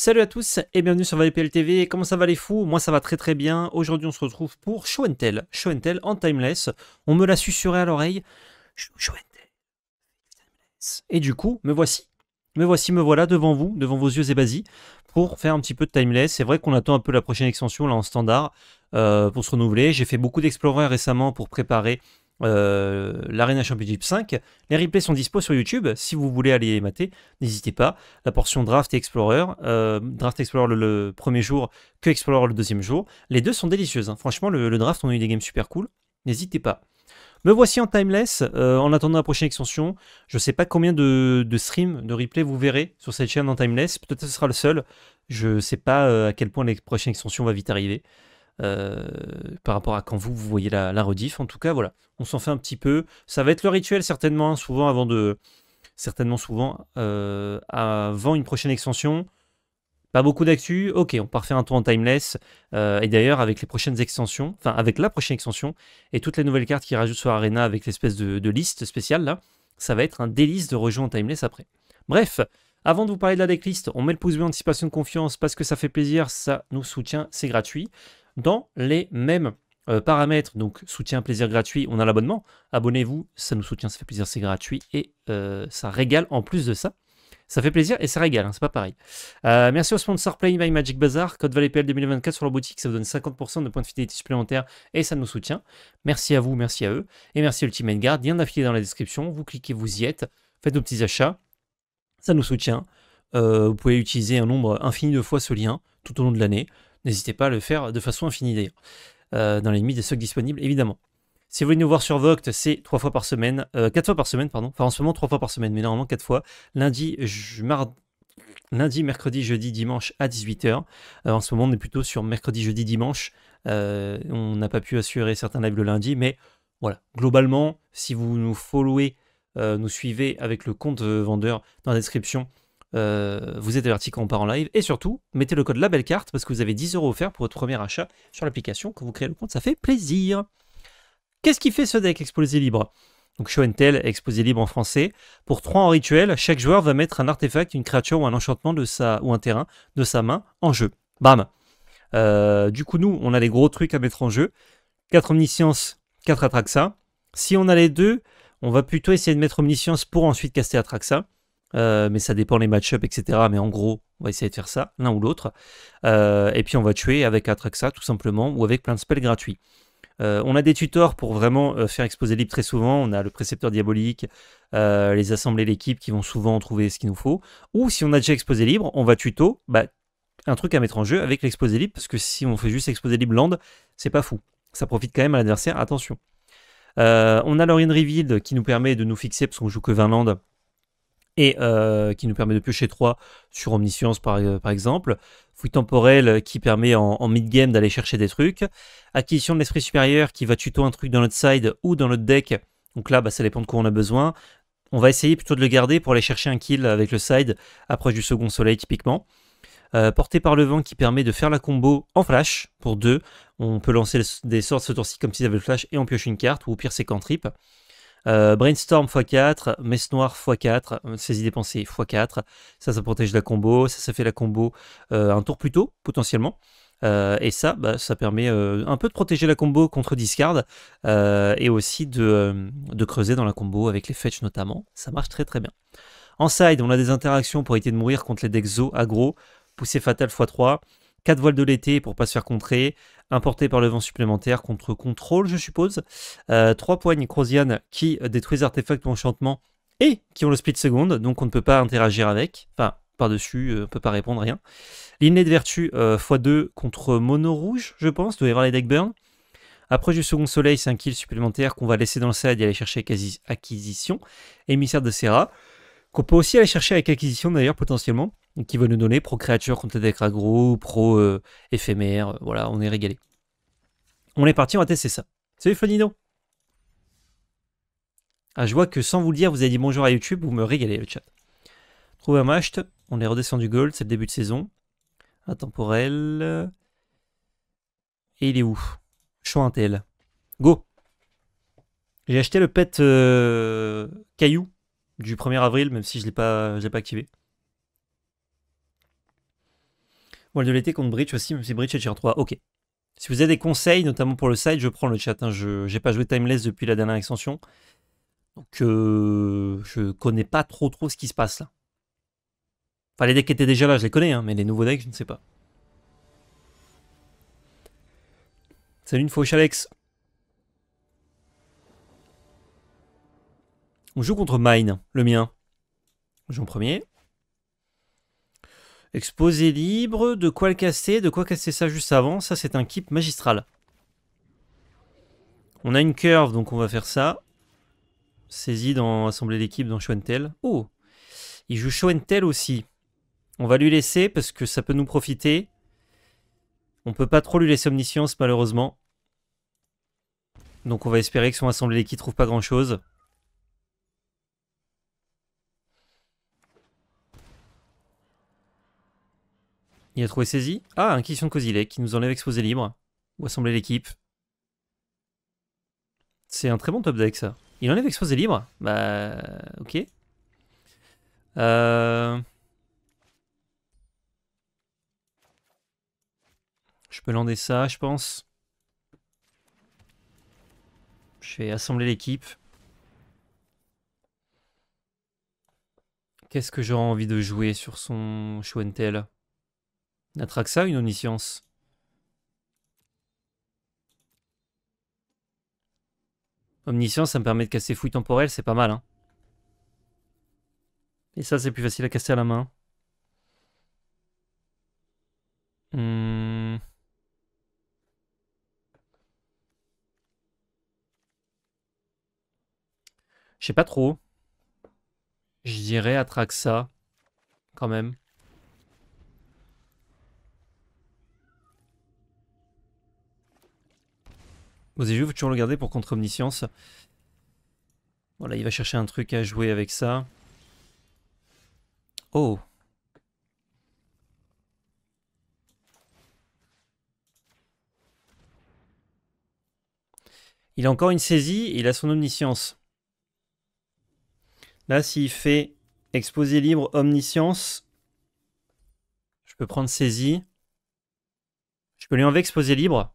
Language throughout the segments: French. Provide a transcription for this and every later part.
Salut à tous et bienvenue sur VPL TV. Comment ça va les fous Moi ça va très très bien. Aujourd'hui on se retrouve pour Show and Show en timeless. On me l'a susurré à l'oreille. Show Et du coup, me voici. Me voici, me voilà devant vous, devant vos yeux ébasis, pour faire un petit peu de timeless. C'est vrai qu'on attend un peu la prochaine extension là en standard euh, pour se renouveler. J'ai fait beaucoup d'explorer récemment pour préparer euh, l'Arena Championship 5. Les replays sont dispo sur YouTube. Si vous voulez aller les mater, n'hésitez pas. La portion Draft et Explorer. Euh, draft Explorer le, premier jour, que Explorer le deuxième jour. Les deux sont délicieuses. Hein. Franchement, le, draft, on a eu des games super cool. N'hésitez pas. Me voici en timeless. Euh, en attendant la prochaine extension, je ne sais pas combien de, de streams, de replays vous verrez sur cette chaîne en timeless. Peut-être que ce sera le seul. Je ne sais pas à quel point la prochaine extension va vite arriver. Euh, par rapport à quand vous, vous voyez la, rediff. En tout cas, voilà, on s'en fait un petit peu. Ça va être le rituel certainement, souvent avant de, certainement souvent euh, avant une prochaine extension. Pas beaucoup d'actu, ok, on part faire un tour en timeless. Euh, et d'ailleurs, avec les prochaines extensions, enfin avec la prochaine extension et toutes les nouvelles cartes qui rajoutent sur Arena avec l'espèce de, liste spéciale là, ça va être un délice de rejoindre en timeless après. Bref, avant de vous parler de la decklist, on met le pouce bleu en anticipation de confiance parce que ça fait plaisir, ça nous soutient, c'est gratuit dans les mêmes euh, paramètres. Donc soutien, plaisir gratuit, on a l'abonnement. Abonnez-vous, ça nous soutient, ça fait plaisir, c'est gratuit et euh, ça régale en plus de ça. Ça fait plaisir et ça régale, hein, c'est pas pareil. Euh, merci au sponsor Play my Magic Bazaar, code valet PL 2024 sur la boutique, ça vous donne 50% de points de fidélité supplémentaires et ça nous soutient. Merci à vous, merci à eux. Et merci Ultimate Guard, lien d'affilié dans la description. Vous cliquez, vous y êtes, faites vos petits achats, ça nous soutient. vous pouvez utiliser un nombre infini de fois ce lien tout au long de l'année. N'hésitez pas à le faire de façon infinie d'ailleurs, euh, dans les limites des stocks disponibles évidemment. Si vous voulez nous voir sur Vox, c'est trois fois par semaine, euh, quatre fois par semaine, pardon. Enfin, en ce moment, trois fois par semaine, mais normalement quatre fois. Lundi, lundi, mercredi, jeudi, dimanche à 18h. Euh, en ce moment, on est plutôt sur mercredi, jeudi, dimanche. on n'a pas pu assurer certains lives le lundi, mais voilà. Globalement, si vous nous followez, nous suivez avec le compte vendeur dans la description, euh, vous êtes averti quand on part en live. Et surtout, mettez le code la belle carte parce que vous avez 10 euros offerts pour votre premier achat sur l'application. Quand vous créez le compte, ça fait plaisir. Qu'est-ce qui fait ce deck Exposé Libre Donc Show and Tell, Exposé Libre en français. Pour 3 en rituel, chaque joueur va mettre un artefact, une créature ou un enchantement de sa, ou un terrain de sa main en jeu. Bam euh, Du coup, nous, on a les gros trucs à mettre en jeu. 4 Omniscience, 4 Atraxa. Si on a les deux, on va plutôt essayer de mettre Omniscience pour ensuite caster Atraxa. Euh, mais ça dépend les match-ups, etc. Mais en gros, on va essayer de faire ça, l'un ou l'autre. Euh, et puis on va tuer avec Atraxa tout simplement, ou avec plein de spells gratuits. Euh, on a des tutors pour vraiment faire exposer libre très souvent. On a le précepteur diabolique, les assemblées l'équipe qui vont souvent trouver ce qu'il nous faut. Ou si on a déjà exposé libre, on va tuto bah, un truc à mettre en jeu avec l'exposé libre, parce que si on fait juste exposé libre land, c'est pas fou. Ça profite quand même à l'adversaire, attention. on a l'Orient Revealed qui nous permet de nous fixer, parce qu'on joue que 20 landes, et euh, qui nous permet de piocher 3 sur Omniscience euh, par, exemple. Fouille temporelle qui permet en, mid-game d'aller chercher des trucs. Acquisition de l'esprit supérieur qui va tuto un truc dans notre side ou dans notre deck. Donc là, bah, ça dépend de quoi on a besoin. On va essayer plutôt de le garder pour aller chercher un kill avec le side, approche du second soleil typiquement. Euh, porté par le vent qui permet de faire la combo en flash pour 2. On peut lancer des sorts ce tour-ci comme si avaient le flash et on pioche une carte, ou pire c'est qu'en trip euh, brainstorm x4, messe Noir x4, euh, saisie des pensées x4. Ça, ça protège la combo. Ça, ça fait la combo euh, un tour plus tôt, potentiellement. et ça, bah, ça permet un peu de protéger la combo contre discard et aussi de, creuser dans la combo avec les fetch notamment. Ça marche très très bien. En side, on a des interactions pour éviter de mourir contre les decks zo aggro, poussée fatale x3, 4 voiles de l'été pour pas se faire contrer, Importé par le vent supplémentaire contre contrôle, je suppose. Euh, 3 poignes Crozian qui détruisent artefacts ou enchantements et qui ont le split seconde, donc on ne peut pas interagir avec. Enfin, par-dessus, euh, on ne peut pas répondre, rien. L'inné de vertu euh, x2 contre mono rouge, je pense, doit y avoir les deck burn. Approche du second soleil, c'est un kill supplémentaire qu'on va laisser dans le side et aller chercher avec acquisition. Émissaire de Serra, qu'on peut aussi aller chercher avec acquisition d'ailleurs potentiellement, qui va nous donner pro créature contre deck decks aggro, pro euh, éphémère, voilà, on est régalé. On est parti, on va tester ça. Salut Flodino. Ah, je vois que sans vous le dire, vous avez dit bonjour à YouTube, vous me régalez le chat. Trouve un match, on est redescendu gold, c'est le début de saison. Intemporel. Et il est où Choix Intel. Go J'ai acheté le pet euh, caillou du 1er avril, même si je ne l'ai pas, activé. Wall de l'été contre Breach aussi, même si Breach est tier 3. Ok. Si vous avez des conseils, notamment pour le site, je prends le chat. Hein. Je n'ai pas joué Timeless depuis la dernière extension. Donc euh, je connais pas trop trop ce qui se passe là. Enfin les decks qui étaient déjà là, je les connais, hein, mais les nouveaux decks, je ne sais pas. Salut une fauche Alex. On joue contre Mine, le mien. On joue en premier. Exposé libre, de quoi le casser, de quoi casser ça juste avant, ça c'est un keep magistral. On a une curve, donc on va faire ça. Saisi dans Assemblée d'équipe dans Tel. Oh Il joue Tel aussi. On va lui laisser parce que ça peut nous profiter. On peut pas trop lui laisser Omniscience malheureusement. Donc on va espérer que son Assemblée d'équipe trouve pas grand chose. Il a trouvé saisi. Ah, un question de Kozilek qui nous enlève exposé libre. Ou assembler l'équipe C'est un très bon top deck ça. Il enlève exposé libre Bah, ok. Euh, je peux lander ça, je pense. Je vais assembler l'équipe. Qu'est-ce que j'aurais envie de jouer sur son Show Attraque ça, une omniscience. Omniscience, ça me permet de casser fouilles temporelles. c'est pas mal. Hein. Et ça, c'est plus facile à casser à la main. Hum... Je sais pas trop. Je dirais attraque ça, quand même. vu, vous vu, toujours le garder pour contre-omniscience. Voilà, il va chercher un truc à jouer avec ça. Oh Il a encore une saisie, il a son omniscience. Là, s'il fait exposé libre omniscience, je peux prendre saisie. Je peux lui enlever exposé libre.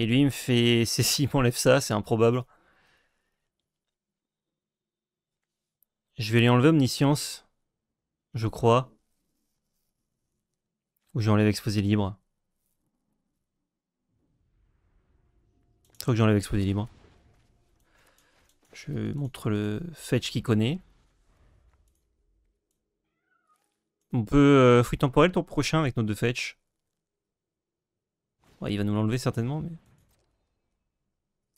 Et lui, il me fait c'est si, m'enlève ça, c'est improbable. Je vais lui enlever omniscience, je crois. Ou j'enlève exposé libre. Je crois que j'enlève exposé libre. Je montre le fetch qui connaît. On peut euh, fruit temporel tour prochain avec nos deux fetch. Ouais, il va nous l'enlever certainement, mais.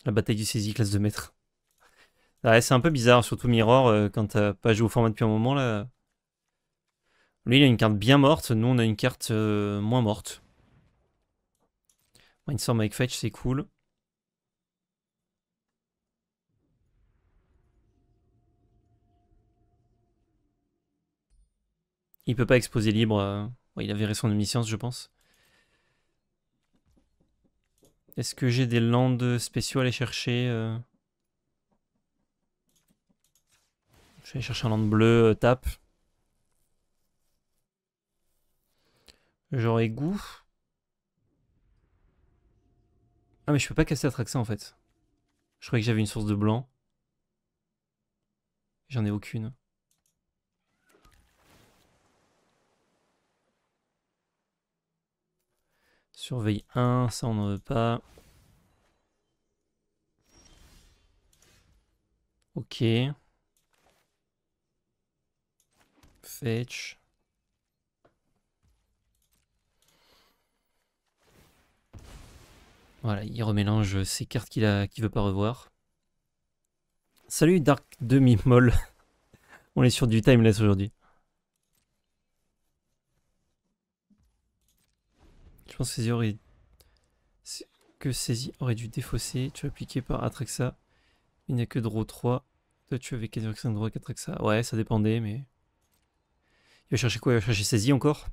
La bataille du saisie, classe de maître. Ouais, c'est un peu bizarre, surtout Mirror, euh, quand t'as pas joué au format depuis un moment, là. Lui, il a une carte bien morte, nous, on a une carte euh, moins morte. Mindstorm avec Fetch, c'est cool. Il peut pas exposer libre. Euh, il a viré son omniscience, je pense. Est-ce que j'ai des landes spéciaux à aller chercher euh Je vais aller chercher un land bleu, tape. Genre égout. Ah mais je peux pas casser Atraxa en fait. Je croyais que j'avais une source de blanc. J'en ai aucune. Surveille 1, ça on n'en veut pas. Ok. Fetch. Voilà, il remélange ses cartes qu'il a, qu'il veut pas revoir. Salut Dark demi molle On est sur du timeless aujourd'hui. pense que Saisi aurait... que saisie aurait dû défausser. Tu as appliqué par Atraxa. Il n'y a que Draw 3. Toi, tu avais 4,5 Draw, 4 Atraxa. Ouais, ça dépendait, mais. Il va chercher quoi Il va chercher Saisie encore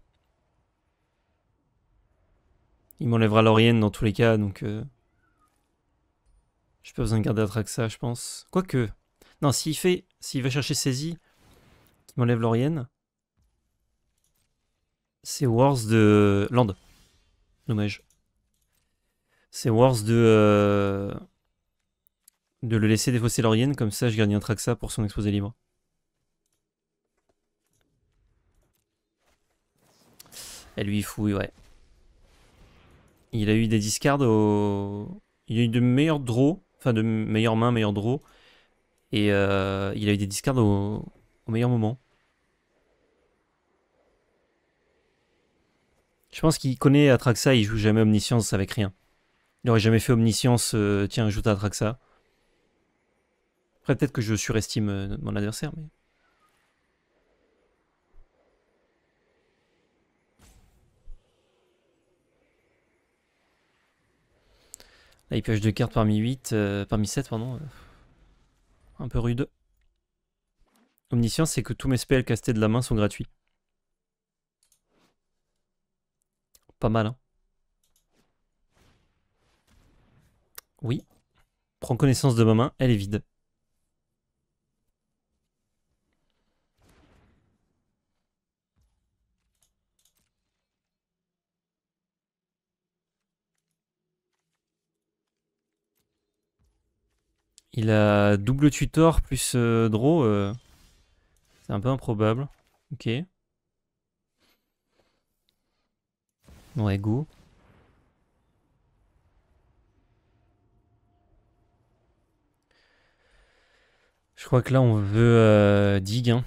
Il m'enlèvera l'Orienne dans tous les cas, donc. Je peux pas besoin de garder Atraxa, je pense. Quoique. Non, s'il fait. S'il va chercher Saisie, qui m'enlève l'Orienne. C'est Wars de Land. Dommage. C'est worse de, euh, de le laisser défausser l'Orienne, comme ça je gagne un Traxa pour son exposé libre. Elle lui fouille, ouais. Il a eu des discards au... Il a eu de meilleurs draws, enfin de meilleures mains, meilleurs draws. Et euh, il a eu des discards au, au meilleur moment. Je pense qu'il connaît Atraxa, il joue jamais Omniscience avec rien. Il aurait jamais fait Omniscience, euh, tiens, joue Atraxa. Après, peut-être que je surestime euh, mon adversaire, mais. Là, il pioche deux cartes parmi 8, euh, parmi 7, pardon. un peu rude. Omniscience, c'est que tous mes spells castés de la main sont gratuits. Pas mal, hein. Oui. Prends connaissance de ma main, elle est vide. Il a double tutor plus euh, draw. Euh, c'est un peu improbable. Ok. Ouais, go. Je crois que là, on veut euh, digue. Hein.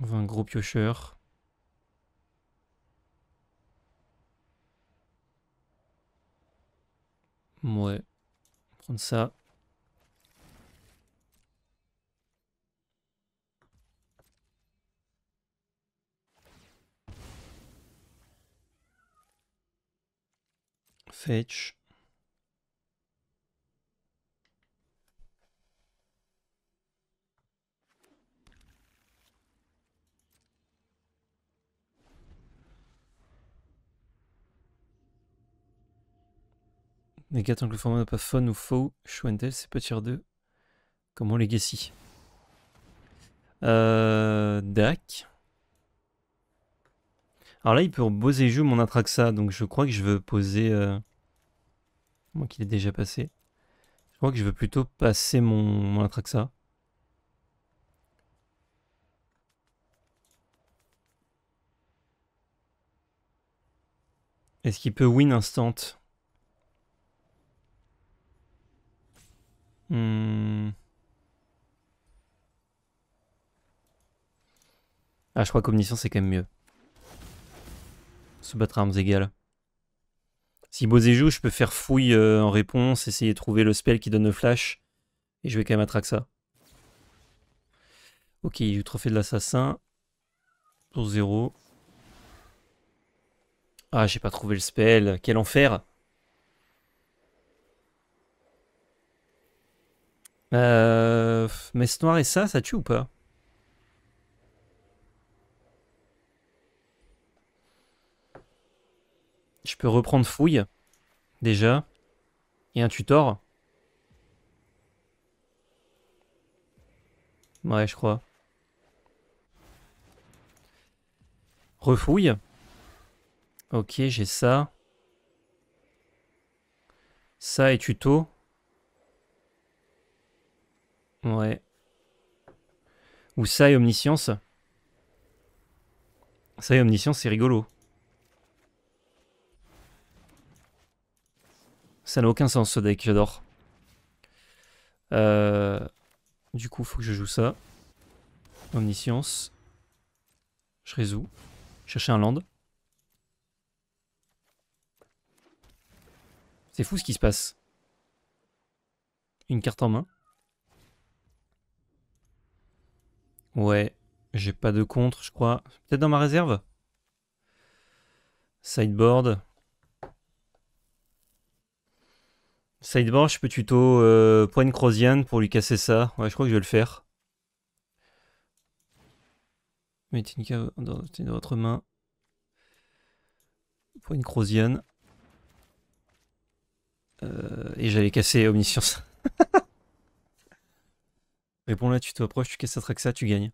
On veut un gros piocheur. Ouais. Prendre ça. fetch Mais tant que le format n'a pas fun ou faux, Schwendel c'est pas tier 2. Comment Legacy euh, Dac. Alors là, il peut reposer jeu mon Atraxa, donc je crois que je veux poser euh, moi qu'il est déjà passé. Je crois que je veux plutôt passer mon, mon Est-ce qu'il peut win instant hmm. Ah, je crois qu'Omniscience c'est quand même mieux. Se battre à armes égales. Si Bosé joue, je peux faire fouille euh, en réponse, essayer de trouver le spell qui donne le flash. Et je vais quand même attraquer ça. Ok, il trophée de l'assassin. Pour 0. Ah, j'ai pas trouvé le spell. Quel enfer euh, ce noir et ça, ça tue ou pas je peux reprendre fouille, déjà, et un tutor. Ouais, je crois. Refouille. Ok, j'ai ça. Ça et tuto. Ouais. Ou ça et omniscience. Ça et omniscience, c'est rigolo. Ça n'a aucun sens ce deck, j'adore. Euh, du coup, faut que je joue ça. Omniscience. Je résous. Chercher un land. C'est fou ce qui se passe. Une carte en main. Ouais, j'ai pas de contre, je crois. Peut-être dans ma réserve Sideboard. Sidebar, je peux tuto euh, Point Crozian pour lui casser ça. Ouais, je crois que je vais le faire. Mettez une cave dans, votre main. Point Crozian. Euh, et j'allais casser Omniscience. Réponds là, tu te tu casses ça, tu gagnes.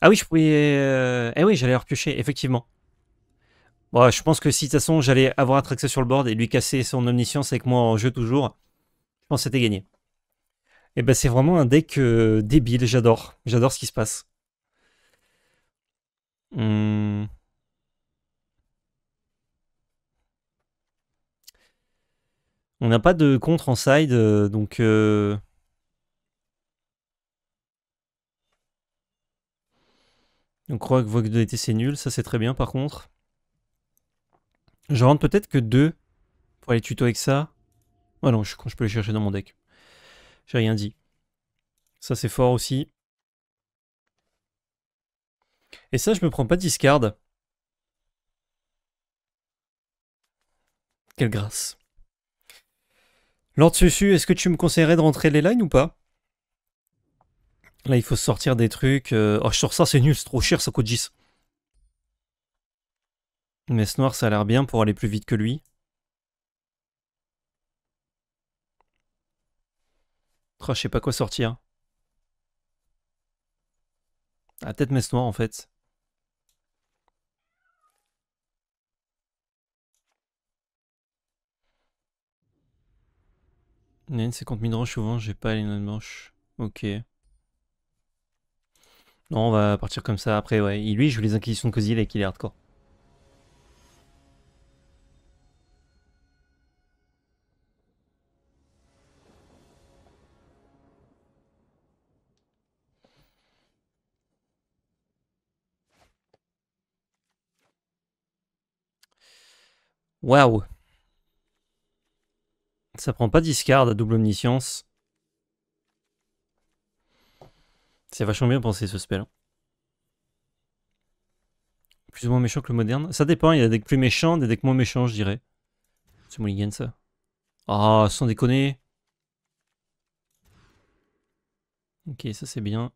Ah oui, je pouvais... Euh, eh oui, j'allais repiocher, effectivement. Bon, bah, je pense que si de toute façon j'allais avoir tracter sur le board et lui casser son omniscience avec moi en jeu toujours, je pense que c'était gagné. Et eh ben c'est vraiment un deck euh, débile, j'adore. J'adore ce qui se passe. Hmm. On n'a pas de contre en side, euh, donc... Euh... croit que Vogue de l'été, c'est nul, ça c'est très bien par contre. Je rentre peut-être que deux pour aller tuto avec ça. Ah non, je, je peux les chercher dans mon deck. J'ai rien dit. Ça, c'est fort aussi. Et ça, je me prends pas de discard. Quelle grâce. Lord Susu, est-ce que tu me conseillerais de rentrer les lines ou pas Là, il faut sortir des trucs. Euh, oh, je sors ça, c'est nul, c'est trop cher, ça coûte 10. Mais ce noir, ça a l'air bien pour aller plus vite que lui. Oh, je sais pas quoi sortir. Ah, peut-être Messe noir en fait. Il c'est contre une 50 souvent, j'ai pas les noix de manche. Ok. Non, on va partir comme ça. Après, ouais. Et lui, je joue les Inquisitions de avec il est hardcore. Waouh Ça prend pas discard à double omniscience. C'est vachement bien pensé ce spell. Hein. Plus ou moins méchant que le moderne Ça dépend, il y a des plus méchants, des decks moins méchants je dirais. C'est mulligan ça. Ah, oh, sans déconner Ok, ça c'est bien.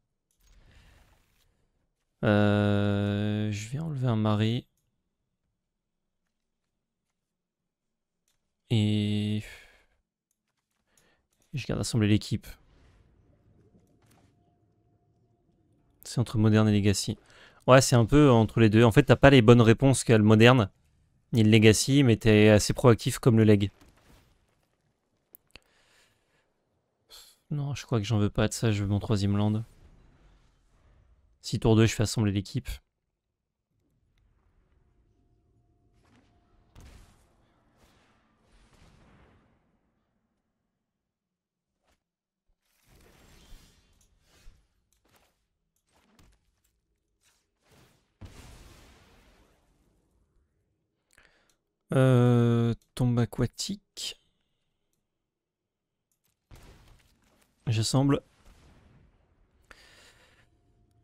Euh, je vais enlever un mari. Et... Je garde assembler l'équipe. C'est entre moderne et legacy. Ouais, c'est un peu entre les deux. En fait, t'as pas les bonnes réponses qu'a le moderne, ni le legacy, mais t'es assez proactif comme le leg. Non, je crois que j'en veux pas de ça, je veux mon troisième land. Si tour 2, je fais assembler l'équipe. Euh, tombe aquatique. Je semble.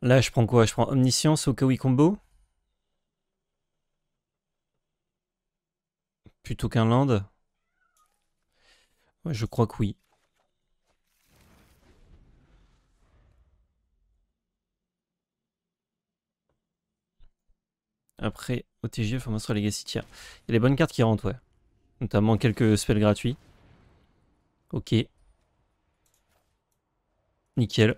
Là, je prends quoi Je prends Omniscience au Kawi Combo Plutôt qu'un land Je crois que oui. Après, OTG, Formaster Legacy, tiens. Il y a des bonnes cartes qui rentrent, ouais. Notamment quelques spells gratuits. Ok. Nickel.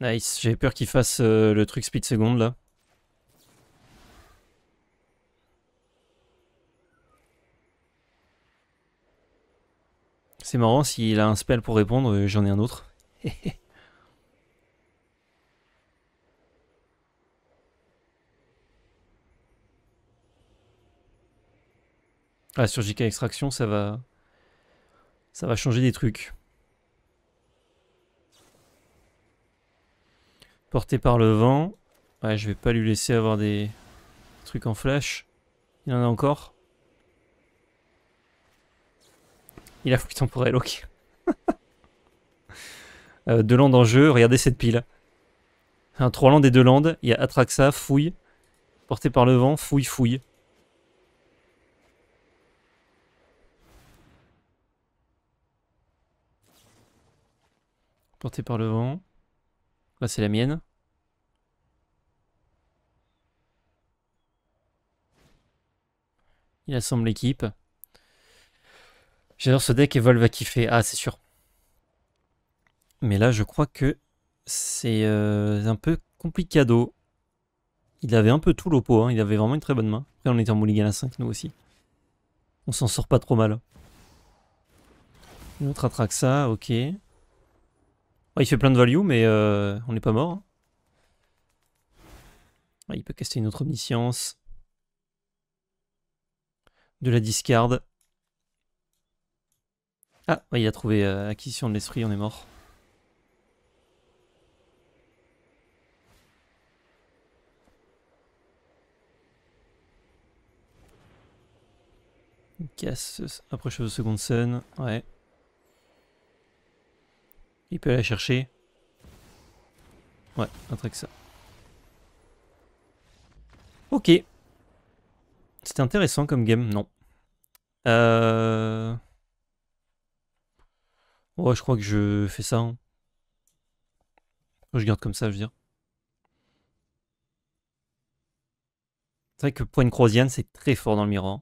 Nice, J'avais peur qu'il fasse euh, le truc speed seconde là. C'est marrant, s'il a un spell pour répondre, euh, j'en ai un autre. ah, sur JK Extraction, ça va... Ça va changer des trucs. Porté par le vent. Ouais, je vais pas lui laisser avoir des trucs en flash. Il en a encore Il a fouillé temporel, pour euh, deux landes en jeu, regardez cette pile. Un trois landes et deux landes, il y a Atraxa, fouille, porté par le vent, fouille, fouille. Porté par le vent. Là, c'est la mienne. Il assemble l'équipe. J'adore ce deck, Evolve va kiffer. Ah, c'est sûr. Mais là, je crois que c'est euh, un peu complicado. Il avait un peu tout l'oppo, hein. il avait vraiment une très bonne main. Après, on était en mulligan à 5, nous aussi. On s'en sort pas trop mal. Une autre attraque ça, ok. il fait plein de value, mais euh, on n'est pas mort. Hein. il peut caster une autre omniscience. De la discard. Ah, il a trouvé euh, acquisition de l'esprit, on est mort. Casse, approche de seconde scène. ouais. Il peut aller chercher. Ouais, un truc ça. Ok. C'était intéressant comme game, non. Euh... Ouais, je crois que je fais ça. Hein. Je garde comme ça, je veux dire. C'est vrai que Point Croisiane, c'est très fort dans le miroir.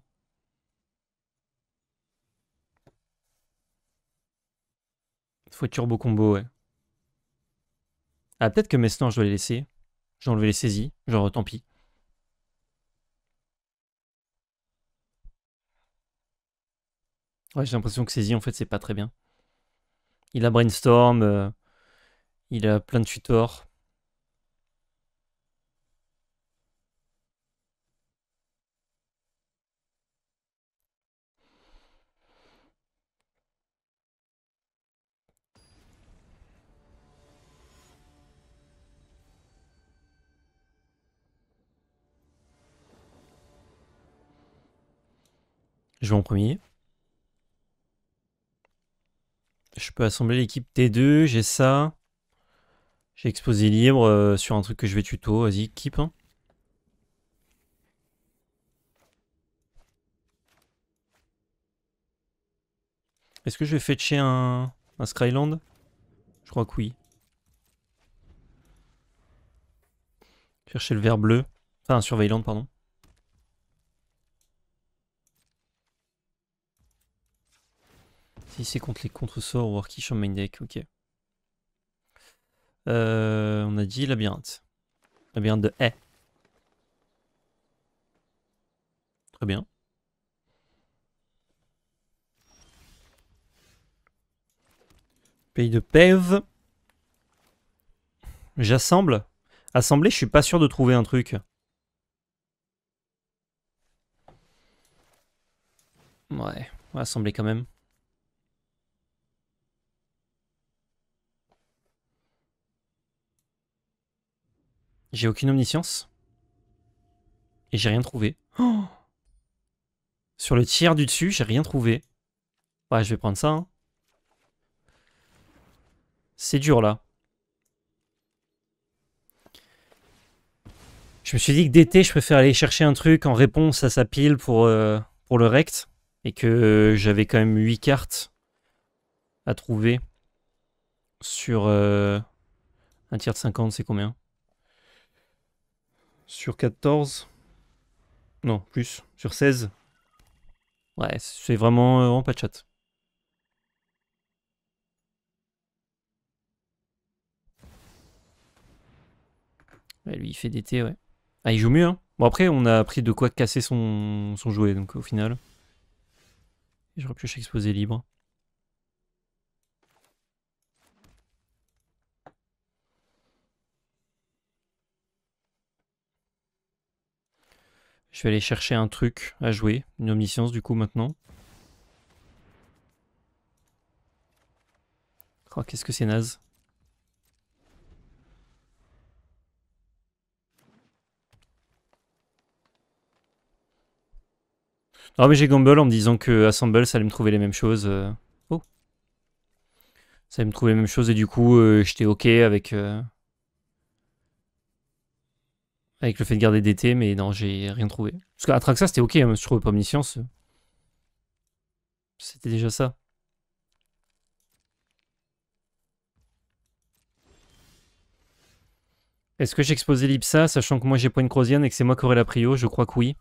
Faut turbo combo, ouais. Ah, peut-être que maintenant je dois les laisser. J'ai enlevé les saisies. Genre, tant pis. Ouais, j'ai l'impression que saisie, en fait, c'est pas très bien. Il a brainstorm, euh, il a plein de tutors. Je vais en premier. Je peux assembler l'équipe T2, j'ai ça. J'ai exposé libre euh, sur un truc que je vais tuto. Vas-y, équipe. Hein. Est-ce que je vais fetcher un, un Skyland Je crois que oui. Chercher le vert bleu. Enfin, un Surveillant, pardon. Si c'est contre les contre-sorts ou en main deck, ok. Euh, on a dit labyrinthe. Labyrinthe de haie. Très bien. Pays de Pev. J'assemble. Assembler, je suis pas sûr de trouver un truc. Ouais, on va assembler quand même. J'ai aucune omniscience. Et j'ai rien trouvé. Sur le tiers du dessus, j'ai rien trouvé. Ouais, je vais prendre ça. Hein. C'est dur, là. Je me suis dit que d'été, je préfère aller chercher un truc en réponse à sa pile pour, euh, pour le rect. Et que euh, j'avais quand même 8 cartes à trouver sur euh, un tiers de 50, c'est combien sur 14. Non, plus, sur 16. Ouais, c'est vraiment, euh, en pas de chat. lui, il fait des T, ouais. Ah, il joue mieux, hein. Bon, après, on a appris de quoi casser son, jouet, donc au final. J'aurais pu exposer libre. Je vais aller chercher un truc à jouer, une omniscience du coup maintenant. Oh, qu'est-ce que c'est naze. Non mais j'ai gamble en me disant que Assemble ça allait me trouver les mêmes choses. Euh. Oh Ça allait me trouver les mêmes choses et du coup euh, j'étais ok avec... Euh, avec le fait de garder DT, mais non, j'ai rien trouvé. Parce qu'Atraxa, c'était ok, hein, je trouvais pas omniscience. Euh, c'était déjà ça. Est-ce que j'ai exposé l'Ipsa, sachant que moi j'ai point une et que c'est moi qui aurais la prio Je crois que oui.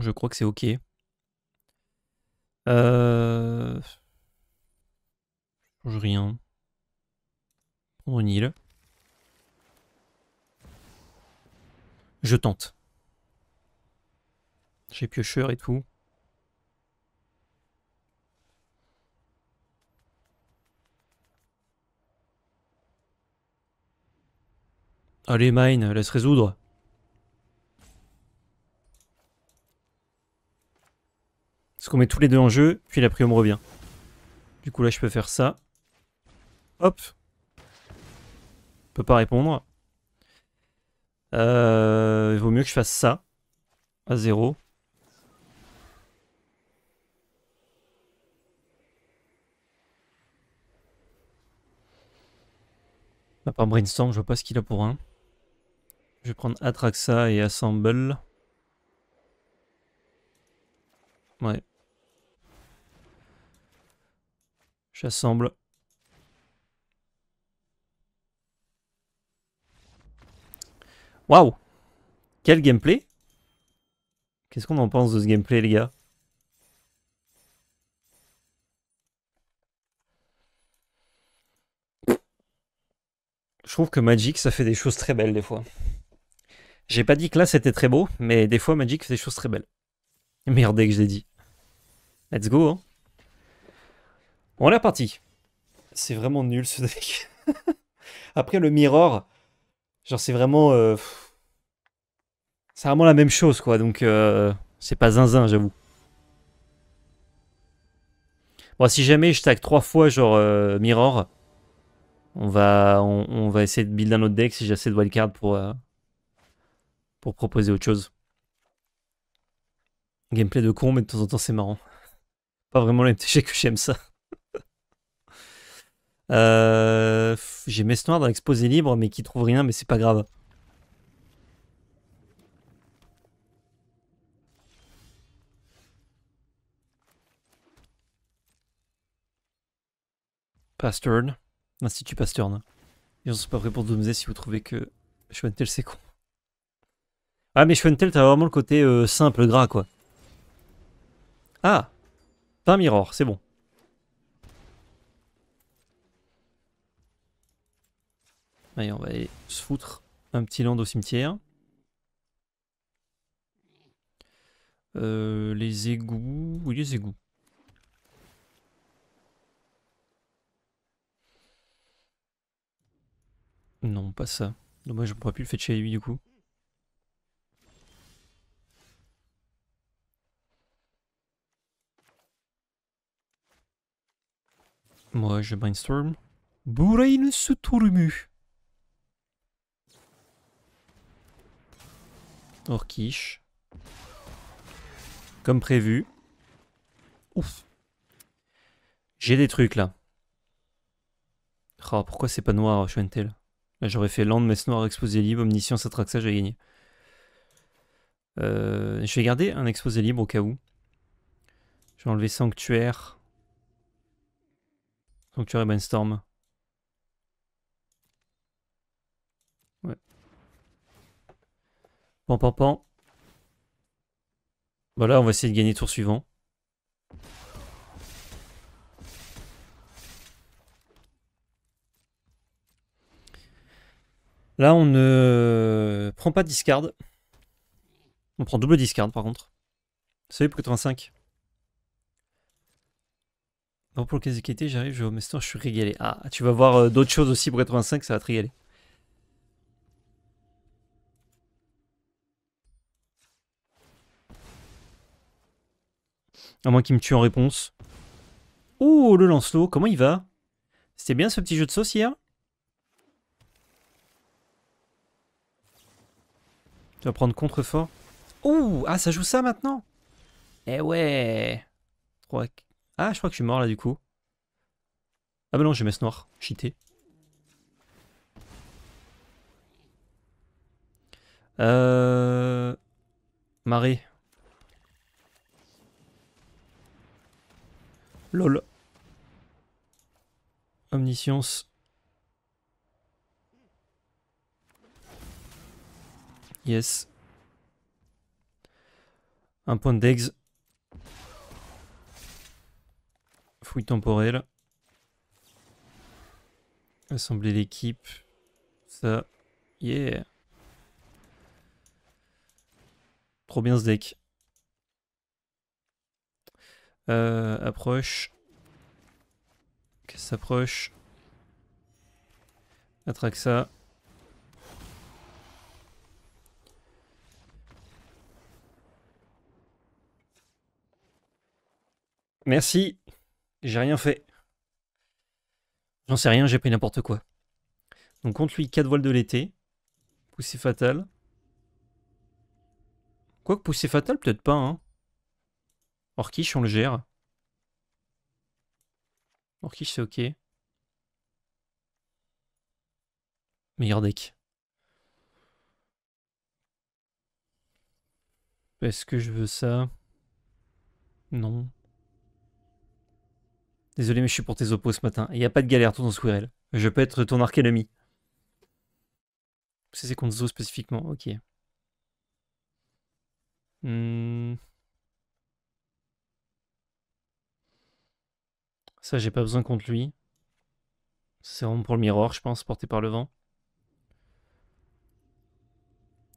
Je crois que c'est ok. Euh rien. y est là. Je tente. J'ai piocheur et tout. Allez, mine, laisse résoudre. Parce qu'on met tous les deux en jeu, puis la me revient. Du coup là je peux faire ça. Hop Peut pas répondre. Euh, il vaut mieux que je fasse ça. À zéro. pas part Brainstorm, je vois pas ce qu'il a pour un. Je vais prendre Atraxa et Assemble. Ouais. J'assemble. Waouh Quel gameplay Qu'est-ce qu'on en pense de ce gameplay, les gars Je trouve que Magic, ça fait des choses très belles des fois. J'ai pas dit que là c'était très beau, mais des fois Magic fait des choses très belles. Merde, dès que je l'ai dit. Let's go. Hein. On est parti. C'est vraiment nul ce deck. Après le Mirror, Genre, c'est vraiment. Euh, c'est vraiment la même chose, quoi. Donc, euh, c'est pas zinzin, j'avoue. Bon, si jamais je tag trois fois, genre euh, Mirror, on va, on, va essayer de build un autre deck si j'ai assez de wildcard pour, pour proposer autre chose. Gameplay de con, mais de temps en temps, c'est marrant. Pas vraiment le MTG que j'aime ça. Euh, j'ai mes noir dans l'exposé libre, mais qui trouve rien, mais c'est pas grave. pasteur institut pasteur Ils ne sont pas prêts pour si vous trouvez que Schwentel c'est con. Ah mais Schwentel t'as vraiment le côté euh, simple, gras quoi. Ah Pas mirror, c'est bon. Allez, on va aller se foutre un petit land au cimetière. Euh, les égouts. Oui, les égouts. Non, pas ça. Dommage, je ne pourrais plus le faire chez lui du coup. Moi, je brainstorm. Burain se tourmue. Orkish. Comme prévu. Ouf. J'ai des trucs là. Oh, pourquoi c'est pas noir, Schwentel Là, j'aurais fait Land, Messe noir, Exposé Libre, Omniscience, ça, j'ai gagné. Euh, je vais garder un Exposé Libre au cas où. Je vais enlever Sanctuaire. Sanctuaire et Pan, pan, Voilà, on va essayer de gagner le tour suivant. Là, on ne prend pas de discard. On prend double discard, par contre. Salut pour 85. Bon, pour le cas j'arrive, je vais au master, je suis régalé. Ah, tu vas voir euh, d'autres choses aussi pour 85, ça va te régaler. À moins qu'il me tue en réponse. Oh, le Lancelot, comment il va C'était bien ce petit jeu de sauce hier Tu vas prendre contrefort. Oh Ah, ça joue ça maintenant Eh ouais Ah, je crois que je suis mort là du coup. Ah bah non, j'ai mes noire. Cheaté. Euh... Marée. Lol. Omniscience. Yes. Un point d'ex. Fouille temporelle. Assembler l'équipe. Ça. Yeah. Trop bien ce deck. Euh, approche. que s'approche. Attraque ça. Merci. J'ai rien fait. J'en sais rien, j'ai pris n'importe quoi. Donc contre lui, 4 voiles de l'été. Poussée fatale. Quoique poussée fatale, peut-être pas, hein. Orkish, on le gère. Orkish, c'est ok. Meilleur deck. Est-ce que je veux ça Non. Désolé, mais je suis pour tes oppos ce matin. Il n'y a pas de galère, tout dans Squirrel. Je peux être ton arc-ennemi. C'est contre Zo spécifiquement, ok. Hmm. Ça, j'ai pas besoin contre lui. C'est vraiment pour le miroir, je pense, porté par le vent.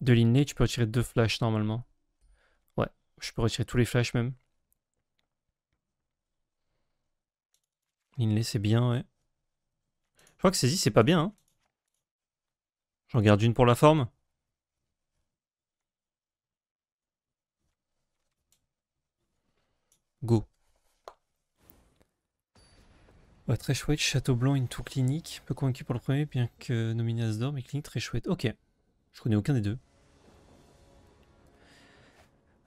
De l'inlay, tu peux retirer deux flashs normalement. Ouais, je peux retirer tous les flashs même. L'inlay, c'est bien, ouais. Je crois que saisie, c'est pas bien. Hein J'en garde une pour la forme. Go. Bah, très chouette, Château Blanc, une tour clinique. Peu convaincu pour le premier, bien que nominé d'or, mais clinique très chouette. Ok, je connais aucun des deux.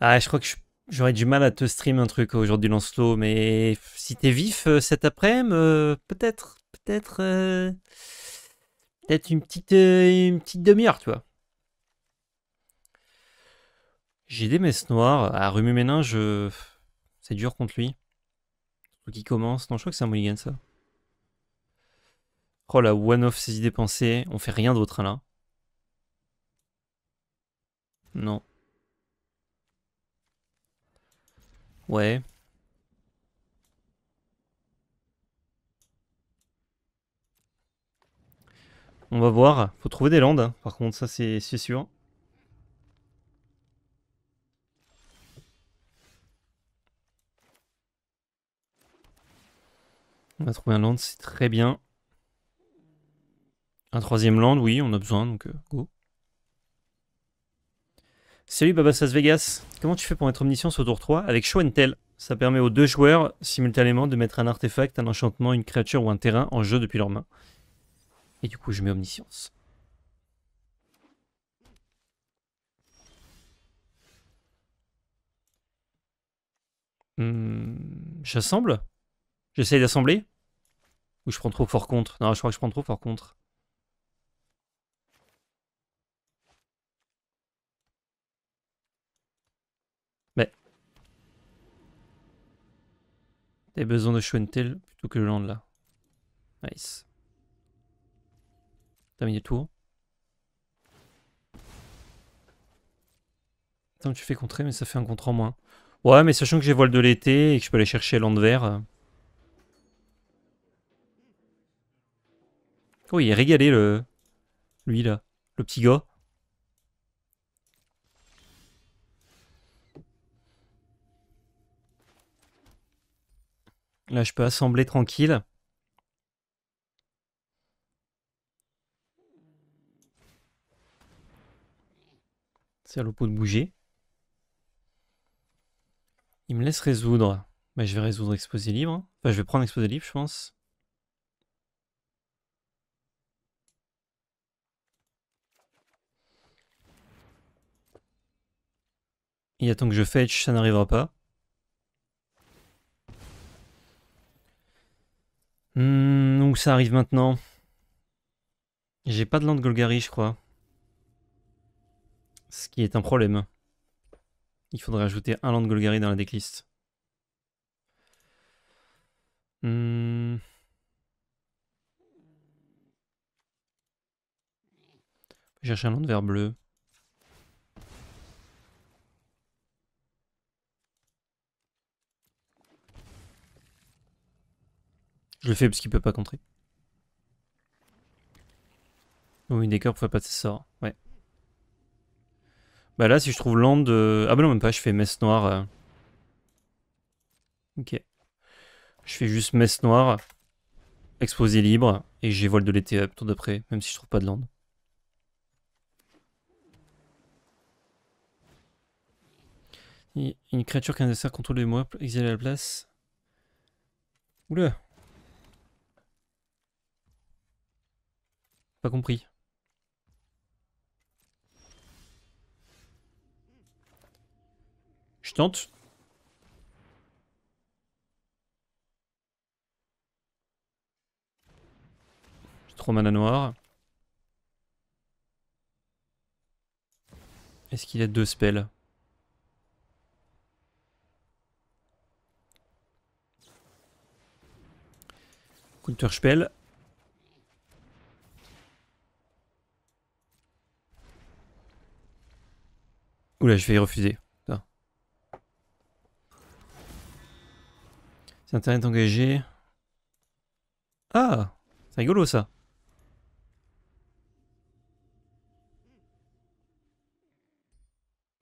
Ah, je crois que j'aurais du mal à te stream un truc aujourd'hui, Lancelot, mais si t'es vif euh, cet après-midi, euh, peut-être, peut-être, euh, peut-être une petite, une petite demi-heure, tu vois. J'ai des messes noires. À ah, Rumu Ménin, je... c'est dur contre lui. Qui commence. Non, je crois que c'est un mulligan, ça. Oh la one-off idées pensées, on fait rien d'autre là. Non. Ouais. On va voir. Faut trouver des landes, hein. par contre, ça c'est sûr. On va trouver un land, c'est très bien. Un troisième land, oui, on a besoin, donc euh, go. Salut Sas Vegas, comment tu fais pour être Omniscience au tour 3 Avec Show and Tell, ça permet aux deux joueurs simultanément de mettre un artefact, un enchantement, une créature ou un terrain en jeu depuis leur main. Et du coup je mets omniscience. Hmm, j'assemble J'essaye d'assembler Ou je prends trop fort contre Non, je crois que je prends trop fort contre. T'avais besoin de Schwentel plutôt que le land là. Nice. Terminé le tour. Attends, tu fais contrer, mais ça fait un contre en moins. Ouais, mais sachant que j'ai voile de l'été et que je peux aller chercher land vert. Euh. Oh, il est régalé le. Lui là, le petit gars. Là, je peux assembler tranquille. C'est à l'opposé de bouger. Il me laisse résoudre. Bah, je vais résoudre exposé libre. Enfin, je vais prendre exposé libre, je pense. Il attend que je fetch, ça n'arrivera pas. Hmm, donc ça arrive maintenant. J'ai pas de land Golgari, je crois. Ce qui est un problème. Il faudrait ajouter un land Golgari dans la decklist. Mmh. Cherche un land vert bleu. Je le fais parce qu'il peut pas contrer. Oui, oh, pourrait pour passer sort. Ouais. Bah là, si je trouve land... Euh, ah bah non, même pas, je fais messe noire. Euh. Ok. Je fais juste messe noire, exposé libre, et j'ai de l'été euh, tour d'après, même si je trouve pas de land. Une créature qui un dessert contrôle les moi, exilé à la place. Oula Pas compris. Je tente. J'ai trop mana noir. Est-ce qu'il a deux spells Counter spell. Oula, je vais y refuser. C'est internet engagé. Ah C'est rigolo ça.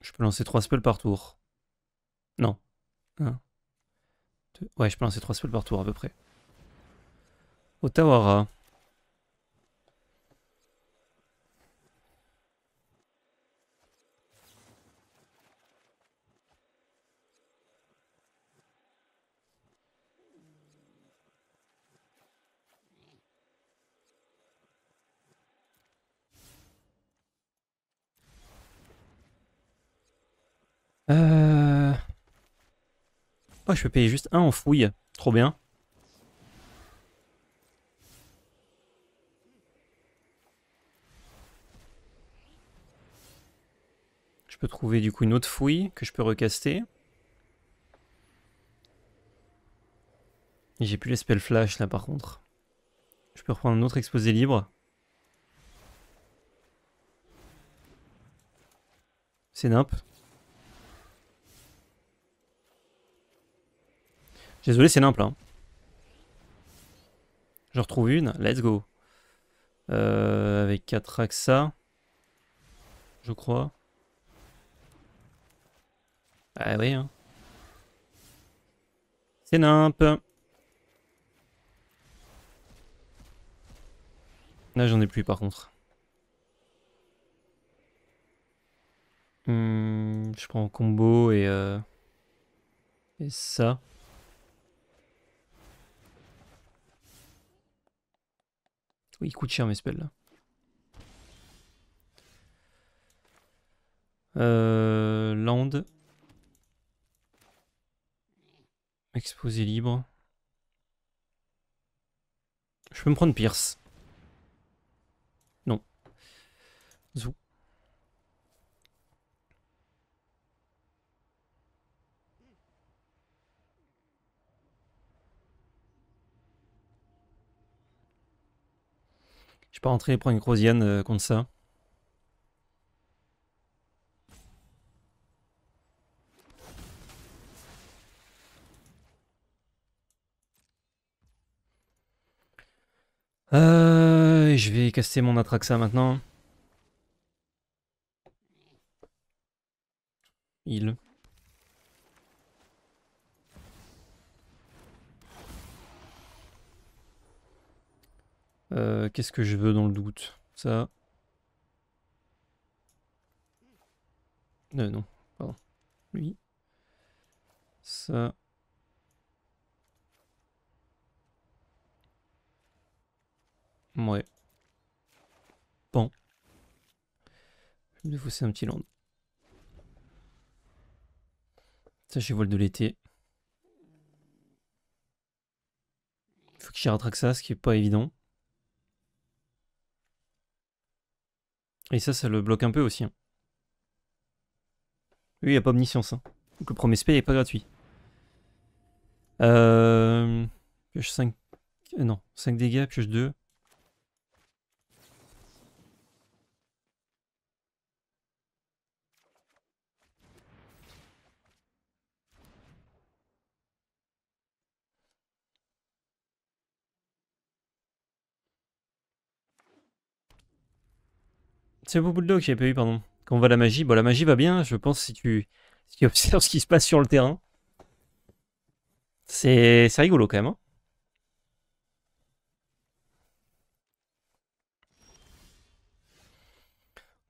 Je peux lancer 3 spells par tour. Non. 1. Ouais, je peux lancer 3 spells par tour à peu près. Otawara. Euh... Oh, je peux payer juste un en fouille. Trop bien. Je peux trouver du coup une autre fouille que je peux recaster. J'ai plus les spells flash là par contre. Je peux reprendre un autre exposé libre. C'est nimp. Désolé, c'est simple. Hein. Je retrouve une. Let's go. Euh, avec 4 AXA. Je crois. Ah oui. Hein. C'est nimp. Là, j'en ai plus par contre. Hmm, je prends combo et, euh, et ça. Oui, il coûte cher mes spells là. Euh, land. Exposé libre. Je peux me prendre Pierce. pas et prendre une croisienne euh, contre ça. Euh, je vais casser mon Atraxa maintenant. Il. Euh, qu'est-ce que je veux dans le doute Ça. non euh, non, pardon. Lui. Ça. Ouais. Bon. Je vais me défausser un petit land. Ça, j'ai voile de l'été. Faut que j'y rattrape ça, ce qui est pas évident. Et ça, ça le bloque un peu aussi. Lui, hein. il n'y a pas omniscience. Hein. Donc le premier SP n'est pas gratuit. Euh... Pioche 5... Euh, non, 5 dégâts, pioche 2. C'est beaucoup de doc, j'ai pas eu, pardon. Quand on voit la magie, bon, la magie va bien, je pense, si tu, si observes ce qui se passe sur le terrain. C'est rigolo quand même. Hein.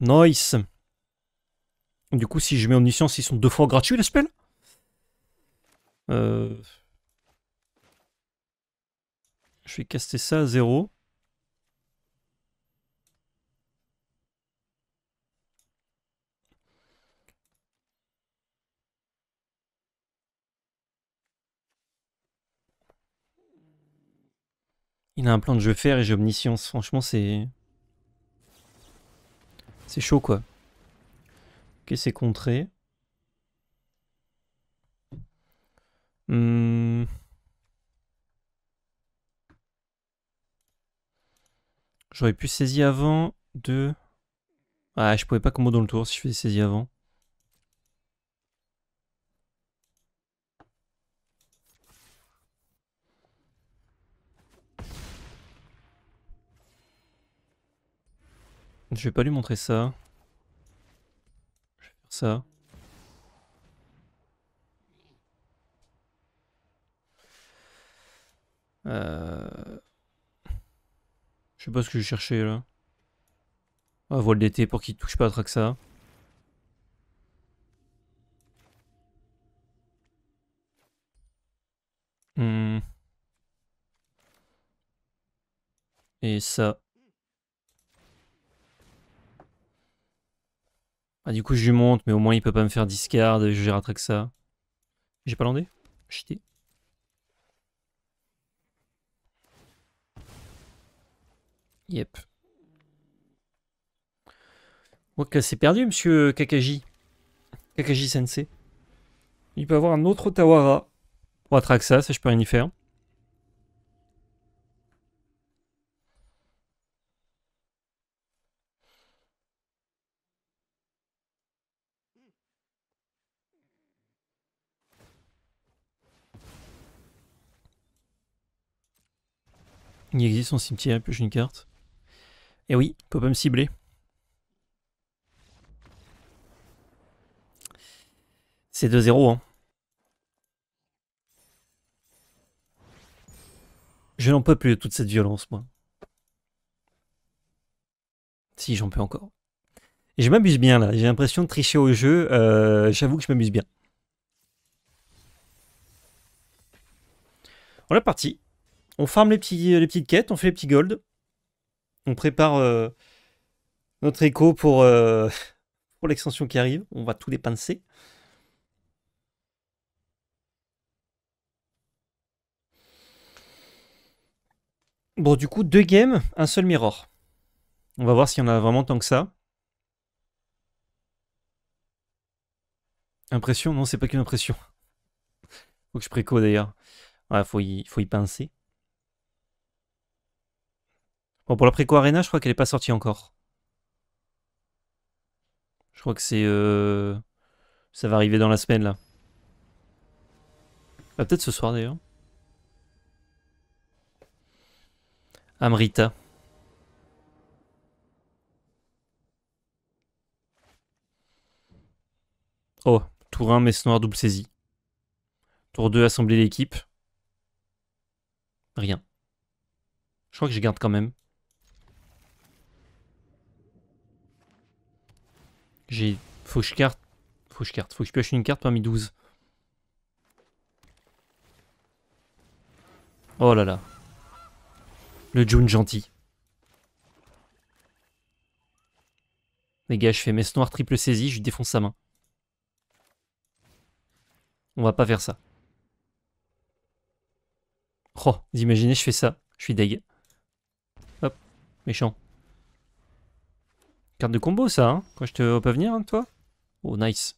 Nice. Du coup, si je mets en omniscience, ils sont deux fois gratuits, les spell euh. Je vais caster ça à 0. Il a un plan de jeu fer et j'ai omniscience. Franchement, c'est... C'est chaud, quoi. Ok, c'est contré. Hmm. J'aurais pu saisir avant de... Ah, je pouvais pas combo dans le tour si je faisais saisir avant. Je vais pas lui montrer ça. Je vais faire ça. Euh, je sais pas ce que je cherchais là. Ah, voile d'été pour qu'il touche pas à Traxa. ça. Hmm. Et ça. Ah, du coup, je lui monte, mais au moins il peut pas me faire discard. Je rattraque ça. J'ai pas landé Chité. Yep. Ok, c'est perdu, monsieur Kakaji. Kakaji Sensei. Il peut avoir un autre Tawara. Pour Atraxa, ça je peux rien y faire. Il existe son cimetière puis j'ai une carte. Et eh oui, on peut pas me cibler. C'est 2-0, hein. Je n'en peux plus de toute cette violence, moi. Si, j'en peux encore. Et je m'abuse bien, là. J'ai l'impression de tricher au jeu. Euh, j'avoue que je m'amuse bien. On est parti. On farme les, les petites quêtes, on fait les petits gold. On prépare euh, notre écho pour, euh, pour l'extension qui arrive. On va tout dépenser. Bon, du coup, deux games, un seul mirror. On va voir s'il y en a vraiment tant que ça. Impression Non, c'est pas qu'une impression. Faut que je préco d'ailleurs. Ouais, faut y pincer. Bon, pour la préco Arena, je crois qu'elle n'est pas sortie encore. Je crois que c'est... Euh, ça va arriver dans la semaine, là. Ah, peut-être ce soir, d'ailleurs. Amrita. Oh, tour 1, messe noire, double saisie. Tour 2, assembler l'équipe. Rien. Je crois que je garde quand même. J'ai... Faut que je carte. Faut que je carte. Faut que je pioche une carte parmi 12. Oh là là. Le June gentil. Les gars, je fais mes noire triple saisie, je lui défonce sa main. On va pas faire ça. Oh, vous imaginez, je fais ça. Je suis deg. Hop, méchant. Carte de combo ça, Quoi hein, Quand je te pas venir, hein, toi Oh, nice.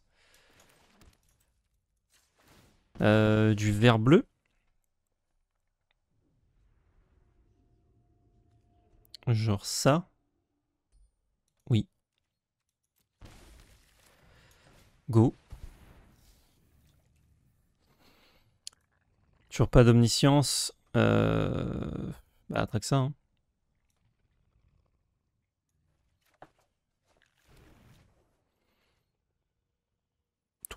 Euh, du vert bleu. Genre ça. Oui. Go. Toujours pas d'omniscience. Euh... Bah, ça. Hein.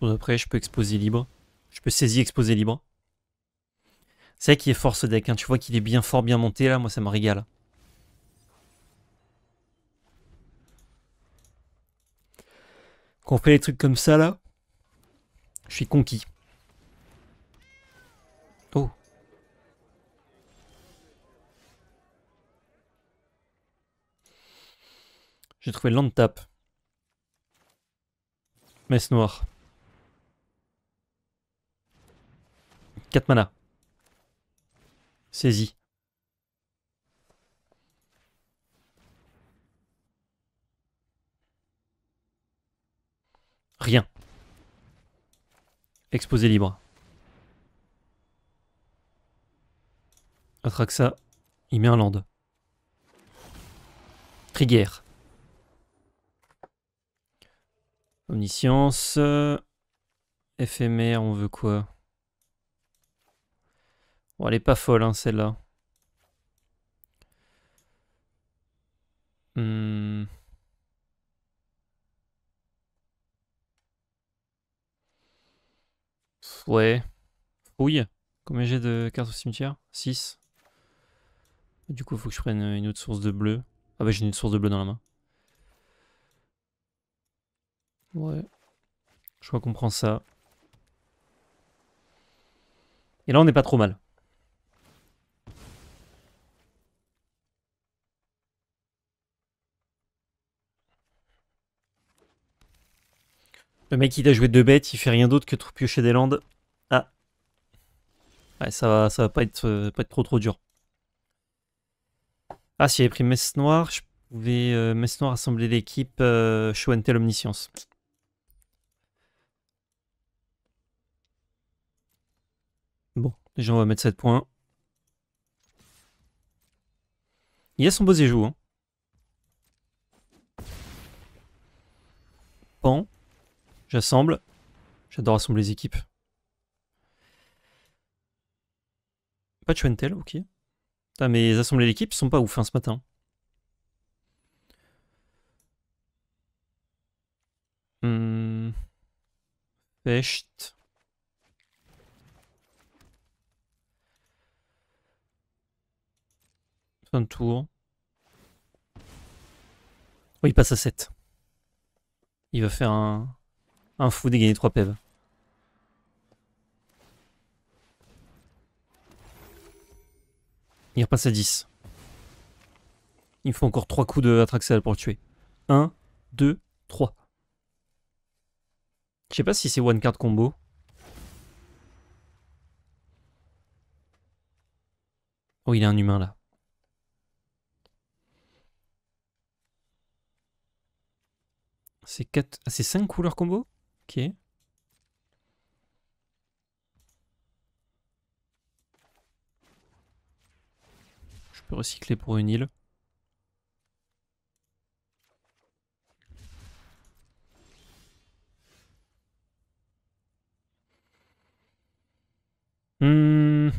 Après, je peux exposer libre. Je peux saisir, exposer libre. C'est vrai qu'il est fort ce deck, hein. tu vois qu'il est bien fort, bien monté là, moi ça me régale. Quand on fait des trucs comme ça là, je suis conquis. Oh. J'ai trouvé le land tap. Messe noire. 4 mana. Rien. Exposé libre. Atraxa, il met un land. Trigger. Omniscience. Euh, éphémère, on veut quoi Bon, elle est pas folle, hein, celle-là. Hmm. Ouais. Fouille. Combien j'ai de cartes au cimetière 6. Bah, du coup, il faut que je prenne une autre source de bleu. Ah bah j'ai une source de bleu dans la main. Ouais. Je crois qu'on prend ça. Et là, on n'est pas trop mal. Le mec, il a joué deux bêtes, il fait rien d'autre que trop piocher des landes. Ah. Ouais, ça va, ça va pas être, euh, pas être trop trop dur. Ah, si j'avais pris Messe noir, je pouvais euh, Messe Noire assembler l'équipe euh, and tell Omniscience. Bon, déjà on va mettre 7 points. Il y a son beau Zéjou, hein. Pan. J'assemble. J'adore assembler les équipes. Pas Chuentel, ok. Putain, mes assemblées ils sont pas ouf hein, ce matin. Hum... Fecht. Fin de tour. Oh, il passe à 7. Il va faire un un fou gagner 3 PEV. Il repasse à 10. Il me faut encore 3 coups de Atraxel pour le tuer. 1, 2, 3. Je sais pas si c'est one card combo. Oh, il a un humain là. C'est 4... Ah, 5 couleurs combo Ok. Je peux recycler pour une île. Hmm.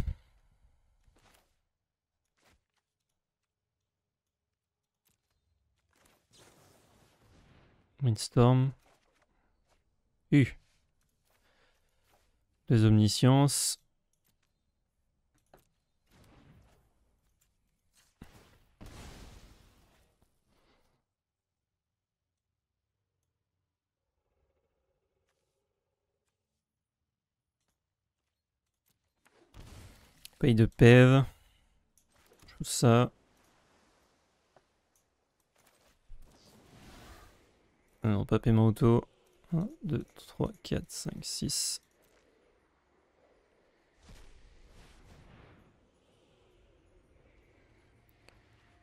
Windstorm. U. Les omnisciences. Pays de Je Tout ça. Euh, non, pas paiement auto. 1, 2, 3, 4, 5, 6.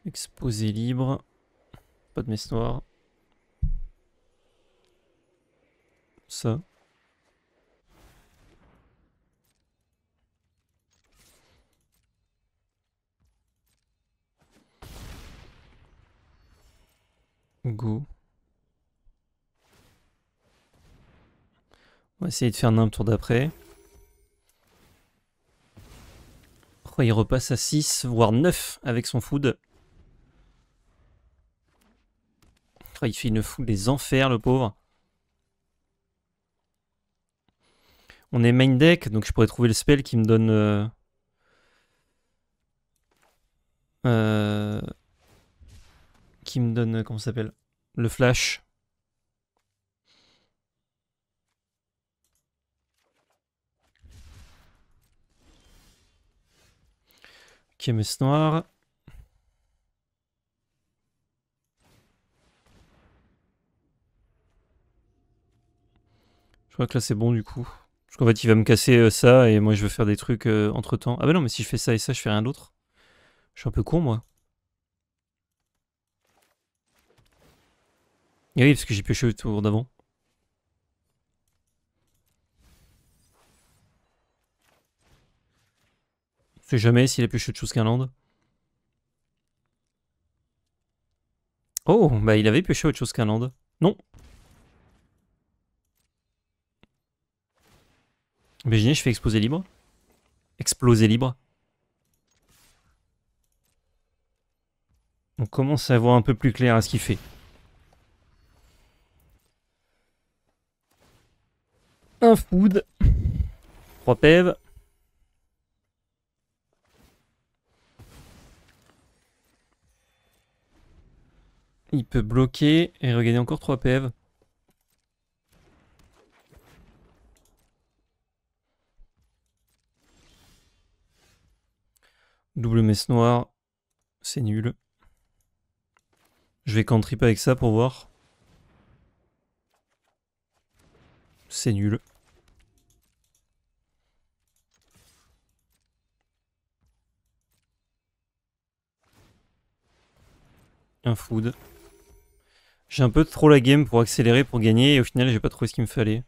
Exposé libre. Pas de messe noire. Ça. Go. On va essayer de faire un tour d'après. il repasse à 6, voire 9 avec son food. il fait une foule des enfers, le pauvre. On est main deck, donc je pourrais trouver le spell qui me donne... Euh, euh, qui me donne... Comment s'appelle Le flash. noir. Je crois que là c'est bon du coup. Parce qu'en fait il va me casser euh, ça et moi je veux faire des trucs euh, entre temps. Ah bah non mais si je fais ça et ça je fais rien d'autre. Je suis un peu con moi. Et oui parce que j'ai pêché tour d'avant. On sais jamais s'il a pêché autre chose qu'un land. Oh, bah il avait pêché autre chose qu'un land. Non. Imaginez, je fais exploser libre. Exploser libre. On commence à voir un peu plus clair à ce qu'il fait. Un food. Trois pèves. Il peut bloquer et regagner encore 3 PV. Double messe noire, c'est nul. Je vais trip avec ça pour voir. C'est nul. Un food. J'ai un peu trop la game pour accélérer, pour gagner, et au final j'ai pas trouvé ce qu'il me fallait.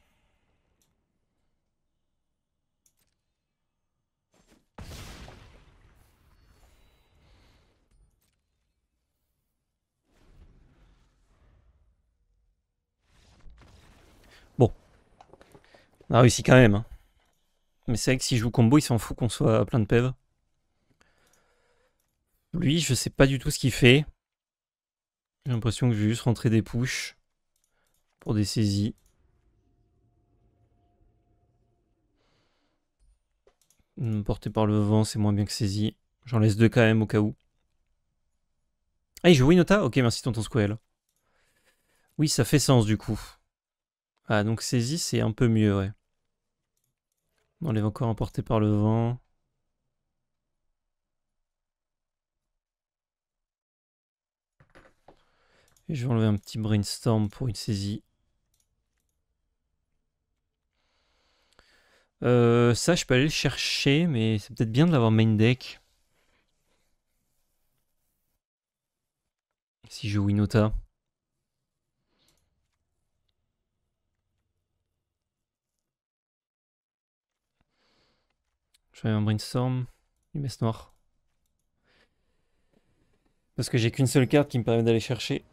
Bon. On a réussi quand même. Hein. Mais c'est vrai que si je joue combo, il s'en fout qu'on soit plein de pèves. Lui, je sais pas du tout ce qu'il fait. J'ai l'impression que je vais juste rentrer des pouches pour des saisies. Hum, porté par le vent, c'est moins bien que saisie. J'en laisse deux quand même au cas où. Ah, il joue Winota Ok, merci tonton Squel. Oui, ça fait sens du coup. Ah, donc saisie, c'est un peu mieux, ouais. On enlève encore porté par le vent. je vais enlever un petit brainstorm pour une saisie. Euh, ça, je peux aller le chercher, mais c'est peut-être bien de l'avoir main deck. Si je joue Winota. Je vais un brainstorm, une messe noire Parce que j'ai qu'une seule carte qui me permet d'aller chercher.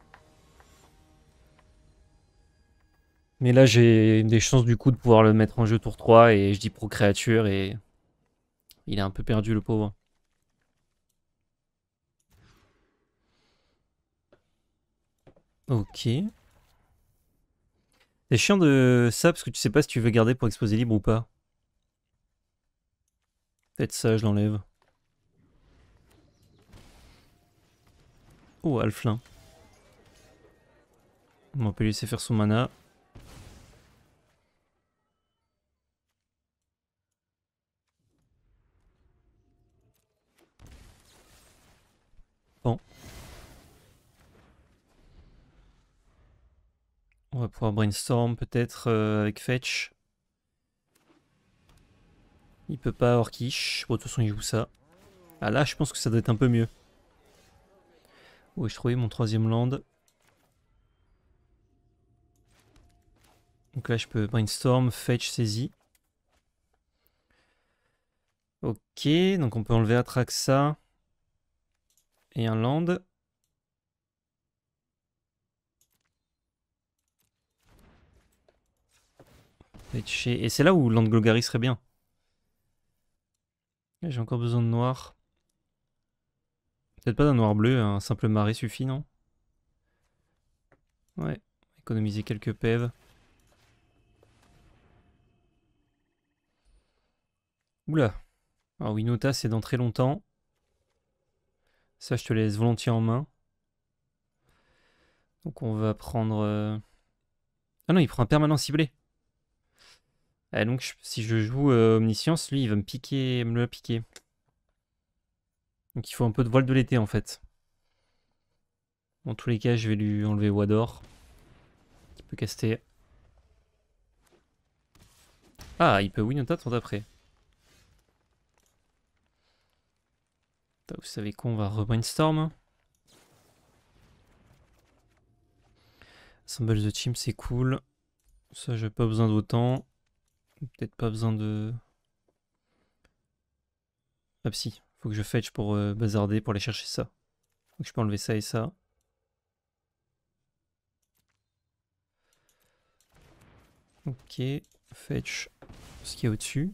Mais là, j'ai des chances du coup de pouvoir le mettre en jeu tour 3 et je dis pro créature et il a un peu perdu le pauvre. Ok. C'est chiant de ça parce que tu sais pas si tu veux garder pour exposer libre ou pas. Faites ça, je l'enlève. Oh, Alflin. On peut lui laisser faire son mana. On va pouvoir brainstorm peut-être euh, avec Fetch. Il peut pas Orkish. Bon, de toute façon, il joue ça. Ah là, je pense que ça doit être un peu mieux. Où je trouvais mon troisième land Donc là, je peux brainstorm, fetch, saisie. Ok, donc on peut enlever Atraxa et un land. Et c'est là où Land serait bien. Eh, j'ai encore besoin de noir. Peut-être pas d'un noir bleu, un simple marais suffit, non Ouais, économiser quelques pèves. Oula. Alors ah, Winota, c'est dans très longtemps. Ça, je te laisse volontiers en main. Donc on va prendre... Euh, ah non, il prend un permanent ciblé. Euh, donc, si je joue euh, Omniscience, lui, il va me piquer, me le piquer. Donc, il faut un peu de voile de l'été, en fait. Dans tous les cas, je vais lui enlever Wador. Il peut caster. Ah, il peut Winota tout d'après. Vous savez quoi, on va brainstorm Assemble the team, c'est cool. Ça, j'ai pas besoin d'autant. Peut-être pas besoin de... hop ah, si, faut que je fetch pour euh, bazarder, pour aller chercher ça. Donc je peux enlever ça et ça. Ok, fetch ce qu'il y a au-dessus.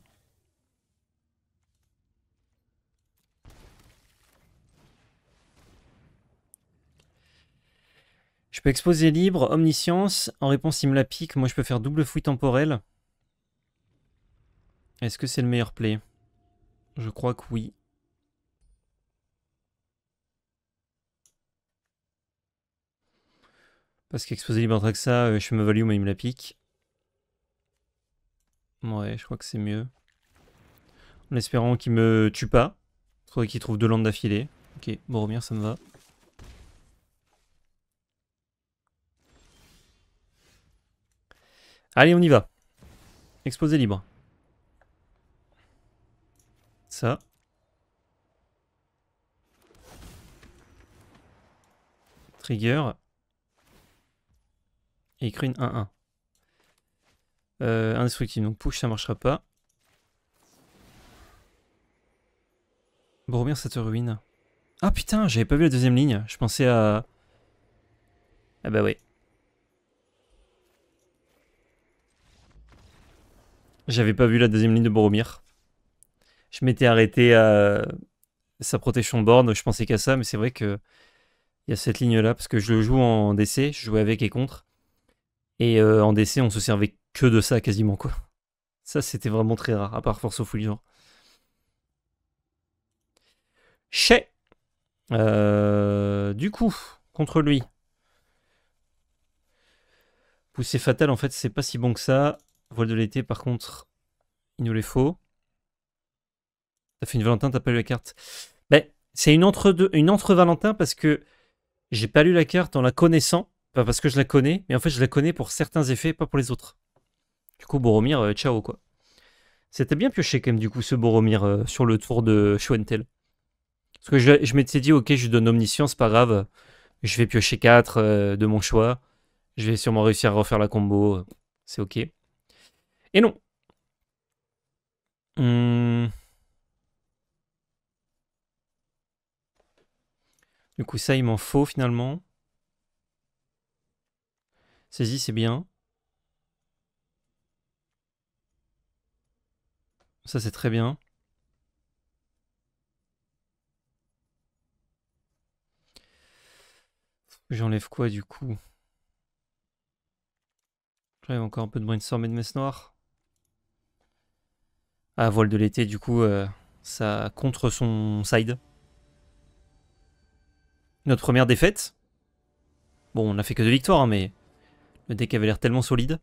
Je peux exposer libre, omniscience, en réponse il me la pique, moi je peux faire double fouille temporelle. Est-ce que c'est le meilleur play Je crois que oui. Parce qu'exposer libre en ça, je fais ma value, mais il me la pique. Ouais, je crois que c'est mieux. En espérant qu'il me tue pas. Je crois qu'il trouve deux landes d'affilée. Ok, Boromir, ça me va. Allez, on y va. Exposer libre. Trigger. Et il crée une 1-1. Euh, indestructible, donc push ça marchera pas. Boromir ça te ruine. Ah putain, j'avais pas vu la deuxième ligne. Je pensais à... Ah bah oui, J'avais pas vu la deuxième ligne de Boromir je m'étais arrêté à sa protection borne, je pensais qu'à ça, mais c'est vrai que il y a cette ligne-là, parce que je le joue en DC, je jouais avec et contre. Et euh, en DC, on se servait que de ça quasiment, quoi. Ça, c'était vraiment très rare, à part Force au du Chez euh, Du coup, contre lui. Poussée fatale, en fait, c'est pas si bon que ça. Voile de l'été, par contre, il nous les faut. T'as fait une Valentin, t'as pas lu la carte. Ben, c'est une entre une entre-Valentin parce que j'ai pas lu la carte en la connaissant. Pas parce que je la connais, mais en fait, je la connais pour certains effets, pas pour les autres. Du coup, Boromir, euh, ciao, quoi. C'était bien pioché, quand même, du coup, ce Boromir euh, sur le tour de Schwentel. Parce que je, m'étais dit, ok, je donne Omniscience, pas grave. Je vais piocher 4 euh, de mon choix. Je vais sûrement réussir à refaire la combo. C'est ok. Et non. Hum... Du coup, ça, il m'en faut finalement. Saisi, c'est bien. Ça, c'est très bien. J'enlève quoi du coup J'enlève encore un peu de brainstorm et de messe noire. Ah, voile de l'été, du coup, euh, ça contre son side. Notre première défaite. Bon, on n'a fait que deux victoires, hein, mais le deck avait l'air tellement solide.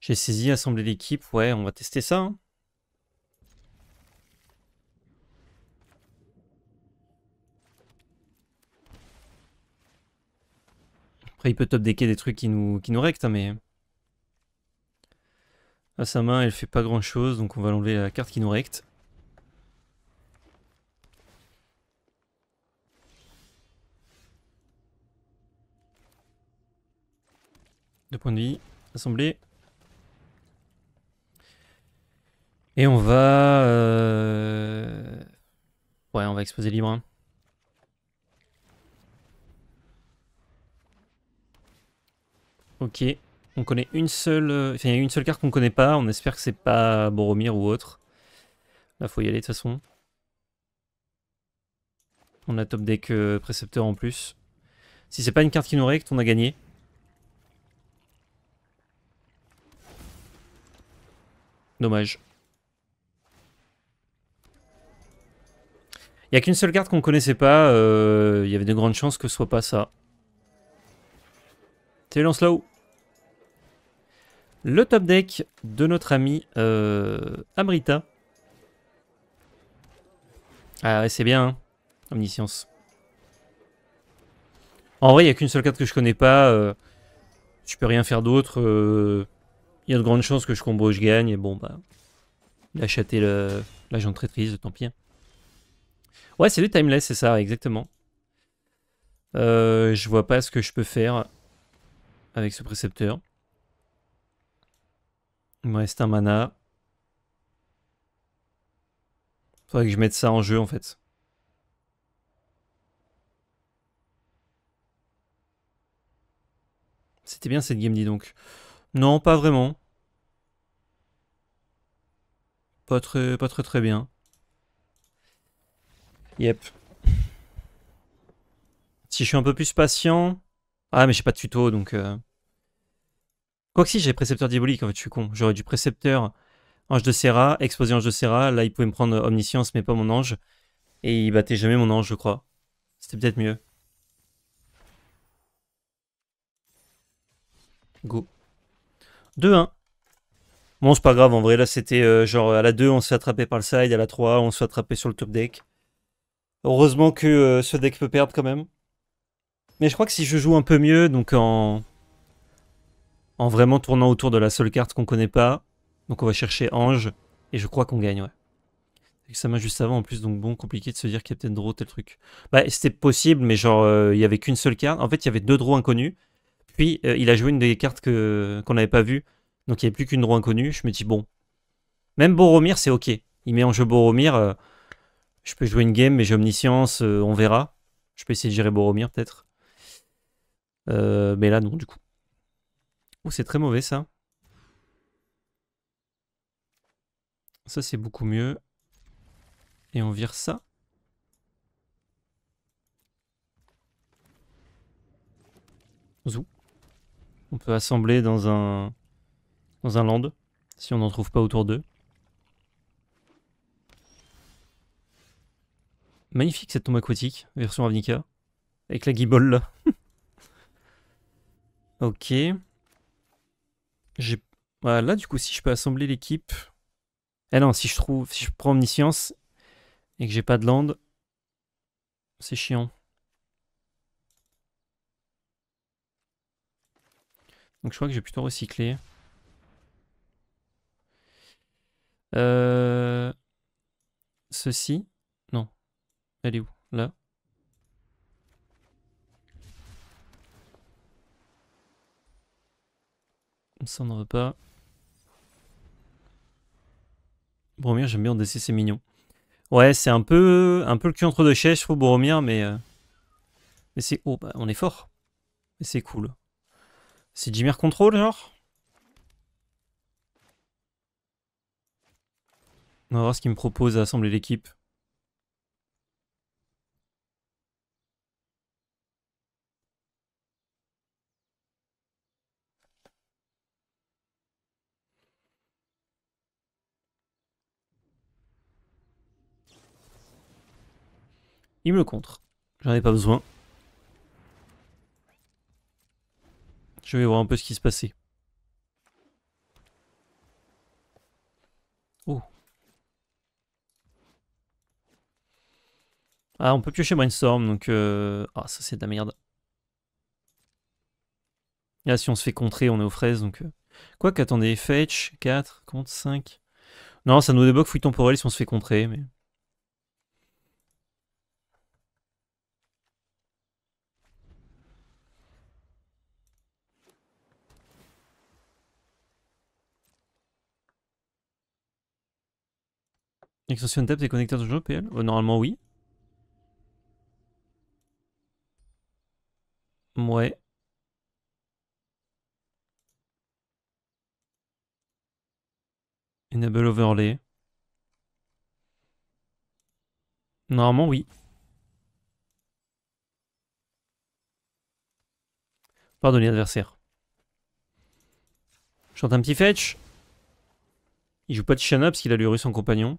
J'ai saisi, assemblé l'équipe. Ouais, on va tester ça. Hein. Après, il peut top decker des trucs qui nous, qui nous rectent, hein, mais... À ah, sa main, elle fait pas grand chose, donc on va l'enlever la carte qui nous recte. Deux points de vie. assemblé Et on va... Euh, ouais, on va exposer libre. Hein. Ok. On connaît une seule... Euh, enfin, il y a une seule carte qu'on connaît pas. On espère que c'est pas Boromir ou autre. Là, faut y aller de toute façon. On a top deck euh, précepteur en plus. Si c'est pas une carte qui nous règle, on a gagné. Dommage. Il n'y a qu'une seule carte qu'on connaissait pas. Euh, il y avait de grandes chances que ce soit pas ça. T'es lance là-haut. Le top deck de notre ami euh, Amrita. Ah c'est bien, hein. Omniscience. En vrai, il n'y a qu'une seule carte que je connais pas. Euh, je peux rien faire d'autre. Euh, il y a de grandes chances que je combo je gagne, et bon, bah. Il a acheté l'agent traîtrise, tant pis. Hein. Ouais, c'est le timeless, c'est ça, exactement. Euh, je vois pas ce que je peux faire avec ce précepteur. Il me reste un mana. Faudrait que je mette ça en jeu en fait. C'était bien cette game, dis donc. Non, pas vraiment. Pas très, pas très bien. Yep. Si je suis un peu plus patient... Ah, mais j'ai pas de tuto, donc... Quoi euh. Quoique si, j'ai précepteur diabolique, en fait, je suis con. J'aurais du précepteur ange de Serra, exposé ange de Serra. Là, il pouvait me prendre omniscience, mais pas mon ange. Et il battait jamais mon ange, je crois. C'était peut-être mieux. Go. 2-1. Bon, c'est pas grave, en vrai, là, c'était euh, genre à la 2, on s'est attrapé par le side, à la 3, on s'est attrapé sur le top deck. Heureusement que euh, ce deck peut perdre quand même. Mais je crois que si je joue un peu mieux, donc en... En vraiment tournant autour de la seule carte qu'on connaît pas, donc on va chercher Ange, et je crois qu'on gagne, ouais. Ça m'a juste avant en plus, donc bon, compliqué de se dire qu'il y a peut-être draw, tel truc. Bah, c'était possible, mais genre, euh, il y avait qu'une seule carte. En fait, il y avait deux draws inconnus, puis euh, il a joué une des cartes qu'on n'avait pas vu, donc il n'y avait plus qu'une droite inconnue. Je me dis, bon, même Boromir, c'est ok. Il met en jeu Boromir, euh, je peux jouer une game, mais j'ai Omniscience, euh, on verra. Je peux essayer de gérer Boromir peut-être. mais là, non, du coup. Oh, c'est très mauvais ça. Ça, c'est beaucoup mieux. Et on vire ça. Zou on peut assembler dans un, dans un land, si on n'en trouve pas autour d'eux. Magnifique cette tombe aquatique, version Avnica, avec la guibole là. ok. J'ai... là du coup, si je peux assembler l'équipe... Ah non, si je trouve, si je prends Omniscience et que j'ai pas de land, c'est chiant. Donc je crois que j'ai plutôt recyclé. Euh... Ceci. Non. Elle est où Là. Ça, on n'en veut pas. j'aime bien en DC, c'est mignon. Ouais, c'est un peu, un peu le cul entre deux chaises, je trouve, Boromir, mais... Euh, mais c'est... Oh, bah, on est fort. Mais c'est cool. C'est Jimmer Control, genre On va voir ce qu'il me propose à assembler l'équipe. Il me le contre. J'en ai pas besoin. Je vais voir un peu ce qui se passait. Oh. Ah, on peut piocher Brainstorm, donc... Euh, ah, ça c'est de la merde. Là, si on se fait contrer, on est aux fraises, donc... Euh. Quoi qu'attendez, fetch, 4, contre 5... Non, ça nous débloque fouille temporelle si on se fait contrer, mais... Extension Tab, c'est connecteur de de jeu PL euh, Normalement, oui. Ouais. Enable overlay. Normalement, oui. Pardonnez, l'adversaire. Je tente un petit fetch. Il joue pas de Tishana parce qu'il a lui russe en compagnon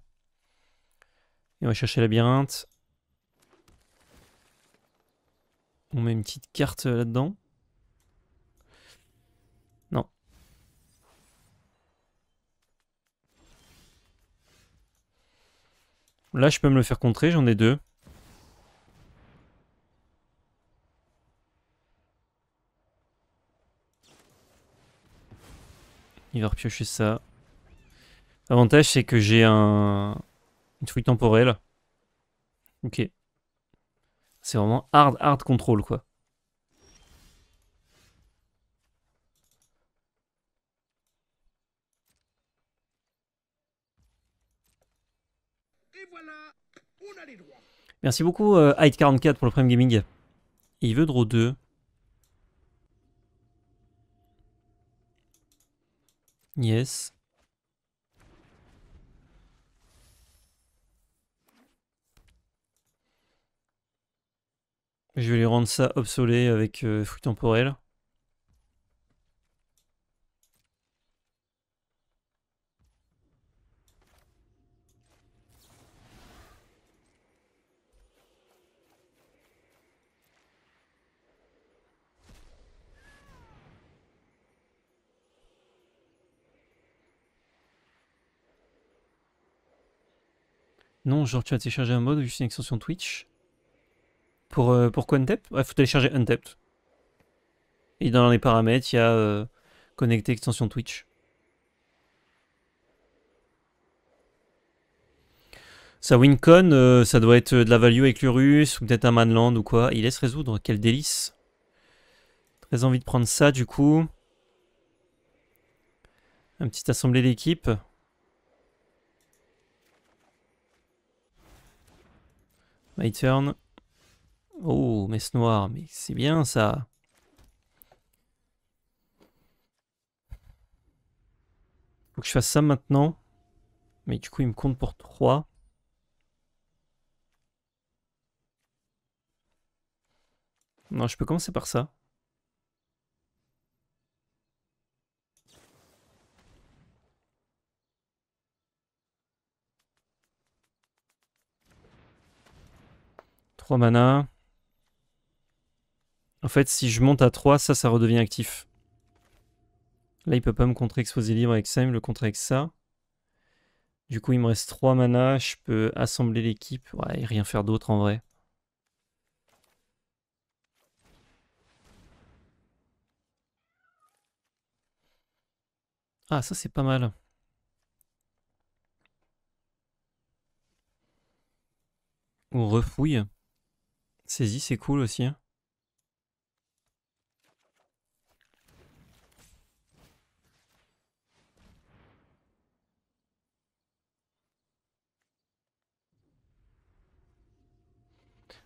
on va chercher labyrinthe. On met une petite carte là-dedans. Non. Là, je peux me le faire contrer, j'en ai deux. Il va repiocher ça. L'avantage, c'est que j'ai un... Une fouille temporelle. Ok. C'est vraiment hard, hard control, quoi. Et voilà, on a les droits. Merci beaucoup, hide euh, 44 pour le Prime Gaming. il veut Draw 2. Yes. Je vais lui rendre ça obsolète avec euh, Fruits fruit temporel. Non, genre tu as téléchargé un mode juste une extension Twitch pour, euh, pourquoi Untapped Il faut télécharger Untapped. Et dans les paramètres, il y a euh, connecter extension Twitch. Ça Wincon, euh, ça doit être de la value avec le russe, ou peut-être un Manland ou quoi. Il laisse résoudre, quel délice. Très envie de prendre ça du coup. Un petit assemblée d'équipe. My turn. Oh, messe noire, mais c'est bien ça. Faut que je fasse ça maintenant. Mais du coup, il me compte pour 3. Non, je peux commencer par ça. Trois manas. En fait, si je monte à 3, ça, ça redevient actif. Là, il peut pas me contre-exposer libre avec ça, il me le contre avec ça. Du coup, il me reste 3 mana, je peux assembler l'équipe. Ouais, et rien faire d'autre en vrai. Ah, ça c'est pas mal. On refouille. Saisi, c'est cool aussi. Hein.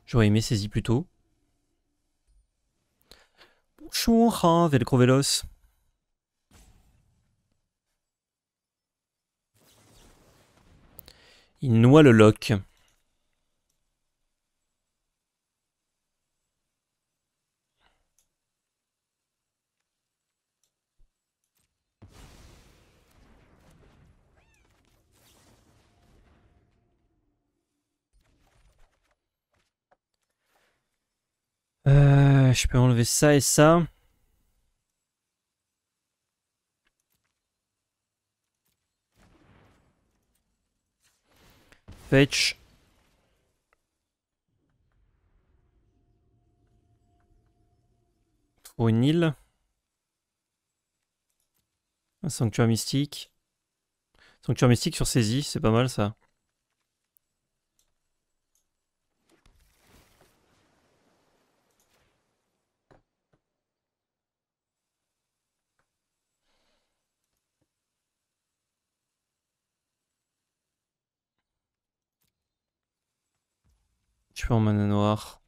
J'aurais aimé saisir plus tôt. Bonjour, hein, Velcro Vélos. Il noie le lock. je peux enlever ça et ça. Fetch. Trouver une île. Un sanctuaire mystique. Sanctuaire mystique sur saisie, c'est pas mal ça. Je suis en mana noir.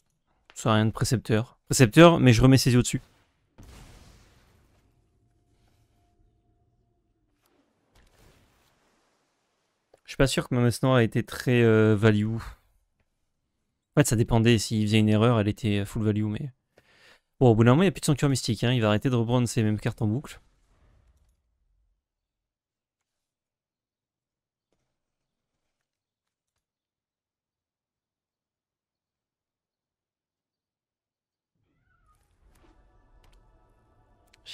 Ça n'a rien de précepteur. Précepteur, mais je remets ses yeux dessus. Je suis pas sûr que ma masse noire a été très euh, value. En fait, ça dépendait. S'il faisait une erreur, elle était full value, mais... Bon, au bout d'un moment, il n'y a plus de Sanctuaire mystique. Hein. Il va arrêter de reprendre ses mêmes cartes en boucle.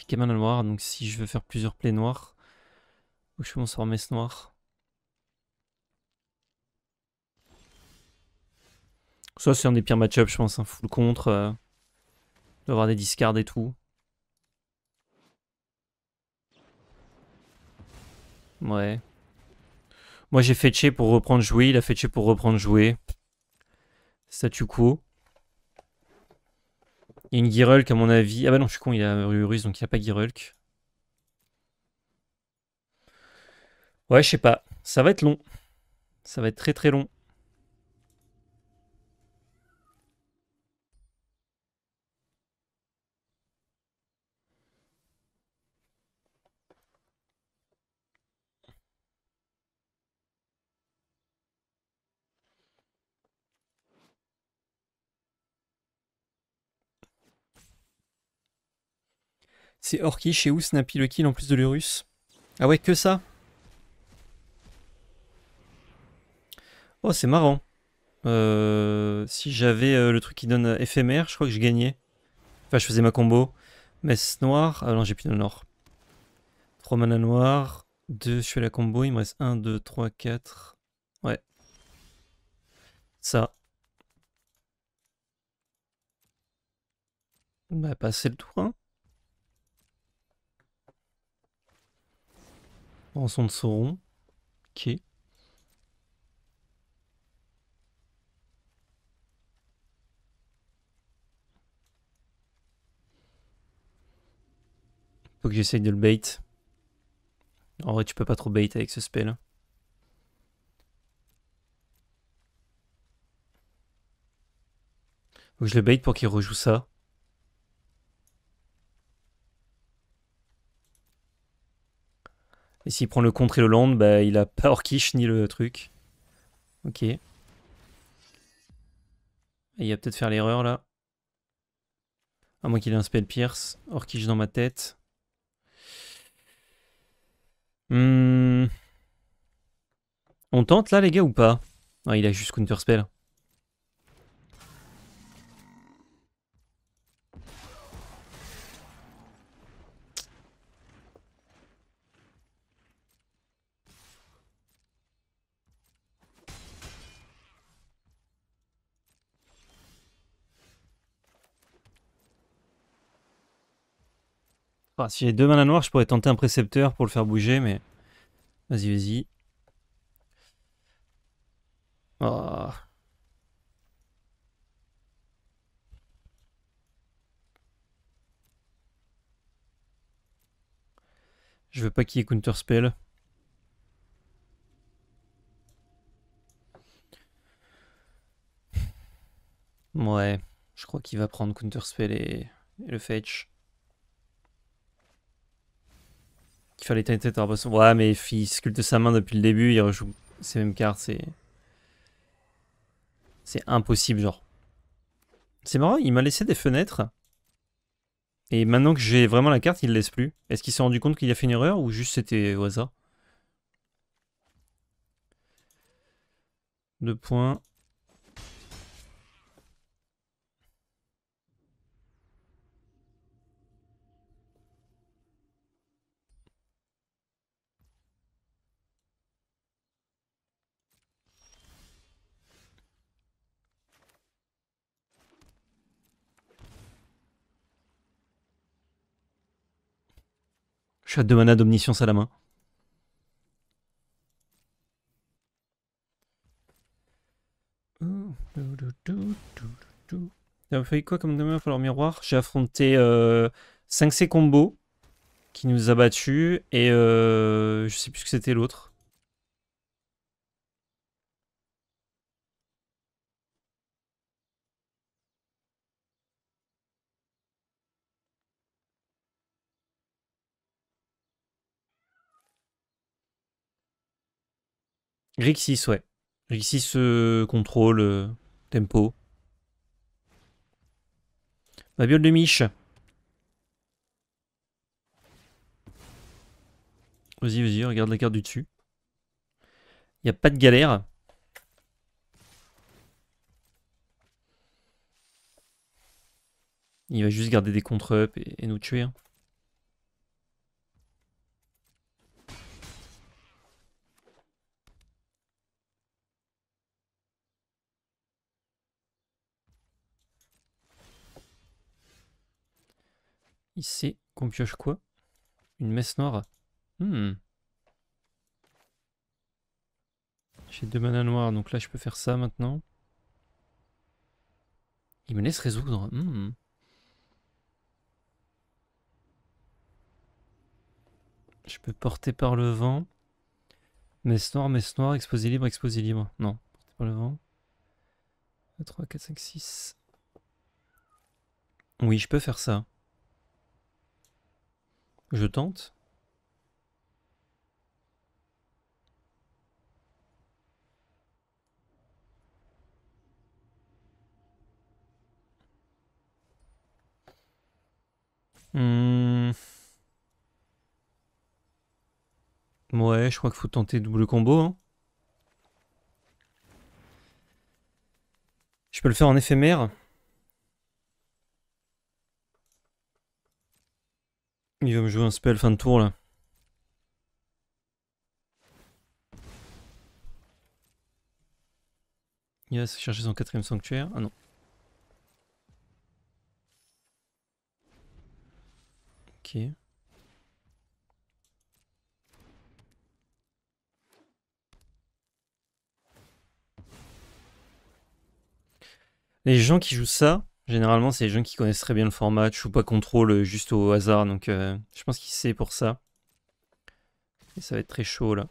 piquer mana noir donc si je veux faire plusieurs plays noirs, faut que je commence par noir noir. Ça, c'est un des pires match up je pense. un hein. Full contre. Euh, d'avoir des discards et tout. Ouais. Moi, j'ai fetché pour reprendre jouer. Il a fetché pour reprendre jouer. Statu quo une Girulk à mon avis. Ah bah non, je suis con, il a Urus, donc il a pas Girulk. Ouais, je sais pas. Ça va être long. Ça va être très très long. C'est Orki, chez où Snappy le kill en plus de l'Urus. Ah ouais, que ça Oh, c'est marrant. Euh, si j'avais euh, le truc qui donne euh, éphémère, je crois que je gagnais. Enfin, je faisais ma combo. Messe noire. Ah non, j'ai plus de nord. 3 mana noir. 2, je fais la combo. Il me reste 1, 2, 3, 4. Ouais. Ça. va bah, passer le tour, hein. son de Sauron. Ok. Faut que j'essaye de le bait. En vrai, tu peux pas trop bait avec ce spell. Faut que je le bait pour qu'il rejoue ça. Et s'il prend le contre et le land, bah, il a pas Orkish ni le truc. Ok. il va peut-être faire l'erreur là. À moins qu'il ait un spell pierce. Orkish dans ma tête. Hmm. On tente là les gars ou pas ah, Il a juste counter spell. si j'ai deux manas noires, je pourrais tenter un précepteur pour le faire bouger, mais... Vas-y, vas-y. Oh. Je veux pas qu'il y ait counter-spell. Ouais, je crois qu'il va prendre counterspell spell et le fetch. Faire les Ouais, mais il sculpte sa main depuis le début, il rejoue ces mêmes cartes, c'est. C'est impossible, genre. C'est marrant, il m'a laissé des fenêtres. Et maintenant que j'ai vraiment la carte, il laisse plus. Est-ce qu'il s'est rendu compte qu'il a fait une erreur ou juste c'était au hasard Deux points. J'ai deux mana d'omniscience à la main. T'as me quoi comme demain pour leur miroir J'ai affronté 5C euh, combo qui nous a battus et euh, je sais plus ce que c'était l'autre. Grixis, ouais. Grixis, euh, contrôle, euh, tempo. Ma de Mich. Vas-y, vas-y, regarde la carte du dessus. Il a pas de galère. Il va juste garder des contre-up et, nous tuer. Hein. Ici, qu'on pioche quoi Une messe noire hmm. J'ai deux manas noires, donc là je peux faire ça maintenant. Il me laisse résoudre. Hmm. Je peux porter par le vent. Messe noire, messe noire, exposé libre, exposé libre. Non, porter par le vent. 3, 4, 5, 6. Oui, je peux faire ça. Je tente. Hmm. Ouais, je crois qu'il faut tenter double combo. Hein. Je peux le faire en éphémère. Il va me jouer un spell fin de tour là. Il va se chercher son quatrième sanctuaire. Ah non. Ok. Les gens qui jouent ça, Généralement, c'est les gens qui connaissent très bien le format. Je joue pas contrôle juste au hasard, donc euh, je pense qu'il sait pour ça. Et ça va être très chaud là.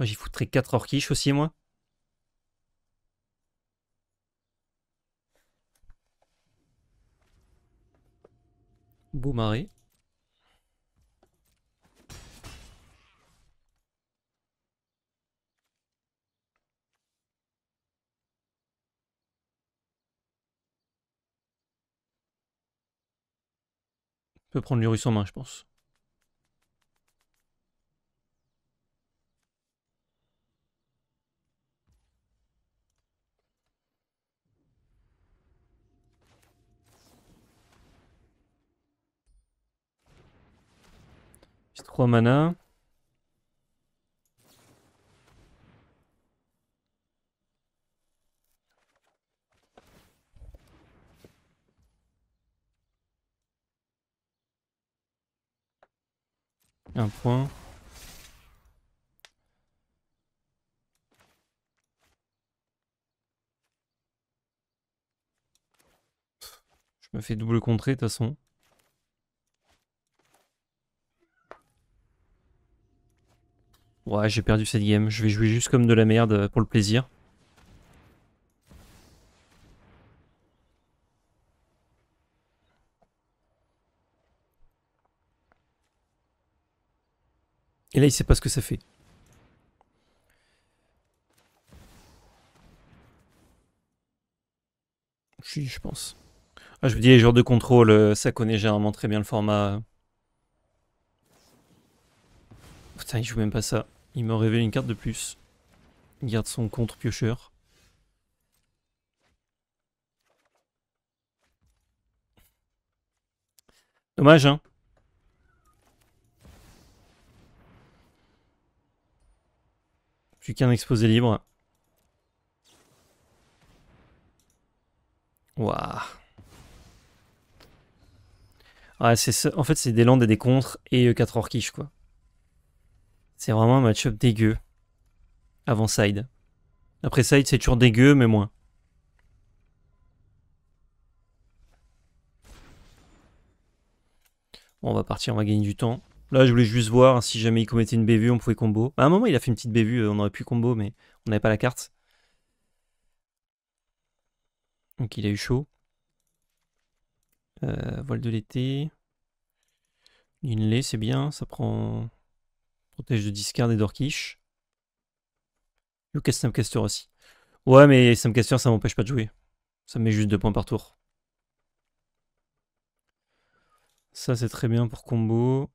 Oh, j'y foutrais 4 orquiches aussi, moi. Beau marais. peut prendre les Russes en main, je pense. J'ai 3 mana. Un point. Je me fais double contrer de toute façon. Ouais, j'ai perdu cette game. Je vais jouer juste comme de la merde euh, pour le plaisir. Et là, il ne sait pas ce que ça fait. Si, je pense. Ah, je vous dis, les joueurs de contrôle, euh, ça connaît généralement très bien le format. Putain, il joue même pas ça. Il m'a révèle une carte de plus. Il garde son contre piocheur. Dommage, hein Plus qu'un exposé libre. Waouh. c'est En fait, c'est des landes et des contres et 4 euh, orquiches, quoi. C'est vraiment un match-up dégueu. Avant side. Après side, c'est toujours dégueu, mais moins. on va partir, on va gagner du temps. Là, je voulais juste voir si jamais il commettait une bévue, on pouvait combo. À un moment, il a fait une petite bévue, euh, on aurait pu combo, mais on n'avait pas la carte. Donc il a eu chaud. Euh, voile de l'été. Une c'est bien, ça prend... Protège de discard et d'orquiche. Lucas Caster aussi. Ouais, mais Samcaster, ça m'empêche pas de jouer. Ça met juste deux points par tour. Ça, c'est très bien pour combo.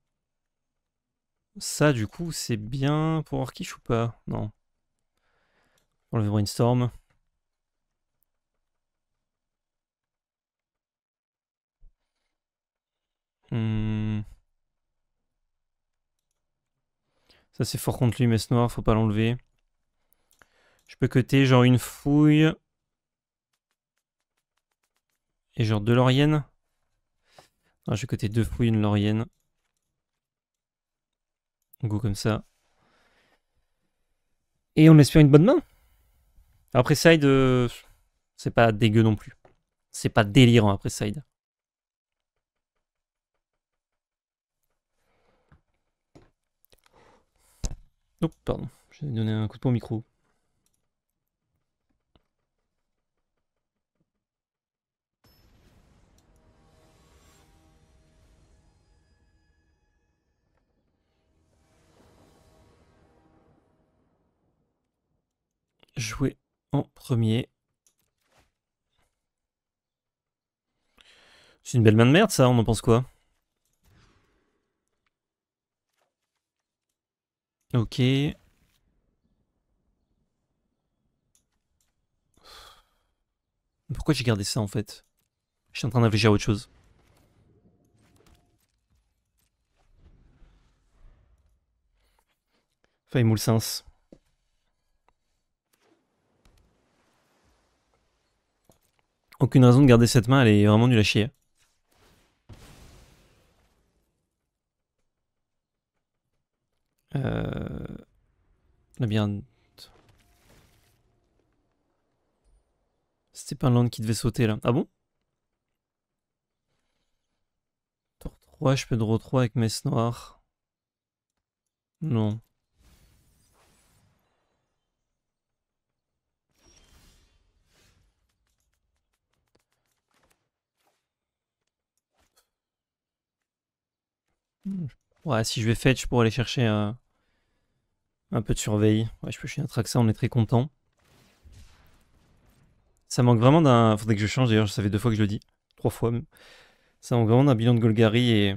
Ça, du coup, c'est bien pour Orkish ou pas Non. Pour le brainstorm. Hmm. Ça, c'est fort contre lui, ce noir, faut pas l'enlever. Je peux coter genre une fouille. Et genre deux lauriennes. Non, je vais coter deux fouilles, une laurienne. On go comme ça. Et on espère une bonne main. Après side, euh, c'est pas dégueu non plus. C'est pas délirant après side. Oups, pardon, vais donner un coup de poing au micro. jouer en premier. C'est une belle main de merde ça, on en pense quoi Ok. Pourquoi j'ai gardé ça en fait Je suis en train d'infliger autre chose. Faille moule sens. Aucune raison de garder cette main, elle est vraiment nulle à chier. Euh... C'était pas un land qui devait sauter là. Ah bon Tour 3, je peux draw 3 avec Messe noirs. Non. Ouais, si je vais fetch, je aller chercher un, peu de surveille. Ouais, je peux chercher un Traxa, on est très content. Ça manque vraiment d'un... Faudrait que je change d'ailleurs, je savais deux fois que je le dis. Trois fois même. Ça manque vraiment d'un bilan de Golgari et...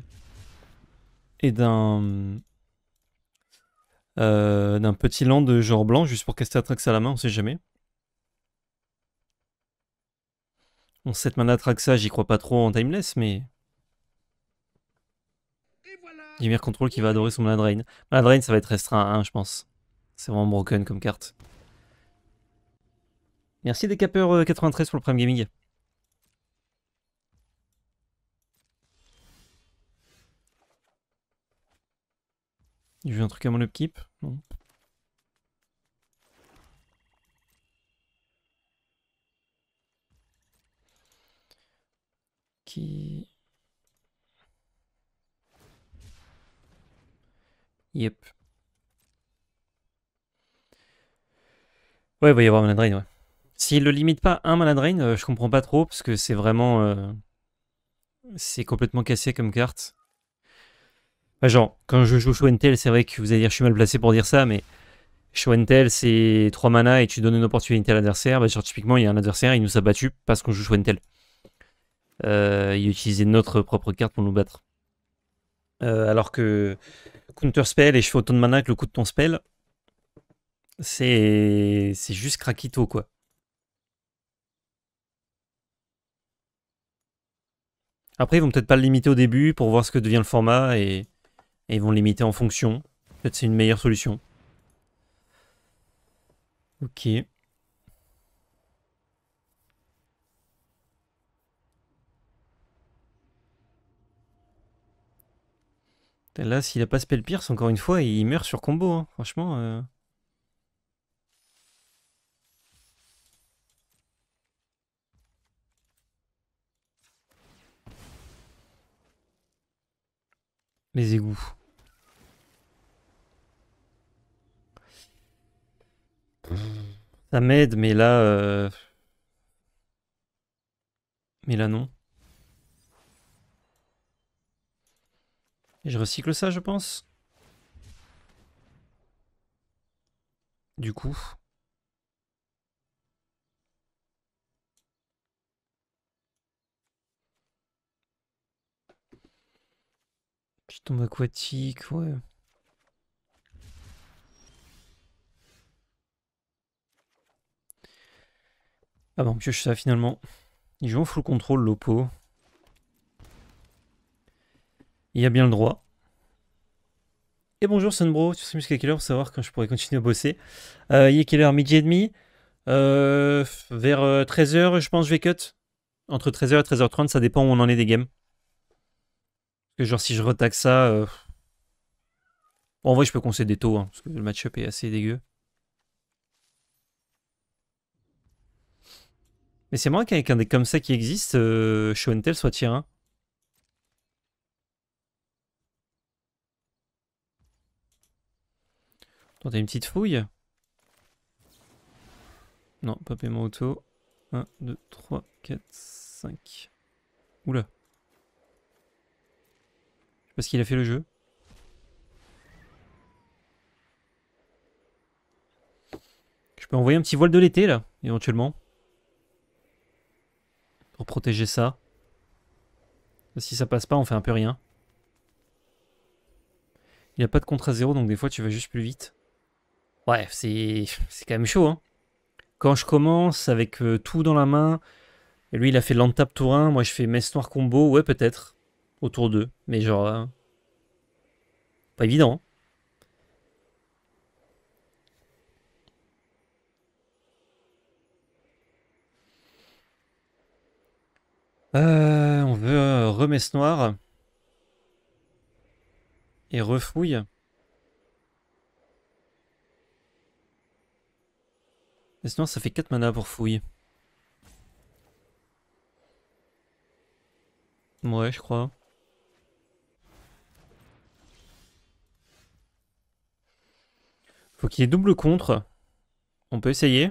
Et d'un... Euh, d'un petit land de genre blanc juste pour caster Traxa à la main, on sait jamais. On cette mana ça j'y crois pas trop en timeless, mais Ymir Control qui va adorer son Maladrain. Maladrain, ça va être restreint à je pense. C'est vraiment broken comme carte. Merci des capeurs 93 euh, pour le Prime Gaming. J'ai vu un truc à mon upkeep Qui... Yep. Ouais, il va y avoir mana drain, ouais. S'il le limite pas un mana drain, euh, je comprends pas trop, parce que c'est vraiment... Euh, c'est complètement cassé comme carte. Bah, genre, quand je joue Showentel, c'est vrai que vous allez dire je suis mal placé pour dire ça, mais Showentel, c'est 3 mana et tu donnes une opportunité à l'adversaire. Bah, genre, typiquement, il y a un adversaire, il nous a battu parce qu'on joue Showentel. Euh, il utilisait notre propre carte pour nous battre. Euh, alors que counter spell et je fais autant de mana avec le coup de ton spell, c'est juste craquito quoi. Après, ils vont peut-être pas le limiter au début pour voir ce que devient le format et, et ils vont le limiter en fonction. Peut-être c'est une meilleure solution. Ok. Là, s'il a pas Pierce, encore une fois, il meurt sur combo, hein. franchement. Euh... Les égouts. Ça m'aide, mais là... Euh. Mais là, non. Et je recycle ça, je pense. Du coup... Je tombe aquatique, ouais. Ah bon, pioche ça finalement. Ils jouent en full contrôle l'oppo. Il y a bien le droit. Et bonjour Sunbro, tu sais jusqu'à quelle heure pour savoir quand je pourrais continuer à bosser. Euh, il est quelle heure Midi et demi euh, Vers 13h, euh, je pense, je vais cut. Entre 13h et 13h30, ça dépend où on en est des games. Parce Que genre, si je retaque ça. Bon, en vrai, je peux concéder tôt, hein, parce que le matchup est assez dégueu. Mais c'est moins qu'avec un deck comme ça qui existe, Show and Tell soit tiré. t'as une petite fouille Non, pas paiement auto. 1, 2, 3, 4, 5. Oula. Je sais pas ce qu'il a fait le jeu. Je peux envoyer un petit voile de l'été là, éventuellement. Pour protéger ça. Si ça passe pas, on fait un peu rien. Il n'y a pas de contrat zéro, donc des fois tu vas juste plus vite. Ouais, c'est quand même chaud. Hein. Quand je commence avec euh, tout dans la main, lui il a fait l'entape tour 1, moi je fais messe noir combo, ouais peut-être, autour d'eux mais genre... Euh, pas évident. Hein. Euh, on veut remesse noir et refouille. Mais sinon, ça fait 4 mana pour fouiller. Ouais, je crois. Faut qu'il ait double contre. On peut essayer.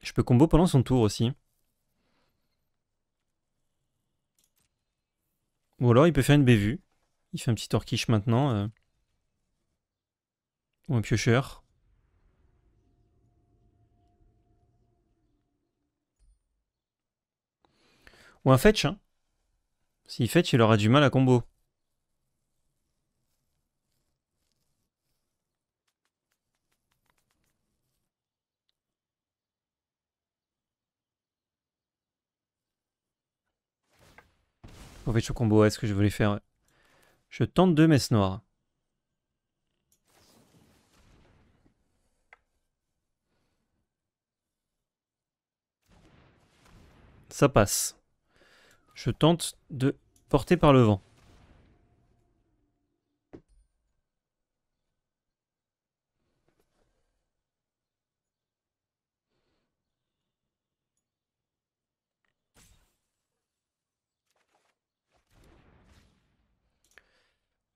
Je peux combo pendant son tour aussi. Ou alors il peut faire une bévue. Il fait un petit torquish maintenant. Euh. Ou un piocheur. Ou un fetch. Hein. S'il fetch, il aura du mal à combo. En fait, au combo, est-ce que je voulais faire Je tente deux messes noires. Ça passe. Je tente de porter par le vent.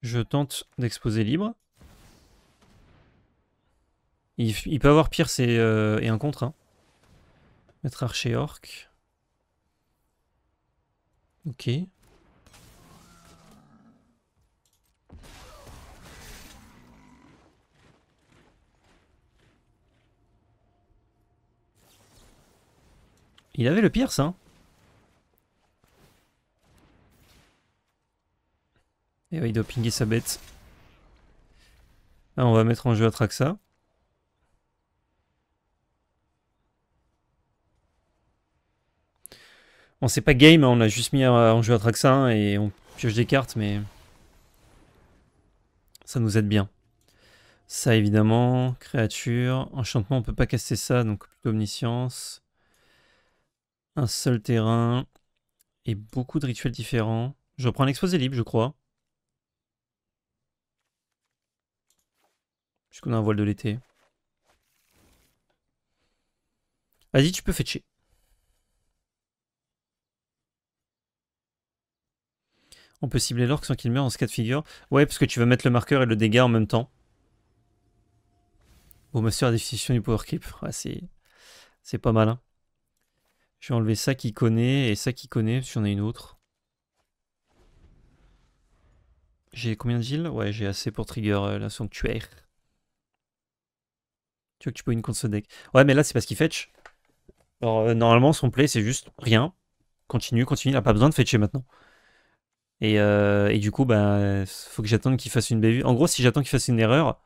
Je tente d'exposer libre. Il, peut avoir pire, c'est euh, et un contre. Mettre archer orc. Ok. Il avait le pierce, ça. Hein. Et eh il doit pinguer sa bête. Ah, on va mettre en jeu Atraxa. On sait pas game, on a juste mis en jeu à Traxin et on pioche des cartes, mais ça nous aide bien. Ça évidemment, créature, enchantement, on peut pas casser ça, donc plutôt omniscience. Un seul terrain et beaucoup de rituels différents. Je reprends l'exposé libre, je crois. Puisqu'on a un voile de l'été. Vas-y, tu peux fetcher. On peut cibler l'orc sans qu'il meure en ce cas de figure. Ouais, parce que tu vas mettre le marqueur et le dégât en même temps. Au master à définition du power Creep. Ouais, c'est... pas mal. Hein. Je vais enlever ça qui connaît et ça qui connaît, si j'en a une autre. J'ai combien de gil Ouais, j'ai assez pour trigger euh, la sanctuaire. Tu vois que tu peux une contre ce deck. Ouais, mais là, c'est parce qu'il fetch. Alors, euh, normalement, son play, c'est juste rien. Continue, continue. Il n'a pas besoin de fetcher maintenant. Euh, et, du coup, il bah, faut que j'attende qu'il fasse une bévue. En gros, si j'attends qu'il fasse une erreur,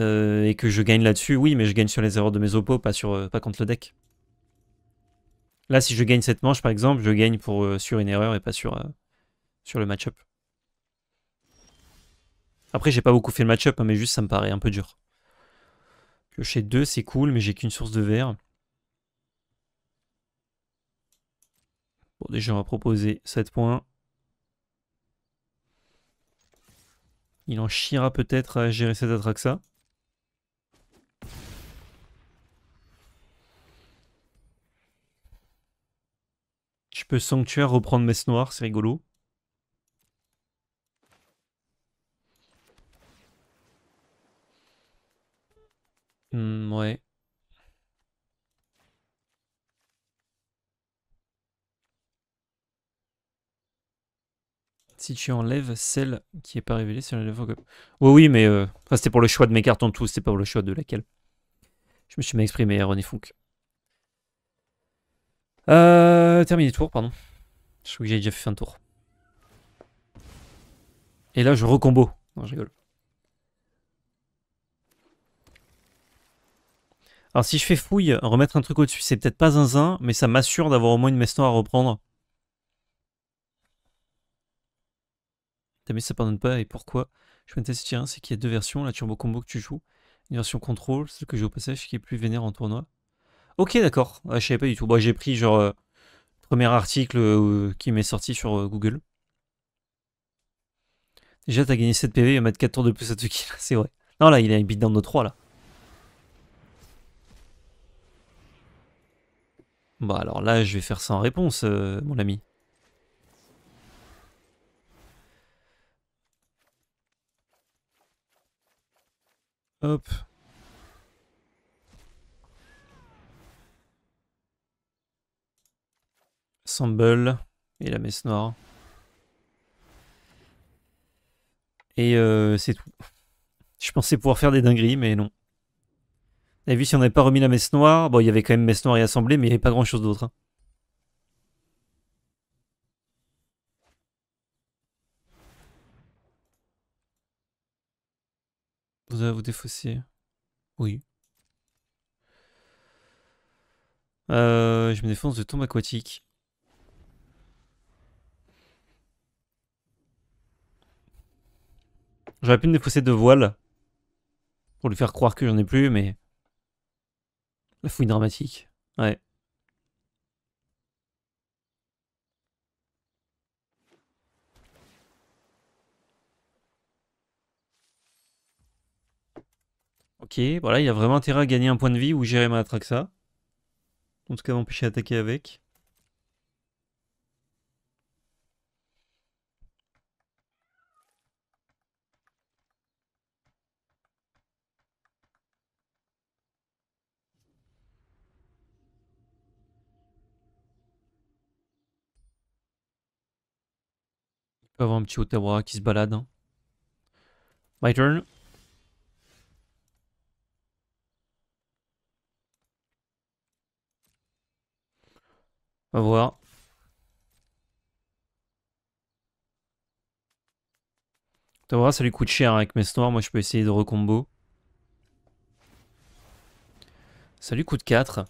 euh, et que je gagne là-dessus, oui, mais je gagne sur les erreurs de mes oppos, pas, sur, euh, pas contre le deck. Là, si je gagne cette manche, par exemple, je gagne pour, sur une erreur et pas sur, sur le match-up. Après, j'ai pas beaucoup fait le match-up, hein, mais juste ça me paraît un peu dur. Que chez 2, c'est cool, mais j'ai qu'une source de verre. Bon, déjà, on va proposer 7 points. Il en chiera peut-être à gérer cet Atraxa. Je peux sanctuaire, reprendre mes noirs, c'est rigolo. Hmm, ouais. si tu enlèves celle qui n'est pas révélée c'est la Oui, oui, mais euh, c'était pour le choix de mes cartes en tout, c'était pas pour le choix de laquelle. Je me suis mal exprimé, René Funk. Euh, terminé tour, pardon. Je crois que j'ai déjà fait un tour. Et là, je recombo. Non, je rigole. Alors, si je fais fouille, remettre un truc au-dessus, c'est peut-être pas un zin, mais ça m'assure d'avoir au moins une meston à reprendre mais ça pardonne pas et pourquoi. Je me tiens, c'est qu'il y a deux versions, la turbo combo que tu joues, une version contrôle, celle que j'ai au passage qui est plus vénère en tournoi. Ok, d'accord, ah, je savais pas du tout. moi bah, j'ai pris genre euh, premier article euh, qui m'est sorti sur euh, Google. Déjà, tu as gagné 7 PV à mettre 4 tours de plus à qui c'est vrai. Non, là, il a une bite dans de 3 là. Bah alors là, je vais faire ça en réponse, mon ami. Hop. assemble et la messe noire. Et euh, c'est tout. Je pensais pouvoir faire des dingueries, mais non. avez vu, si on n'avait pas remis la messe noire, bon, il y avait quand même messe noire et assemblée, mais il n'y avait pas grand chose d'autre. Hein. Vous allez vous défausser. Oui. Euh, je me défonce de tombe aquatique. J'aurais pu me défausser de voile. Pour lui faire croire que j'en ai plus, mais... La fouille dramatique. Ouais. Ok, voilà, il y a vraiment intérêt à gagner un point de vie ou gérer ma ça En tout cas, m'empêcher d'attaquer avec. Il peut avoir un petit Ottawa qui se balade. Hein. My turn. voir. ça lui coûte cher avec mes noirs. Moi, je peux essayer de recombo. Ça lui coûte 4.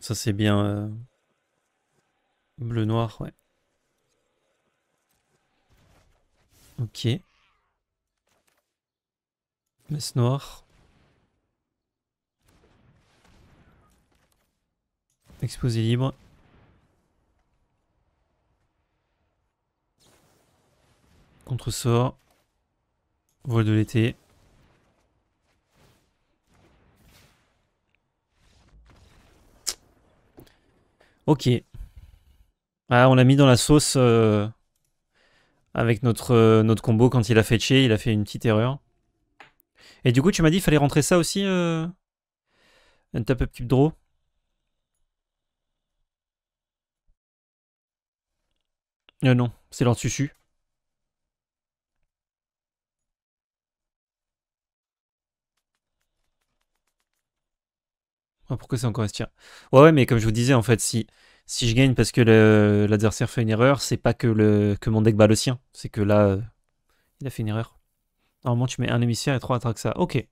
Ça, c'est bien... Euh, Bleu-noir, ouais. Ok. Messe noir Exposé libre. Contre-sort. Vol de l'été. Ok. Ah, on l'a mis dans la sauce euh, avec notre, euh, notre combo quand il a fait fetché, il a fait une petite erreur. Et du coup, tu m'as dit qu'il fallait rentrer ça aussi euh, Un tap-up type draw Euh, non, c'est Lord ah, pourquoi c'est encore Estia ouais, ouais, mais comme je vous disais, en fait, si, si je gagne parce que l'adversaire fait une erreur, c'est pas que, le, mon deck bat le sien. C'est que là, euh, il a fait une erreur. Normalement, tu mets un émissaire et trois attaques ça. Ok.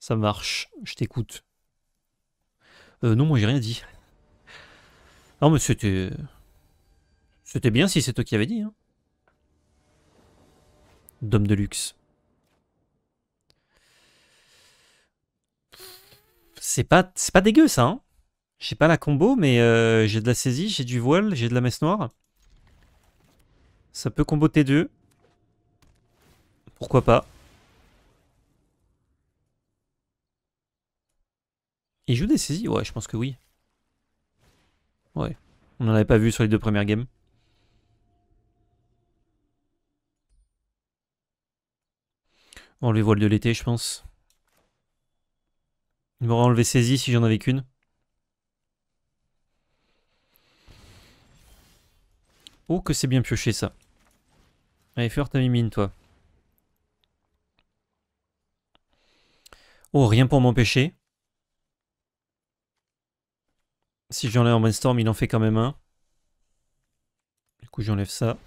Ça marche. Je t'écoute. Euh, non, moi, j'ai rien dit. Non, mais c'était... C'était bien si c'est toi qui avais dit. Hein. Dôme de luxe. C'est pas, c'est pas dégueu ça. Hein j'ai pas la combo, mais euh, j'ai de la saisie, j'ai du voile, j'ai de la messe noire. Ça peut combo T2. Pourquoi pas. Il joue des saisies Ouais, je pense que oui. Ouais. On n'en avait pas vu sur les deux premières games. On Enlever voile de l'été, je pense. Il m'aurait enlevé saisie si j'en avais qu'une. Oh, que c'est bien pioché ça. Allez, faire ta mimine, toi. Oh, rien pour m'empêcher. Si j'enlève en brainstorm, il en fait quand même un. Du coup, j'enlève ça.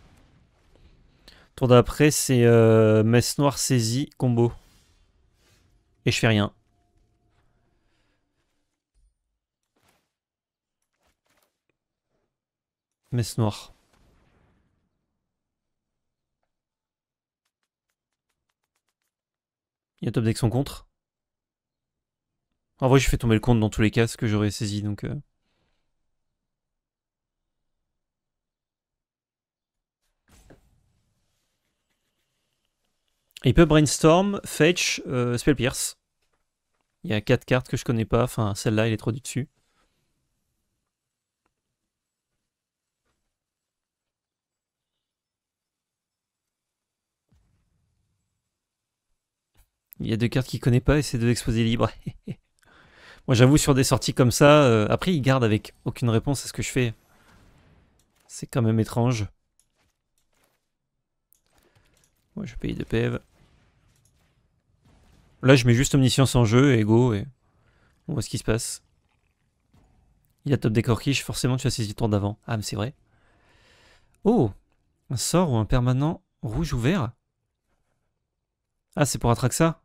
Tour d'après, c'est euh, messe noire saisie, combo. Et je fais rien. Messe noire. Il y a top deck son contre. En vrai, je fais tomber le compte dans tous les cas, ce que j'aurais saisi, donc... Euh. Il peut brainstorm, fetch, euh, spell pierce. Il y a quatre cartes que je connais pas. Enfin, celle-là, il est trop du dessus. Il y a deux cartes qu'il connaît pas et c'est deux exposés libres. Moi, j'avoue, sur des sorties comme ça, euh, après, il garde avec aucune réponse à ce que je fais. C'est quand même étrange. Moi, je paye de PEV. Là, je mets juste omniscience en jeu et go, et on voit ce qui se passe. Il a top des quiche, forcément tu as saisi le tour d'avant. Ah, mais c'est vrai. Oh Un sort ou un permanent rouge ou vert Ah, c'est pour ça.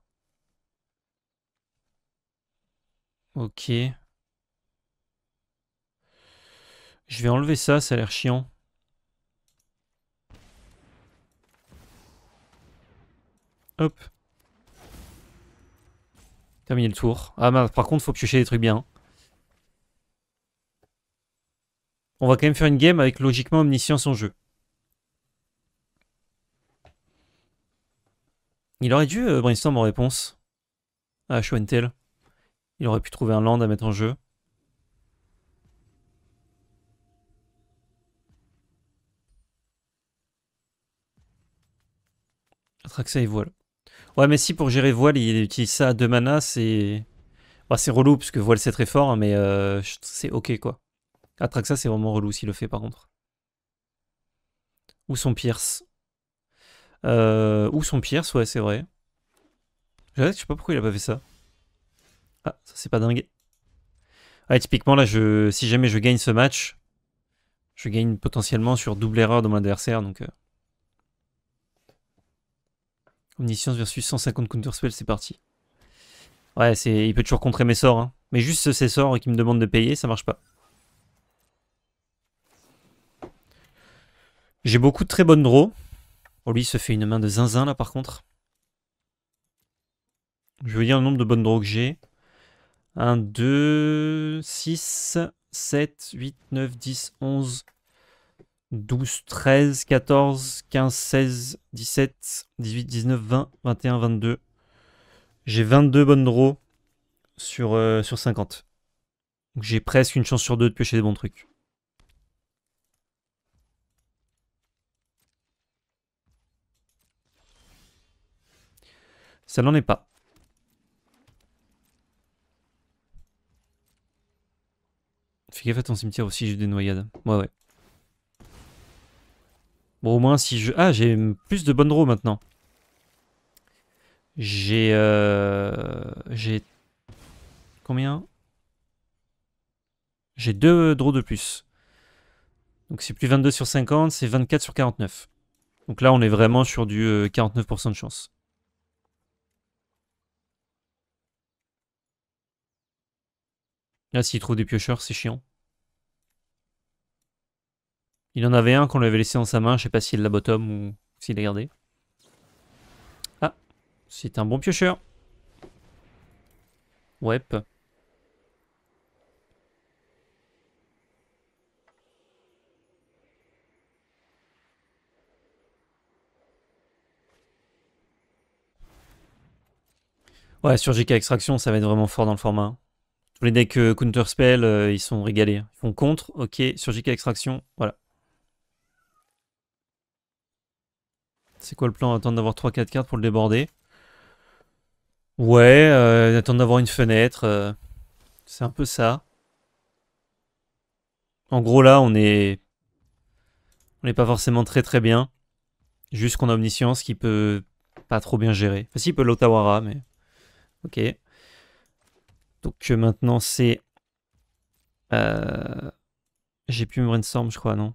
Ok. Je vais enlever ça, ça a l'air chiant. Hop. Terminer le tour. Ah mais par contre, faut piocher des trucs bien. On va quand même faire une game avec logiquement Omniscience en jeu. Il aurait dû euh, brainstorm en réponse à Schwentel. Il aurait pu trouver un land à mettre en jeu. Atraxa et voilà. Ouais, mais si pour gérer voile, il utilise ça à 2 mana, c'est. Bah, c'est relou, parce que voile c'est très fort, hein, mais euh, c'est ok quoi. Atraxa, c'est vraiment relou s'il le fait par contre. Ou son Pierce. Euh, ou son Pierce, ouais, c'est vrai. Je sais pas pourquoi il a pas fait ça. Ah, ça c'est pas dingue. Ouais, ah, typiquement là, je... si jamais je gagne ce match, je gagne potentiellement sur double erreur de mon adversaire, donc. Euh. Omniscience versus 150 counter spell, c'est parti. Ouais, il peut toujours contrer mes sorts. Hein. Mais juste ces sorts qui me demandent de payer, ça marche pas. J'ai beaucoup de très bonnes draws. Oh, lui, il se fait une main de zinzin, là, par contre. Je veux dire le nombre de bonnes draws que j'ai. 1, 2, 6, 7, 8, 9, 10, 11, 12, 13, 14, 15, 16, 17, 18, 19, 20, 21, 22. J'ai 22 bonnes draws sur, 50. Euh, Donc j'ai presque une chance sur deux de piocher des bons trucs. Ça n'en est pas. Fais gaffe à ton cimetière aussi, j'ai des noyades. Ouais, ouais. Bon, au moins, si je... Ah, j'ai plus de bonnes draws maintenant. J'ai... Euh, j'ai... Combien J'ai deux draws de plus. Donc c'est plus 22 sur 50, c'est 24 sur 49. Donc là, on est vraiment sur du 49% euh, de chance. Là, s'il trouve des piocheurs, c'est chiant. Il en avait un qu'on lui avait laissé dans sa main, je sais pas s'il l'a bottom ou s'il l'a gardé. Ah, c'est un bon piocheur. Ouais. Ouais, sur GK Extraction, ça va être vraiment fort dans le format. Tous les decks euh, counter-spell, euh, ils sont régalés. Ils font contre, ok, sur GK Extraction, voilà. C'est quoi le plan Attendre d'avoir 3-4 cartes pour le déborder. Ouais, euh, attendre d'avoir une fenêtre. Euh, c'est un peu ça. En gros là, on est... On n'est pas forcément très très bien. Juste qu'on a Omniscience qui peut pas trop bien gérer. Enfin si, peut l'Otawara, mais... Ok. Donc euh, maintenant c'est... Euh... J'ai plus brainstorm, je crois, non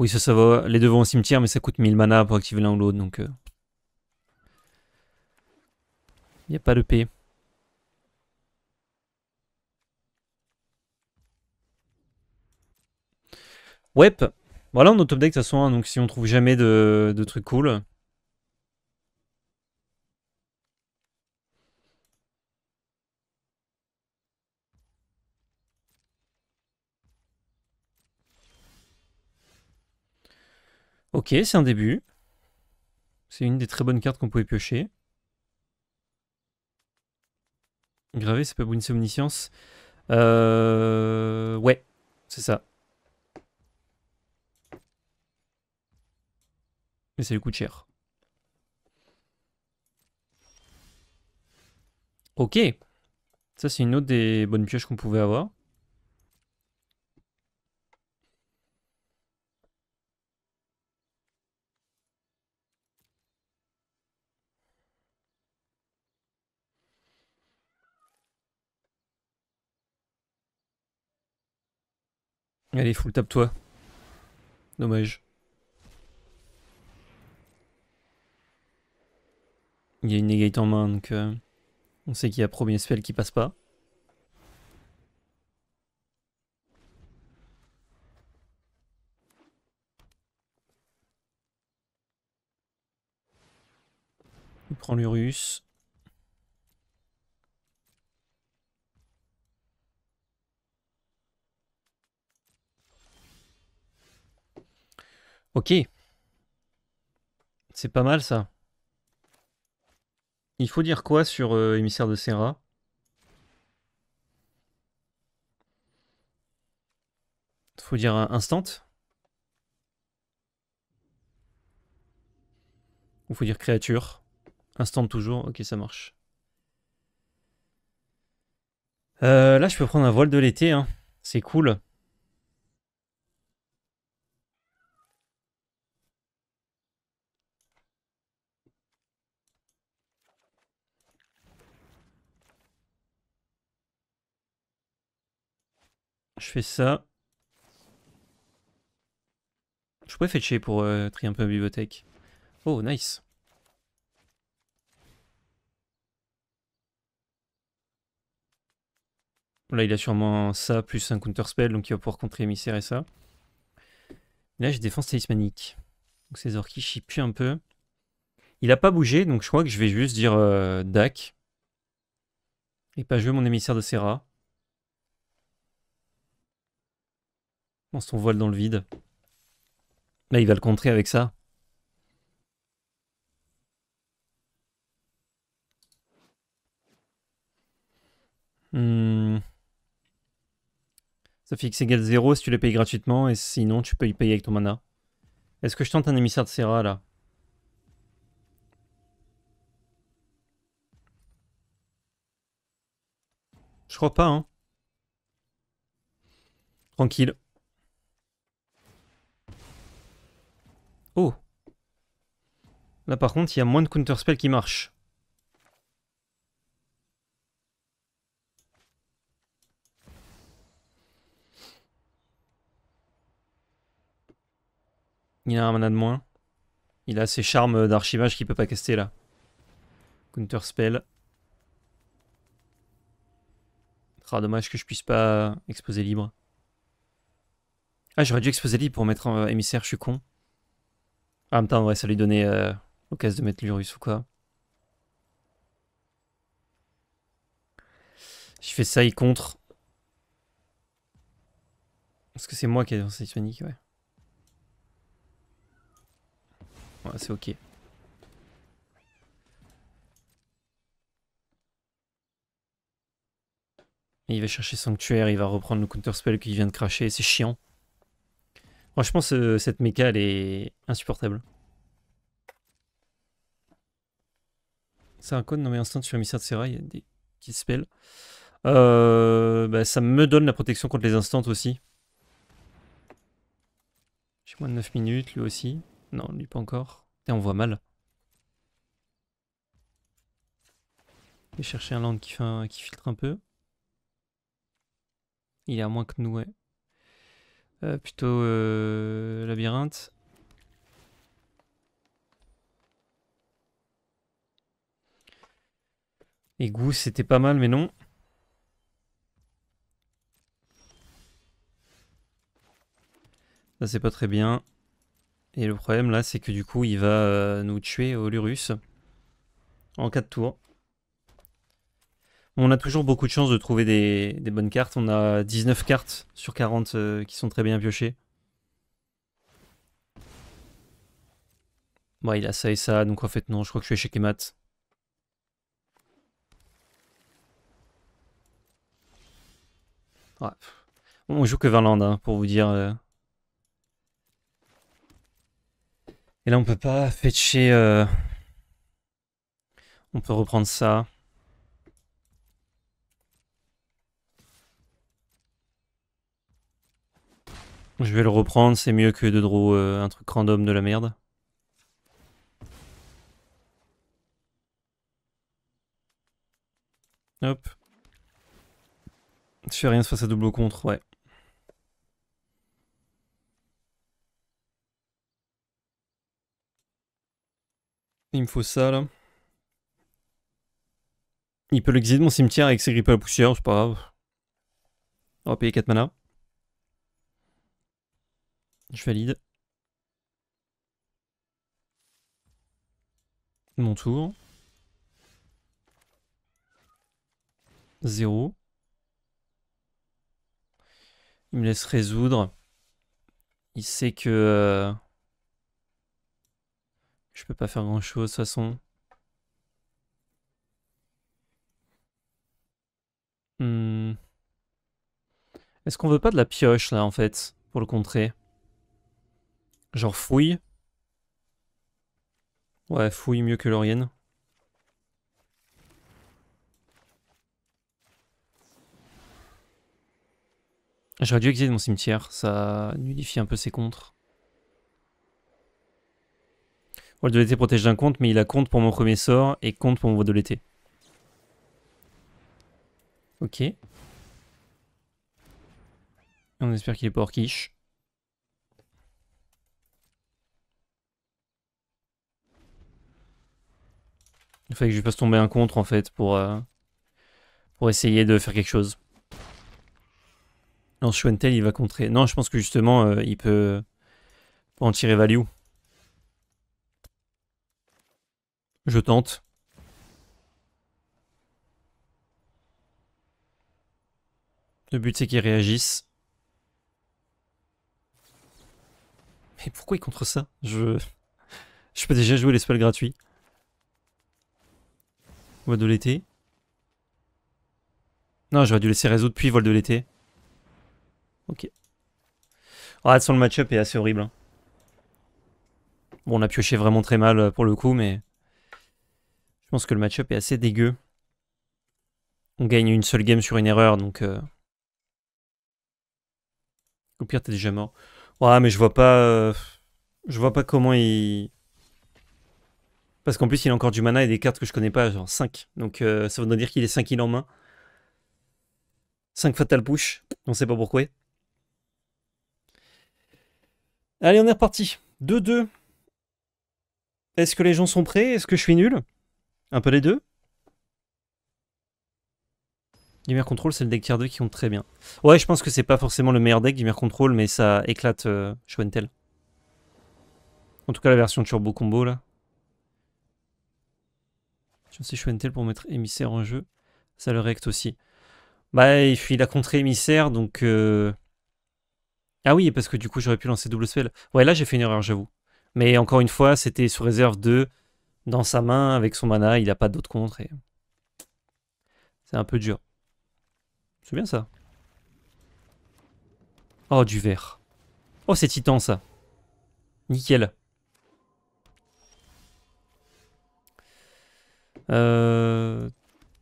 Oui, ça, ça va. Les deux vont au cimetière, mais ça coûte 1000 mana pour activer l'un ou l'autre, donc... Il euh. n'y a pas de p. Wep. Voilà, notre top deck de toute façon, hein, donc si on trouve jamais de, de trucs cool, Ok, c'est un début. C'est une des très bonnes cartes qu'on pouvait piocher. Gravé, c'est pas bon une omniscience. Euh... Ouais, c'est ça. Mais ça lui coûte cher. Ok. Ça, c'est une autre des bonnes pioches qu'on pouvait avoir. Allez, full tape-toi. Dommage. Il y a une negate en main, donc euh, on sait qu'il y a premier spell qui passe pas. Il prend l'Urus. Ok. C'est pas mal ça. Il faut dire quoi sur euh, émissaire de Serra il Faut dire instant Ou faut dire créature Instant toujours, ok ça marche. Euh, là je peux prendre un vol de l'été, hein. c'est cool. Je fais ça. Je pourrais fetcher pour euh, trier un peu la bibliothèque. Oh, nice. Là, il a sûrement ça, plus un counter spell, donc il va pouvoir contrer émissaire et ça. Là, j'ai défense talismanique. Donc ces orchis chient plus un peu. Il a pas bougé, donc je crois que je vais juste dire euh, DAC. Et pas jouer mon émissaire de Serra. On voile dans le vide. Là, il va le contrer avec ça. Hmm. Ça fixe égal 0 si tu les payes gratuitement et sinon tu peux y payer avec ton mana. Est-ce que je tente un émissaire de Serra là Je crois pas, hein. Tranquille. Oh Là par contre, il y a moins de counterspell qui marche. Il a un mana de moins. Il a ses charmes d'archivage qu'il peut pas caster là. Counter spell. dommage que je puisse pas exposer libre. Ah, j'aurais dû exposer libre pour mettre un euh, émissaire, je suis con. Ah putain ouais, ça lui donnait l'occasion euh, de mettre l'Urus ou quoi. Je fais ça, il contre. Parce que c'est moi qui ai lancé Sonic, ouais. Ouais, c'est ok. il va chercher Sanctuaire, il va reprendre le counter spell qu'il vient de cracher, c'est chiant. Moi, je pense cette méca, elle est insupportable. C'est un code Non mais instant sur émissaire de Serra, il y a des petits spells Euh, bah, ça me donne la protection contre les instants aussi. J'ai moins de 9 minutes, lui aussi. Non, lui pas encore. on voit mal. Je vais chercher un land qui, fait qui filtre un peu. Il est à moins que nous, ouais. Euh, plutôt euh, labyrinthe. labyrinthe. goût c'était pas mal, mais non. Ça, c'est pas très bien. Et le problème, là, c'est que du coup, il va euh, nous tuer au Lurus. En 4 tours. On a toujours beaucoup de chance de trouver des, bonnes cartes. On a 19 cartes sur 40 euh, qui sont très bien piochées. Bon, il a ça et ça, donc en fait non, je crois que je suis chez Matt. On joue que Vinland, hein, pour vous dire. Euh. Et là, on peut pas fetcher... Euh. On peut reprendre ça. Je vais le reprendre, c'est mieux que de draw euh, un truc random de la merde. Hop. Je fais rien face à double contre, ouais. Il me faut ça là. Il peut l'exit de mon cimetière avec ses grippes à la poussière, c'est pas grave. On va payer 4 mana. Je valide. Mon tour. Zéro. Il me laisse résoudre. Il sait que... Euh, je peux pas faire grand chose de toute façon. Hmm. Est-ce qu'on veut pas de la pioche là en fait pour le contrer Genre fouille. Ouais, fouille mieux que l'Orienne. J'aurais dû exiler mon cimetière, ça nullifie un peu ses contres. Le de l'été protège d'un compte, mais il a compte pour mon premier sort et compte pour mon voie de l'été. Ok. On espère qu'il est pas hors quiche. Il fallait que je lui fasse tomber un contre en fait pour, euh, pour essayer de faire quelque chose. Non, Schwentel il va contrer. Non, je pense que justement euh, il peut en tirer value. Je tente. Le but c'est qu'il réagisse. Mais pourquoi il contre ça Je. Je peux déjà jouer les spells gratuits. Voilà de l'été Non, j'aurais dû laisser réseau depuis vol de l'été. Ok. Ah, le match-up est assez horrible. Hein. Bon, on a pioché vraiment très mal euh, pour le coup, mais je pense que le match-up est assez dégueu. On gagne une seule game sur une erreur, donc... Euh... Au pire, t'es déjà mort. Ouais, mais je vois pas... Euh, je vois pas comment il... Parce qu'en plus, il a encore du mana et des cartes que je connais pas, genre 5. Donc euh, ça voudrait dire qu'il est 5 kills en main. 5 Fatal Push, on sait pas pourquoi. Allez, on est reparti. 2-2. Est-ce que les gens sont prêts Est-ce que je suis nul Un peu les deux. Gamer Control, c'est le deck tier 2 qui compte très bien. Ouais, je pense que c'est pas forcément le meilleur deck Gamer Control, mais ça éclate euh, En tout cas, la version Turbo Combo, là. Je sais tel pour mettre émissaire en jeu. Ça le recte aussi. Bah, il a contre émissaire, donc... Euh, ah oui, parce que du coup, j'aurais pu lancer double spell. Ouais, là, j'ai fait une erreur, j'avoue. Mais encore une fois, c'était sous réserve de... Dans sa main, avec son mana, il n'a pas d'autre contre. C'est un peu dur. C'est bien ça. Oh, du vert. Oh, c'est titan, ça. Nickel. Euh,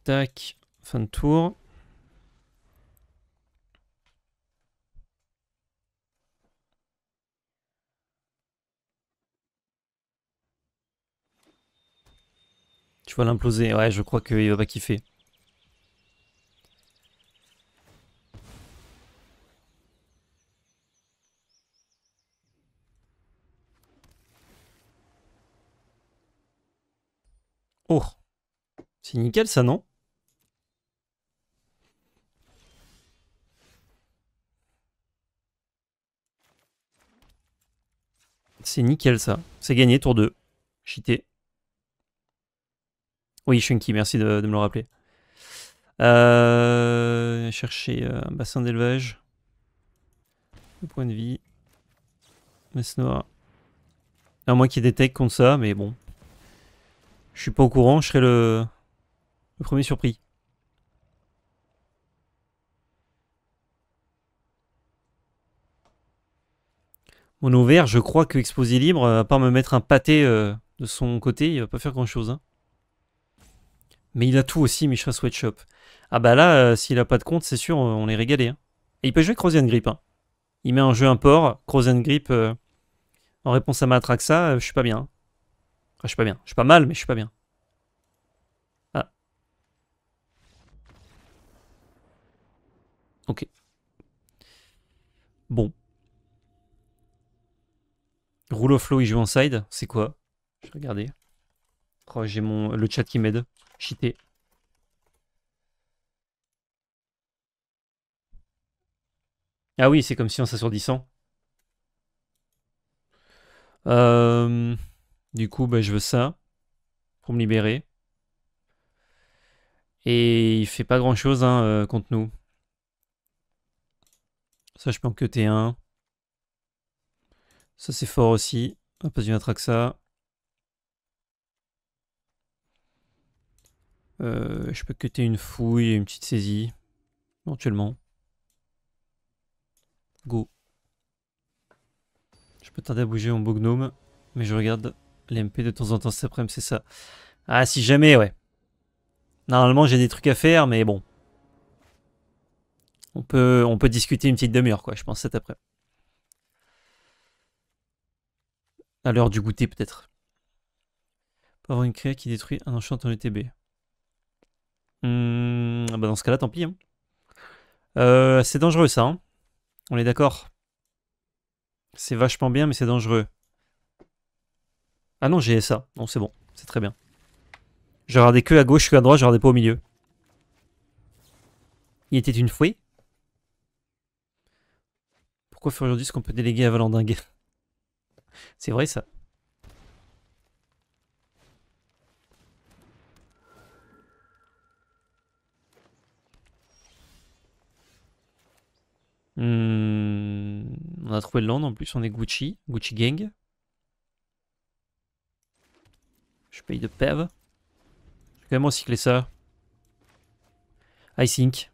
tac, fin de tour. Tu vas l'imploser. Ouais, je crois qu'il va pas kiffer. Oh c'est nickel ça, non C'est nickel ça. C'est gagné, tour 2. Cheaté. Oui, Shunky, merci de, me le rappeler. Euh, chercher un euh, bassin d'élevage. point de vie. Masse noire. À moins qu'il y ait contre ça, mais bon. Je suis pas au courant, je serai le, le premier surpris. Mon ouvert, je crois que exposé libre, à part me mettre un pâté euh, de son côté, il va pas faire grand chose. Hein. Mais il a tout aussi, Michel Sweatshop. Ah bah là, euh, s'il a pas de compte, c'est sûr, on est régalé. Hein. Et il peut jouer Crozian Grip. Hein. Il met un jeu un port, Crozian Grip, euh, en réponse à Matraxa, je suis pas bien. je suis pas bien. Je suis pas mal, mais je suis pas bien. Ok. Bon. Rule of il joue en side. C'est quoi Je vais regarder. Oh, j'ai mon... le chat qui m'aide. Cheaté. Ah oui, c'est comme si on s'assourdissant. Euh, du coup, bah, je veux ça. Pour me libérer. Et il fait pas grand chose hein, euh, contre nous. Ça, je peux que es un. Ça, c'est fort aussi. On pas du ça. Euh, je peux cutter une fouille et une petite saisie, éventuellement. Go. Je peux tarder à bouger mon beau gnome, mais je regarde l'MP de temps en temps cet après c'est ça. Ah, si jamais, ouais. Normalement, j'ai des trucs à faire, mais bon on peut, on peut discuter une petite demi-heure, quoi, je pense, cet après. À l'heure du goûter, peut-être. Pour avoir une créa qui détruit un enchantement UTB. Hum, ah bah dans ce cas-là, tant pis. Hein. Euh, c'est dangereux, ça. Hein on est d'accord. C'est vachement bien, mais c'est dangereux. Ah non, j'ai ça. bon c'est bon. C'est très bien. Je regardais que à gauche, que à droite, je regardais pas au milieu. Il était une fouille pourquoi aujourd'hui ce qu'on peut déléguer à Valandingue C'est vrai ça. Hmm, on a trouvé le land en plus, on est Gucci, Gucci Gang. Je paye de PEV. Je vais quand même recycler ça. I think.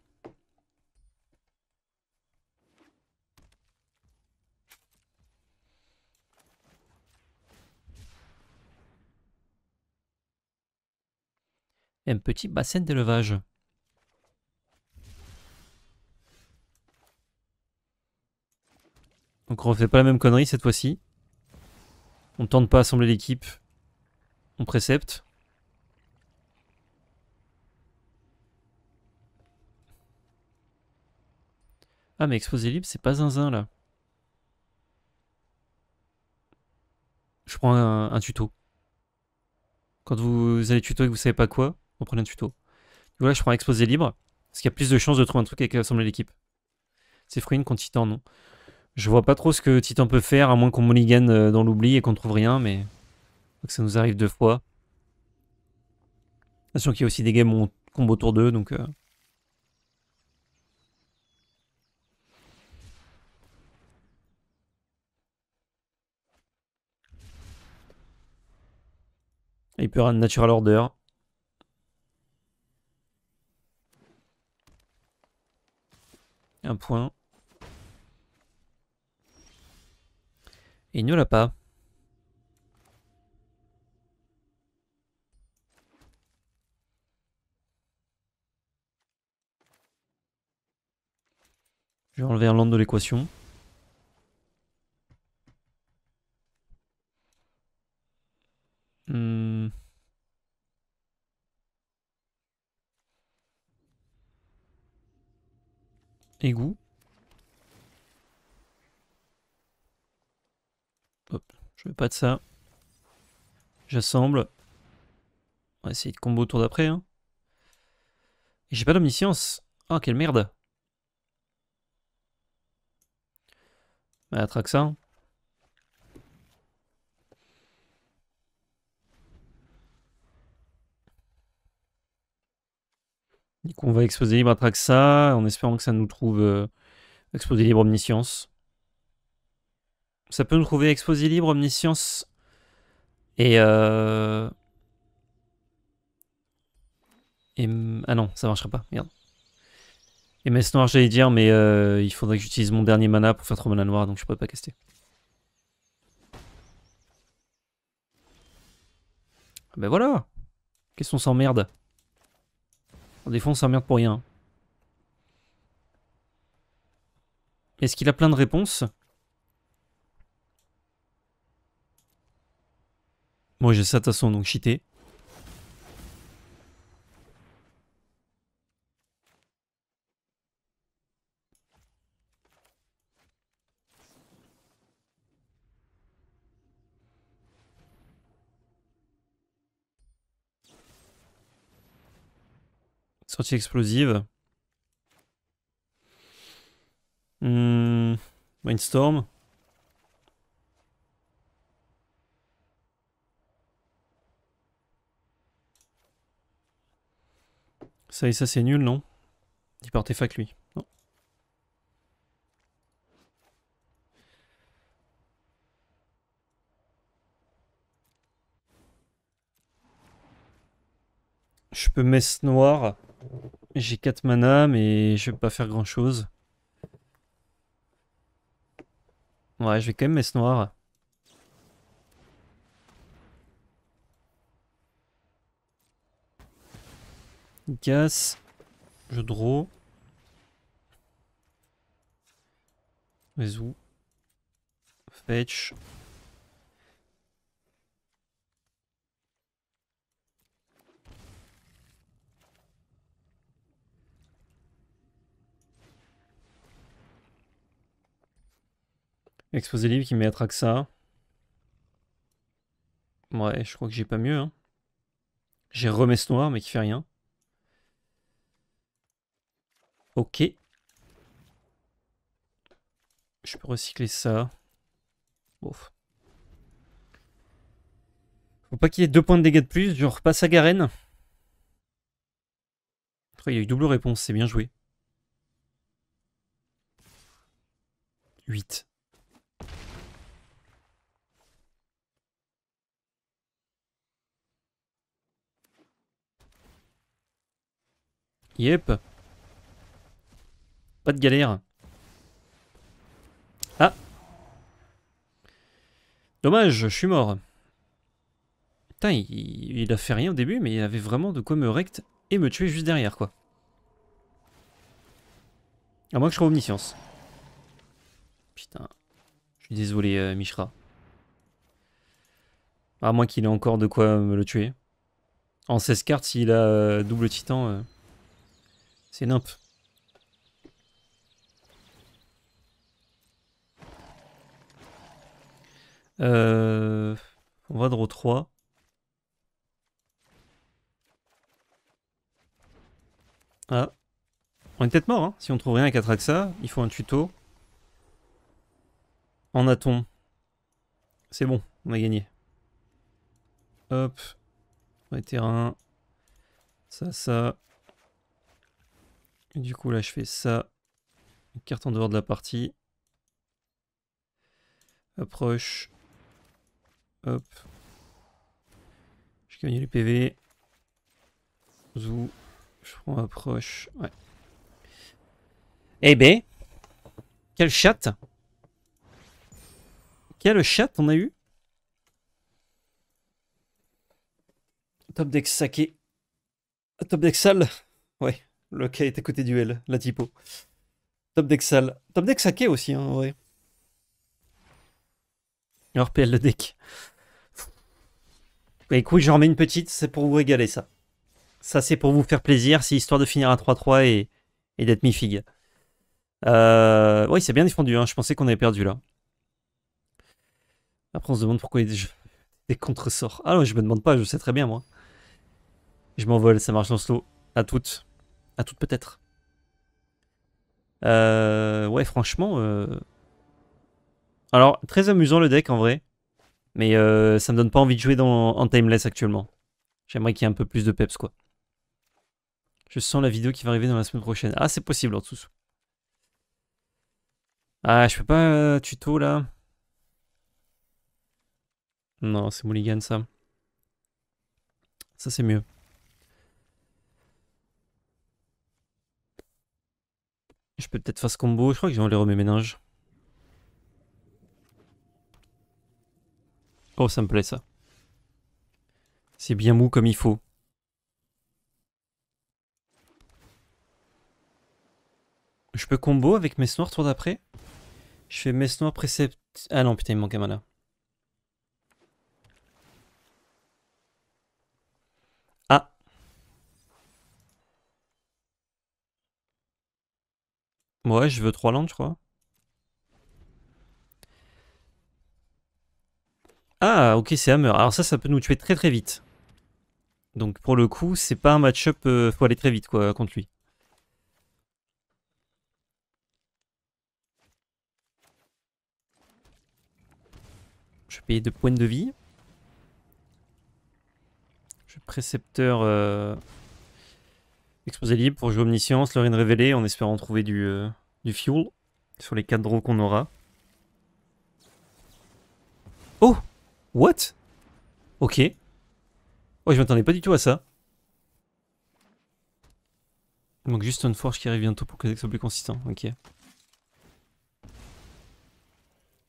et un petit bassin d'élevage. Donc on refait pas la même connerie cette fois-ci. On tente pas assembler l'équipe. On précepte. Ah mais exposé libre c'est pas zinzin là. Je prends un, un tuto. Quand vous allez tuto et que vous savez pas quoi, reprenez un tuto. Voilà, je prends exposé libre, parce qu'il y a plus de chances de trouver un truc avec l'assemblée euh, l'équipe. C'est Fruin contre Titan, non. Je vois pas trop ce que Titan peut faire, à moins qu'on mulligan euh, dans l'oubli et qu'on trouve rien, mais que ça nous arrive deux fois. Attention qu'il y a aussi des games où on combo autour d'eux donc... Euh... un Natural Order. Un point. Et il ne l'a pas. Je vais enlever un land de l'équation. Hmm. égout. Hop, je veux pas de ça. J'assemble. On va essayer de combo autour tour d'après. Hein. Et j'ai pas d'omniscience. Ah, oh, quelle merde. Bah, ça. Hein. Donc on va exposer libre ça en espérant que ça nous trouve euh, Exposé libre omniscience. Ça peut nous trouver Exposé libre omniscience et euh, ah non ça marchera pas merde. Et MS Noire j'allais dire mais euh, il faudrait que j'utilise mon dernier mana pour faire trop mana noir donc je pourrais pas caster. Ah ben voilà Qu'est-ce qu'on s'emmerde en défense on merde pour rien. Est-ce qu'il a plein de réponses Moi, j'ai ça, de toute façon, donc cheaté. Sortie explosive. Hmm. Brainstorm. Ça et ça c'est nul, non Type fac lui. Non. Je peux messe noir. J'ai 4 mana, mais je vais pas faire grand chose. Ouais, je vais quand même mettre noir. Gas. Je draw. où Fetch. Exposé libre qui mettra que ça. Ouais, je crois que j'ai pas mieux. Hein. J'ai J'ai Remesse Noir, mais qui fait rien. Ok. Je peux recycler ça. Ouf. Faut pas qu'il y ait deux points de dégâts de plus, genre repasse à Garen. Après, il y a eu double réponse, c'est bien joué. 8. Yep. Pas de galère. Ah Dommage, je suis mort. Putain, il, a fait rien au début, mais il avait vraiment de quoi me rect et me tuer juste derrière, quoi. À moins que je sois omniscience. Putain. Je suis désolé, euh, Mishra. À moins qu'il ait encore de quoi me le tuer. En 16 cartes, s'il a euh, double titan... Euh. C'est nimp. Euh, on va de 3. Ah. On est peut-être mort, hein. Si on trouve rien avec ça. il faut un tuto. En a-t-on C'est bon, on a gagné. Hop. Ouais, terrain. Ça, ça du coup, là, je fais ça. carte en dehors de la partie. Approche. Hop. Je gagne les PV. Zou. Je prends approche. Ouais. Eh ben. Quel chat. Quel chat on a eu. Top deck saké. Top deck sale le est à côté du L, la typo. Top deck sale. Top deck saqué aussi, hein, en vrai. Alors, le deck. Bah, écoute, j'en remets une petite, c'est pour vous régaler ça. Ça, c'est pour vous faire plaisir, c'est histoire de finir à 3-3 et, d'être mi fig Euh... Oui, c'est bien défendu, hein. je pensais qu'on avait perdu là. Après, on se demande pourquoi il y a des, contresorts. Ah non, je me demande pas, je sais très bien moi. Je m'envole, ça marche dans ce slow. À toutes à toute peut-être. Euh, ouais, franchement. Euh, alors, très amusant le deck en vrai. Mais euh, ça me donne pas envie de jouer dans, en timeless actuellement. J'aimerais qu'il y ait un peu plus de peps quoi. Je sens la vidéo qui va arriver dans la semaine prochaine. Ah, c'est possible en dessous. Ah, je peux pas tuto là. Non, c'est Mulligan ça. Ça c'est mieux. Je peux peut-être faire ce combo, je crois que j'ai enlevé mes ménages. Oh, ça me plaît ça. C'est bien mou comme il faut. Je peux combo avec mes noirs tour d'après Je fais mes noirs précept... Ah non, putain, il me manque un mana. Ouais, je veux 3 landes, je crois. Ah, ok, c'est Hammer. Alors ça, ça peut nous tuer très très vite. Donc pour le coup, c'est pas un match-up, Il euh, faut aller très vite quoi contre lui. Je paye 2 points de vie. Je précepteur... Euh, Exposé libre pour jouer Omniscience, Lorraine révélée, en espérant trouver du, euh, fuel sur les 4 draws qu'on aura. Oh What Ok. Oh, je m'attendais pas du tout à ça. Donc manque juste une forge qui arrive bientôt pour que ça soit plus consistant. Ok.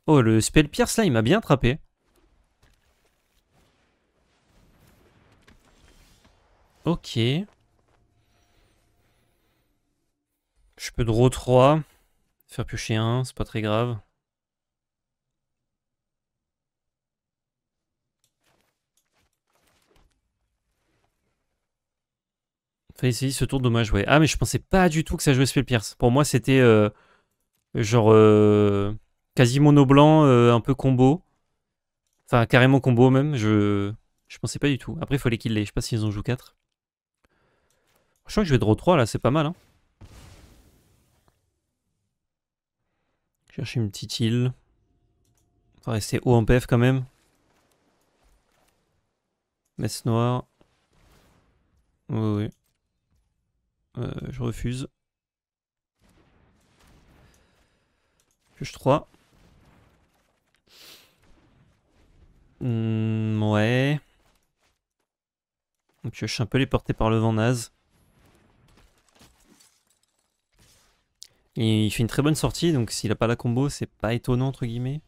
Oh, le spell pierce là, il m'a bien attrapé. Ok. Je peux draw 3. Faire piocher 1, c'est pas très grave. Enfin, ici, ce tour, dommage, ouais. Ah, mais je pensais pas du tout que ça jouait Pierce. Pour moi, c'était euh, genre euh, quasi mono blanc, euh, un peu combo. Enfin, carrément combo même. Je, je pensais pas du tout. Après, il fallait qu'il l'ait. Je sais pas s'ils en jouent 4. Je crois que je vais draw 3 là, c'est pas mal. Hein. Chercher une petite île. On va rester haut en PF quand même. Messe noire. Oui, oui. Euh, je refuse. Pioche 3. Hmm, ouais. Je suis un peu les portées par le vent naze. il fait une très bonne sortie, donc s'il a pas la combo, c'est pas étonnant, entre guillemets.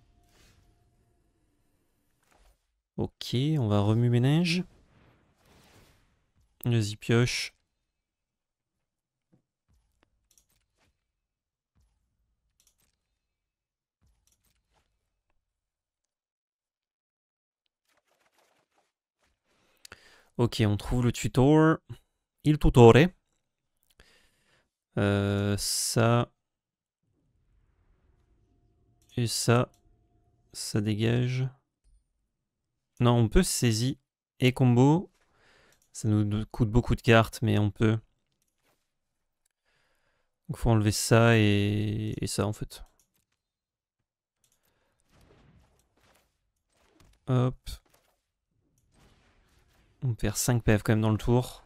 Ok, on va remuer ménage. Vas-y, pioche. Ok, on trouve le tutor. Il tutore. Euh, ça, et ça, ça dégage. Non, on peut saisir et combo. Ça nous coûte beaucoup de cartes, mais on peut. Donc faut enlever ça et, et ça en fait. Hop. On perd 5 PF quand même dans le tour.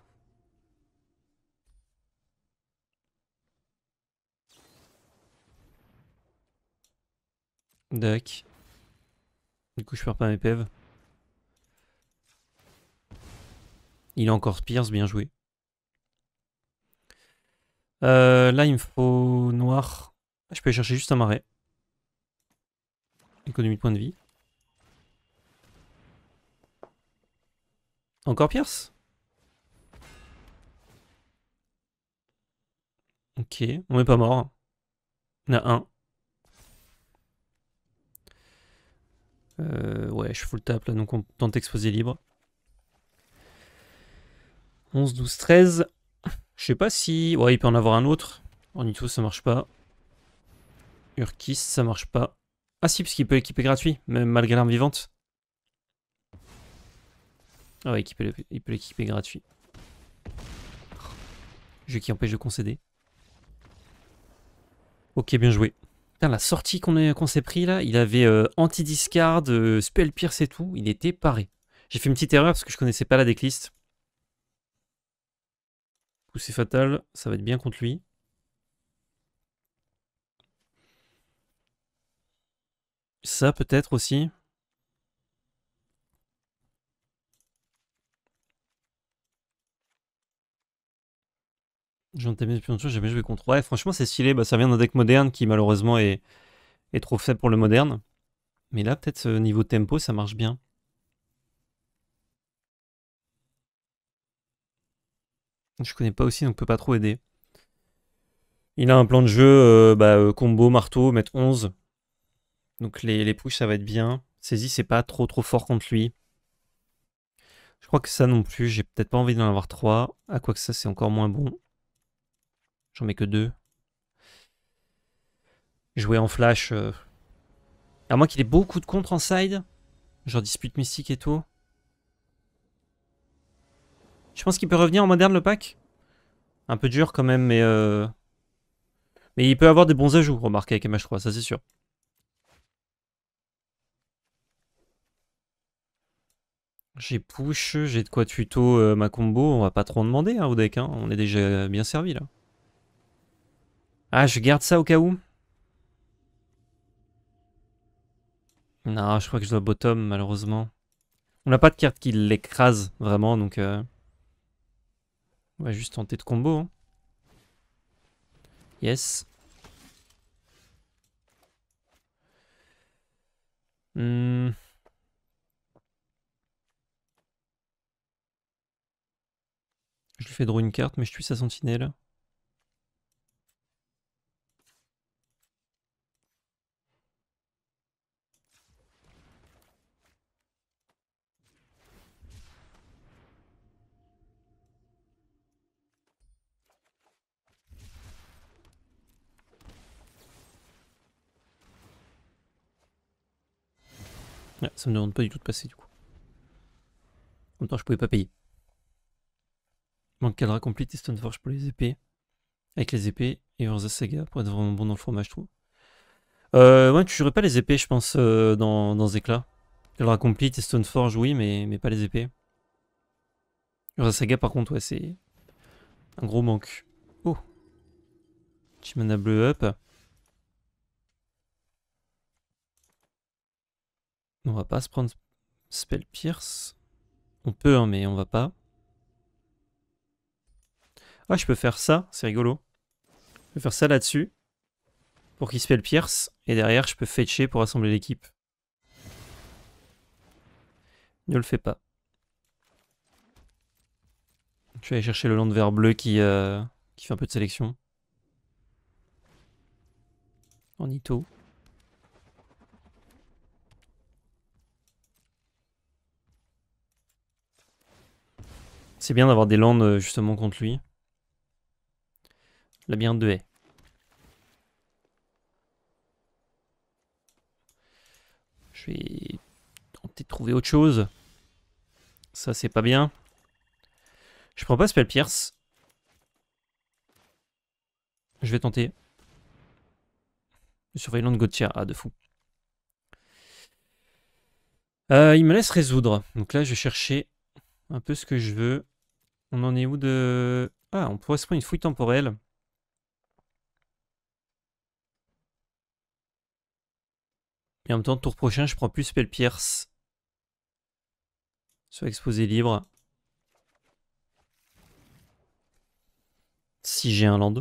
Dac. Du coup, je perds pas mes pèves. Il a encore Pierce, bien joué. Euh, là, il me faut noir. Je peux chercher juste un marais. Économie de points de vie. Encore Pierce Ok, on est pas mort. On a un. Euh, ouais, je le tape là, donc on tente exposé libre. 11, 12, 13. Je sais pas si... Ouais, il peut en avoir un autre. tout ça marche pas. Urkis, ça marche pas. Ah si, parce qu'il peut l'équiper gratuit, même malgré l'arme vivante. Ah ouais, il peut l'équiper gratuit. Je qui empêche de concéder. Ok, bien joué la sortie qu'on s'est pris là, il avait euh, anti-discard, euh, spell pierce et tout, il était paré. J'ai fait une petite erreur parce que je connaissais pas la decklist. C'est fatal, ça va être bien contre lui. Ça peut-être aussi. J'en ai plus de jamais joué contre. Ouais, franchement, c'est stylé. Bah, ça vient d'un deck moderne qui, malheureusement, est, trop faible pour le moderne. Mais là, peut-être, niveau tempo, ça marche bien. Je connais pas aussi, donc peux pas trop aider. Il a un plan de jeu, euh, bah, euh, combo, marteau, mettre 11. Donc les, push, ça va être bien. Saisie, c'est pas trop trop fort contre lui. Je crois que ça non plus, j'ai peut-être pas envie d'en avoir 3. À quoi que ça, c'est encore moins bon. J'en mets que deux. Jouer en flash. Euh. À moins qu'il ait beaucoup de contre en side. Genre dispute mystique et tout. Je pense qu'il peut revenir en moderne le pack. Un peu dur quand même, mais... Euh. Mais il peut avoir des bons ajouts, remarquez, avec MH3, ça c'est sûr. J'ai push, j'ai de quoi tuto euh, ma combo, on va pas trop en demander hein, au deck, hein. on est déjà bien servi là. Ah, je garde ça au cas où Non, je crois que je dois bottom, malheureusement. On n'a pas de carte qui l'écrase, vraiment, donc... Euh, on va juste tenter de combo. Hein. Yes. Hmm. Je lui fais draw une carte, mais je tue sa sentinelle. Ouais, ça me demande pas du tout de passer du coup. En même temps, je pouvais pas payer. Manque cadra Complete et Stoneforge pour les épées. Avec les épées et Urza Saga pour être vraiment bon dans le fromage, je trouve. Euh, ouais, tu jouerais pas les épées, je pense, euh, dans, dans Zéclat. Complete et Stoneforge, oui, mais, mais pas les épées. Urza Saga, par contre, ouais, c'est un gros manque. Oh! Chimana bleu up. On va pas se prendre Spell Pierce. On peut, hein, mais on va pas. Ah, je peux faire ça, c'est rigolo. Je peux faire ça là-dessus. Pour qu'il Spell Pierce. Et derrière, je peux fetcher pour assembler l'équipe. Ne le fais pas. Je vais aller chercher le land vert bleu qui, euh, qui fait un peu de sélection. En Ito. C'est bien d'avoir des landes euh, justement contre lui. Labyrinthe de haie. Je vais tenter de trouver autre chose. Ça, c'est pas bien. Je prends pas Spell Pierce. Je vais tenter. Le surveillant de Gauthier. Ah, de fou. Euh, il me laisse résoudre. Donc là, je vais chercher un peu ce que je veux. On en est où de... Ah, on pourrait se prendre une fouille temporelle. Et en même temps, tour prochain, je prends plus Spell Pierce. Soit exposé libre. Si j'ai un land.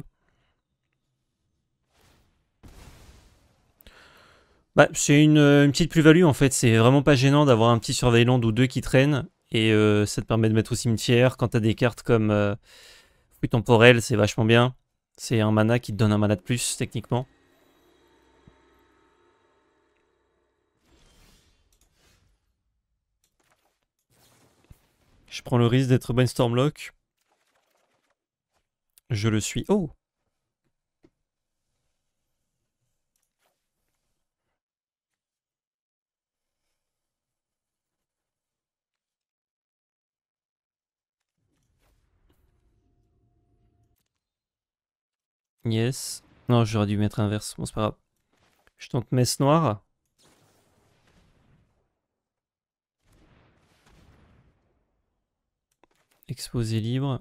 Bah, c'est une, petite plus-value en fait. C'est vraiment pas gênant d'avoir un petit surveillant ou deux qui traînent. Et euh, ça te permet de mettre au cimetière. Quand t'as des cartes comme euh, Fruit Temporel, c'est vachement bien. C'est un mana qui te donne un mana de plus, techniquement. Je prends le risque d'être Brainstormlock. Je le suis. Oh Yes. Non, j'aurais dû mettre inverse. Bon, c'est pas grave. Je tente messe noire. Exposé libre.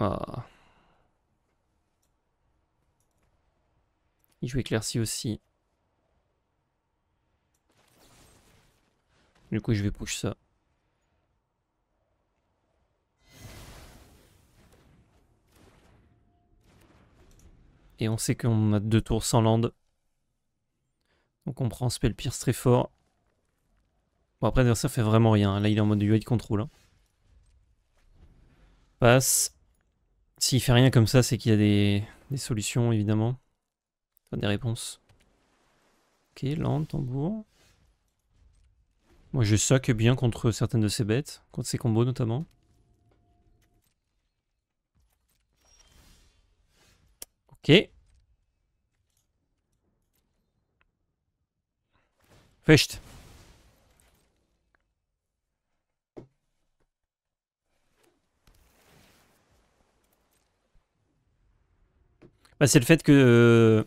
Ah. Il joue éclairci aussi. Du coup, je vais push ça. Et on sait qu'on a deux tours sans land. Donc on prend spell pierce très fort. Bon après ça fait vraiment rien. Là il est en mode UI de contrôle hein. Passe. S'il fait rien comme ça, c'est qu'il y a des, solutions évidemment. des réponses. Ok, land, tambour. Moi je sac bien contre certaines de ses bêtes, contre ses combos notamment. Ok. Bah, c'est le fait que, euh,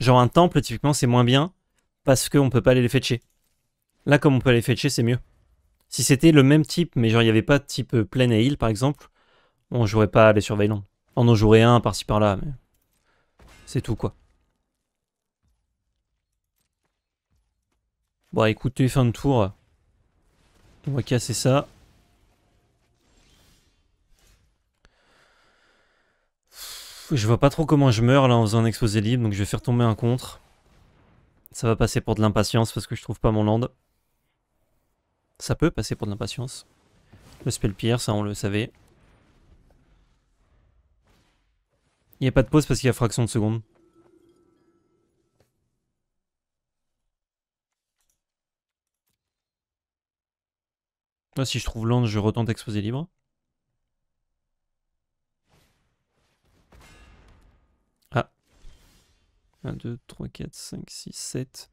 genre, un temple, typiquement, c'est moins bien parce qu'on peut pas aller les fetcher. Là, comme on peut aller fetcher, c'est mieux. Si c'était le même type, mais genre, il n'y avait pas de type plein et il par exemple, on jouerait pas les surveillants. On en jouerait un par-ci par-là, mais. C'est tout quoi. Bon écoutez, fin de tour. On va casser ça. Je vois pas trop comment je meurs là en faisant un exposé libre, donc je vais faire tomber un contre. Ça va passer pour de l'impatience parce que je trouve pas mon land. Ça peut passer pour de l'impatience. Le spell pierre, ça on le savait. Il n'y a pas de pause parce qu'il y a fraction de seconde. Ah, si je trouve l'ange, je retente exposé libre. Ah. 1, 2, 3, 4, 5, 6, 7.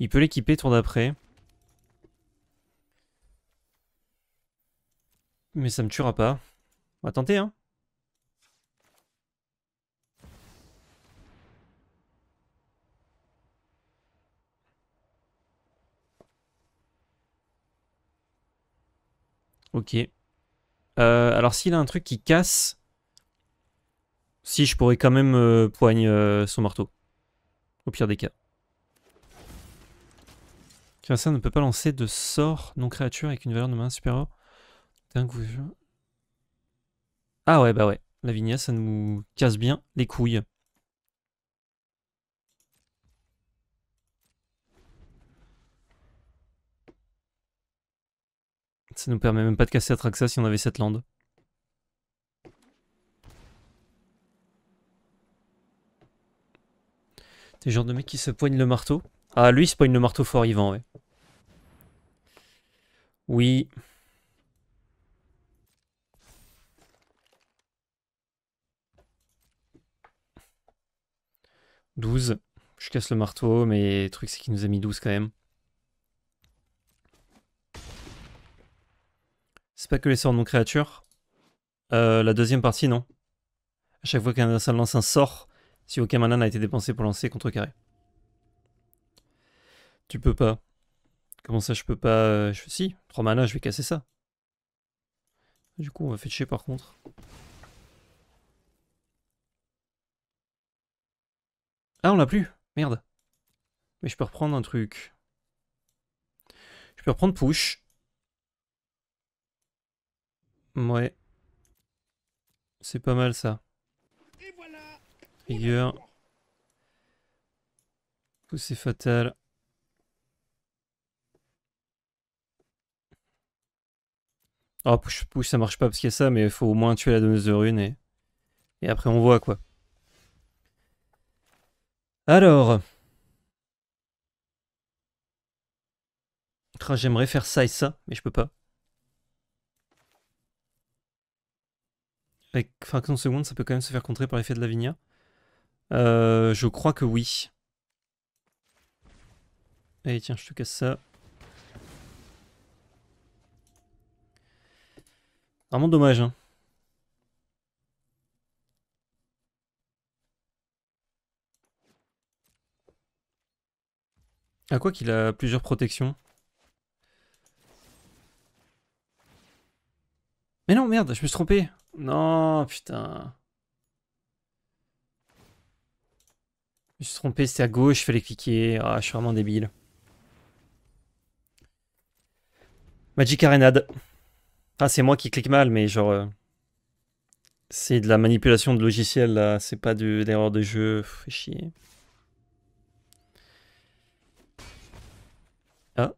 Il peut l'équiper tour d'après. Mais ça me tuera pas. On va tenter, hein. Ok. Euh, alors s'il a un truc qui casse, si je pourrais quand même euh, poigne euh, son marteau. Au pire des cas. ça ne peut pas lancer de sort non créature avec une valeur de main supérieure. D'un Ah ouais, bah ouais. La vigna, ça nous casse bien les couilles. Ça nous permet même pas de casser Atraxa si on avait cette lande. T'es le genre de mec qui se poigne le marteau Ah, lui, il se poigne le marteau fort, Yvan, ouais. Oui. 12. Je casse le marteau, mais le truc c'est qu'il nous a mis 12 quand même. C'est pas que les sorts non créatures. créature. Euh, la deuxième partie, non. À chaque fois qu'un adversaire lance un sort, si aucun mana n'a été dépensé pour lancer, contre carré. Tu peux pas. Comment ça, je peux pas. Euh, je... Si, 3 mana, je vais casser ça. Du coup, on va fetcher par contre. Ah, on l'a plus Merde. Mais je peux reprendre un truc. Je peux reprendre push. Ouais. C'est pas mal ça. Rigueur. C'est fatal. Ah, oh, push, push, ça marche pas parce qu'il y a ça, mais il faut au moins tuer la donneuse de rune et... et après on voit quoi. Alors. Ah, j'aimerais faire ça et ça, mais je peux pas. avec fraction de seconde, ça peut quand même se faire contrer par l'effet de Lavinia euh, Je crois que oui. Allez, tiens, je te casse ça. Vraiment dommage, hein. À quoi qu'il a plusieurs protections Mais non, merde, je me suis trompé. Non, putain. Je me suis trompé, c'était à gauche, il fallait cliquer. Ah, je suis vraiment débile. Magic Arenade. Ah, c'est moi qui clique mal, mais genre... Euh, c'est de la manipulation de logiciel, là. C'est pas de l'erreur de jeu. Fais chier. Ah.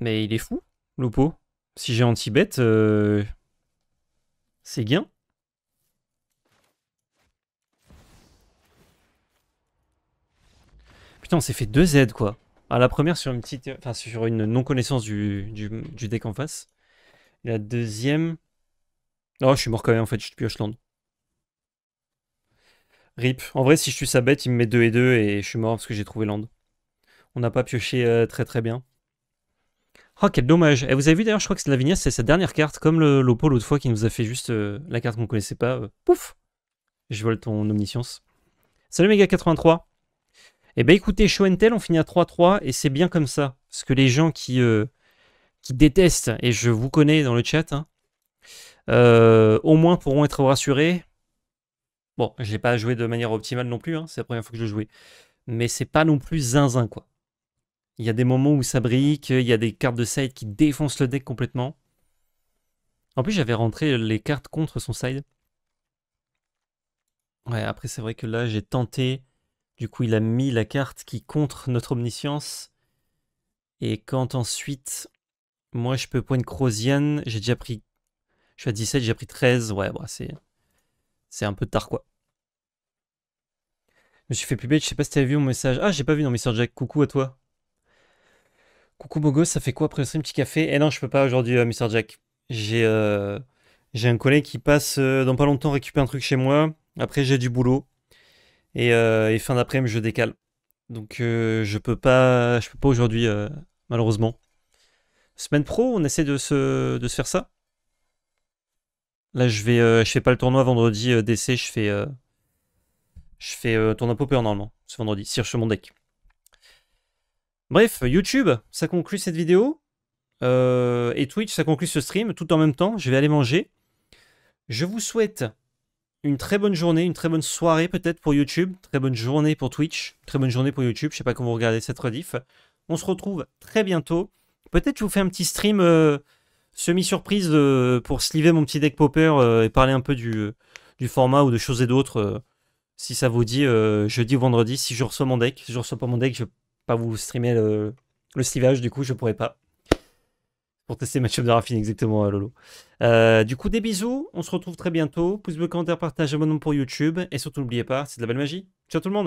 Mais il est fou. Lupo, Si j'ai anti-bête, euh, c'est gain. Putain, on s'est fait deux Z quoi. À ah, la première sur une petite, sur une non connaissance du, du, deck en face. la deuxième, oh, je suis mort quand même en fait. Je pioche land. Rip. En vrai, si je tue sa bête, il me met 2 et 2 et je suis mort parce que j'ai trouvé land. On n'a pas pioché euh, très très bien. Oh, quel dommage. Et eh, vous avez vu d'ailleurs, je crois que la vignette, c'est sa dernière carte, comme le Lopo l'autre fois qui nous a fait juste euh, la carte qu'on connaissait pas. Euh, pouf Je vole ton omniscience. Salut Mega83. Eh ben écoutez, Show and Tell, on finit à 3-3 et c'est bien comme ça. Parce que les gens qui, euh, qui détestent, et je vous connais dans le chat, hein, au moins pourront être rassurés. Bon, je n'ai pas joué de manière optimale non plus, hein, c'est la première fois que je jouais. Mais c'est pas non plus zinzin quoi. Il y a des moments où ça brille, il y a des cartes de side qui défoncent le deck complètement. En plus, j'avais rentré les cartes contre son side. Ouais, après, c'est vrai que là, j'ai tenté. Du coup, il a mis la carte qui contre notre omniscience. Et quand ensuite, moi, je peux point crozian, j'ai déjà pris. Je suis à 17, j'ai pris 13. Ouais, bon, bah, c'est. C'est un peu tard, quoi. Je me suis fait plus je sais pas si t'as vu mon message. Ah, j'ai pas vu non, message, Jack. Coucou à toi. Coucou Bogo, ça fait quoi après le stream Petit café Eh non, je peux pas aujourd'hui, euh, Mr. Jack. Euh, j'ai un collègue qui passe euh, dans pas longtemps récupérer un truc chez moi. Après, j'ai du boulot. Et, fin d'après-midi, je décale. Donc, je peux pas, je peux pas aujourd'hui, malheureusement. Semaine pro, on essaie de se, faire ça. Là, je vais, je fais pas le tournoi vendredi d'essai, je fais, je fais tournoi popper normalement, ce vendredi, si je mon deck. Bref, YouTube, ça conclut cette vidéo. Euh, et Twitch, ça conclut ce stream. Tout en même temps, je vais aller manger. Je vous souhaite une très bonne journée, une très bonne soirée peut-être pour YouTube. Très bonne journée pour Twitch. Très bonne journée pour YouTube. Je sais pas comment vous regardez cette rediff. On se retrouve très bientôt. Peut-être je vous fais un petit stream euh, semi-surprise euh, pour sliver mon petit deck popper et parler un peu du, du, format ou de choses et d'autres. si ça vous dit, jeudi ou vendredi, si je reçois mon deck. Si je reçois pas mon deck, je pas vous streamer le, le stivage, du coup, je pourrais pas. Pour tester ma up de Raffine, exactement, à euh, Lolo. Euh, du coup, des bisous, on se retrouve très bientôt. Pouce bleu, commentaire, partage, abonnement pour YouTube. Et surtout, n'oubliez pas, c'est de la belle magie. Ciao tout le monde!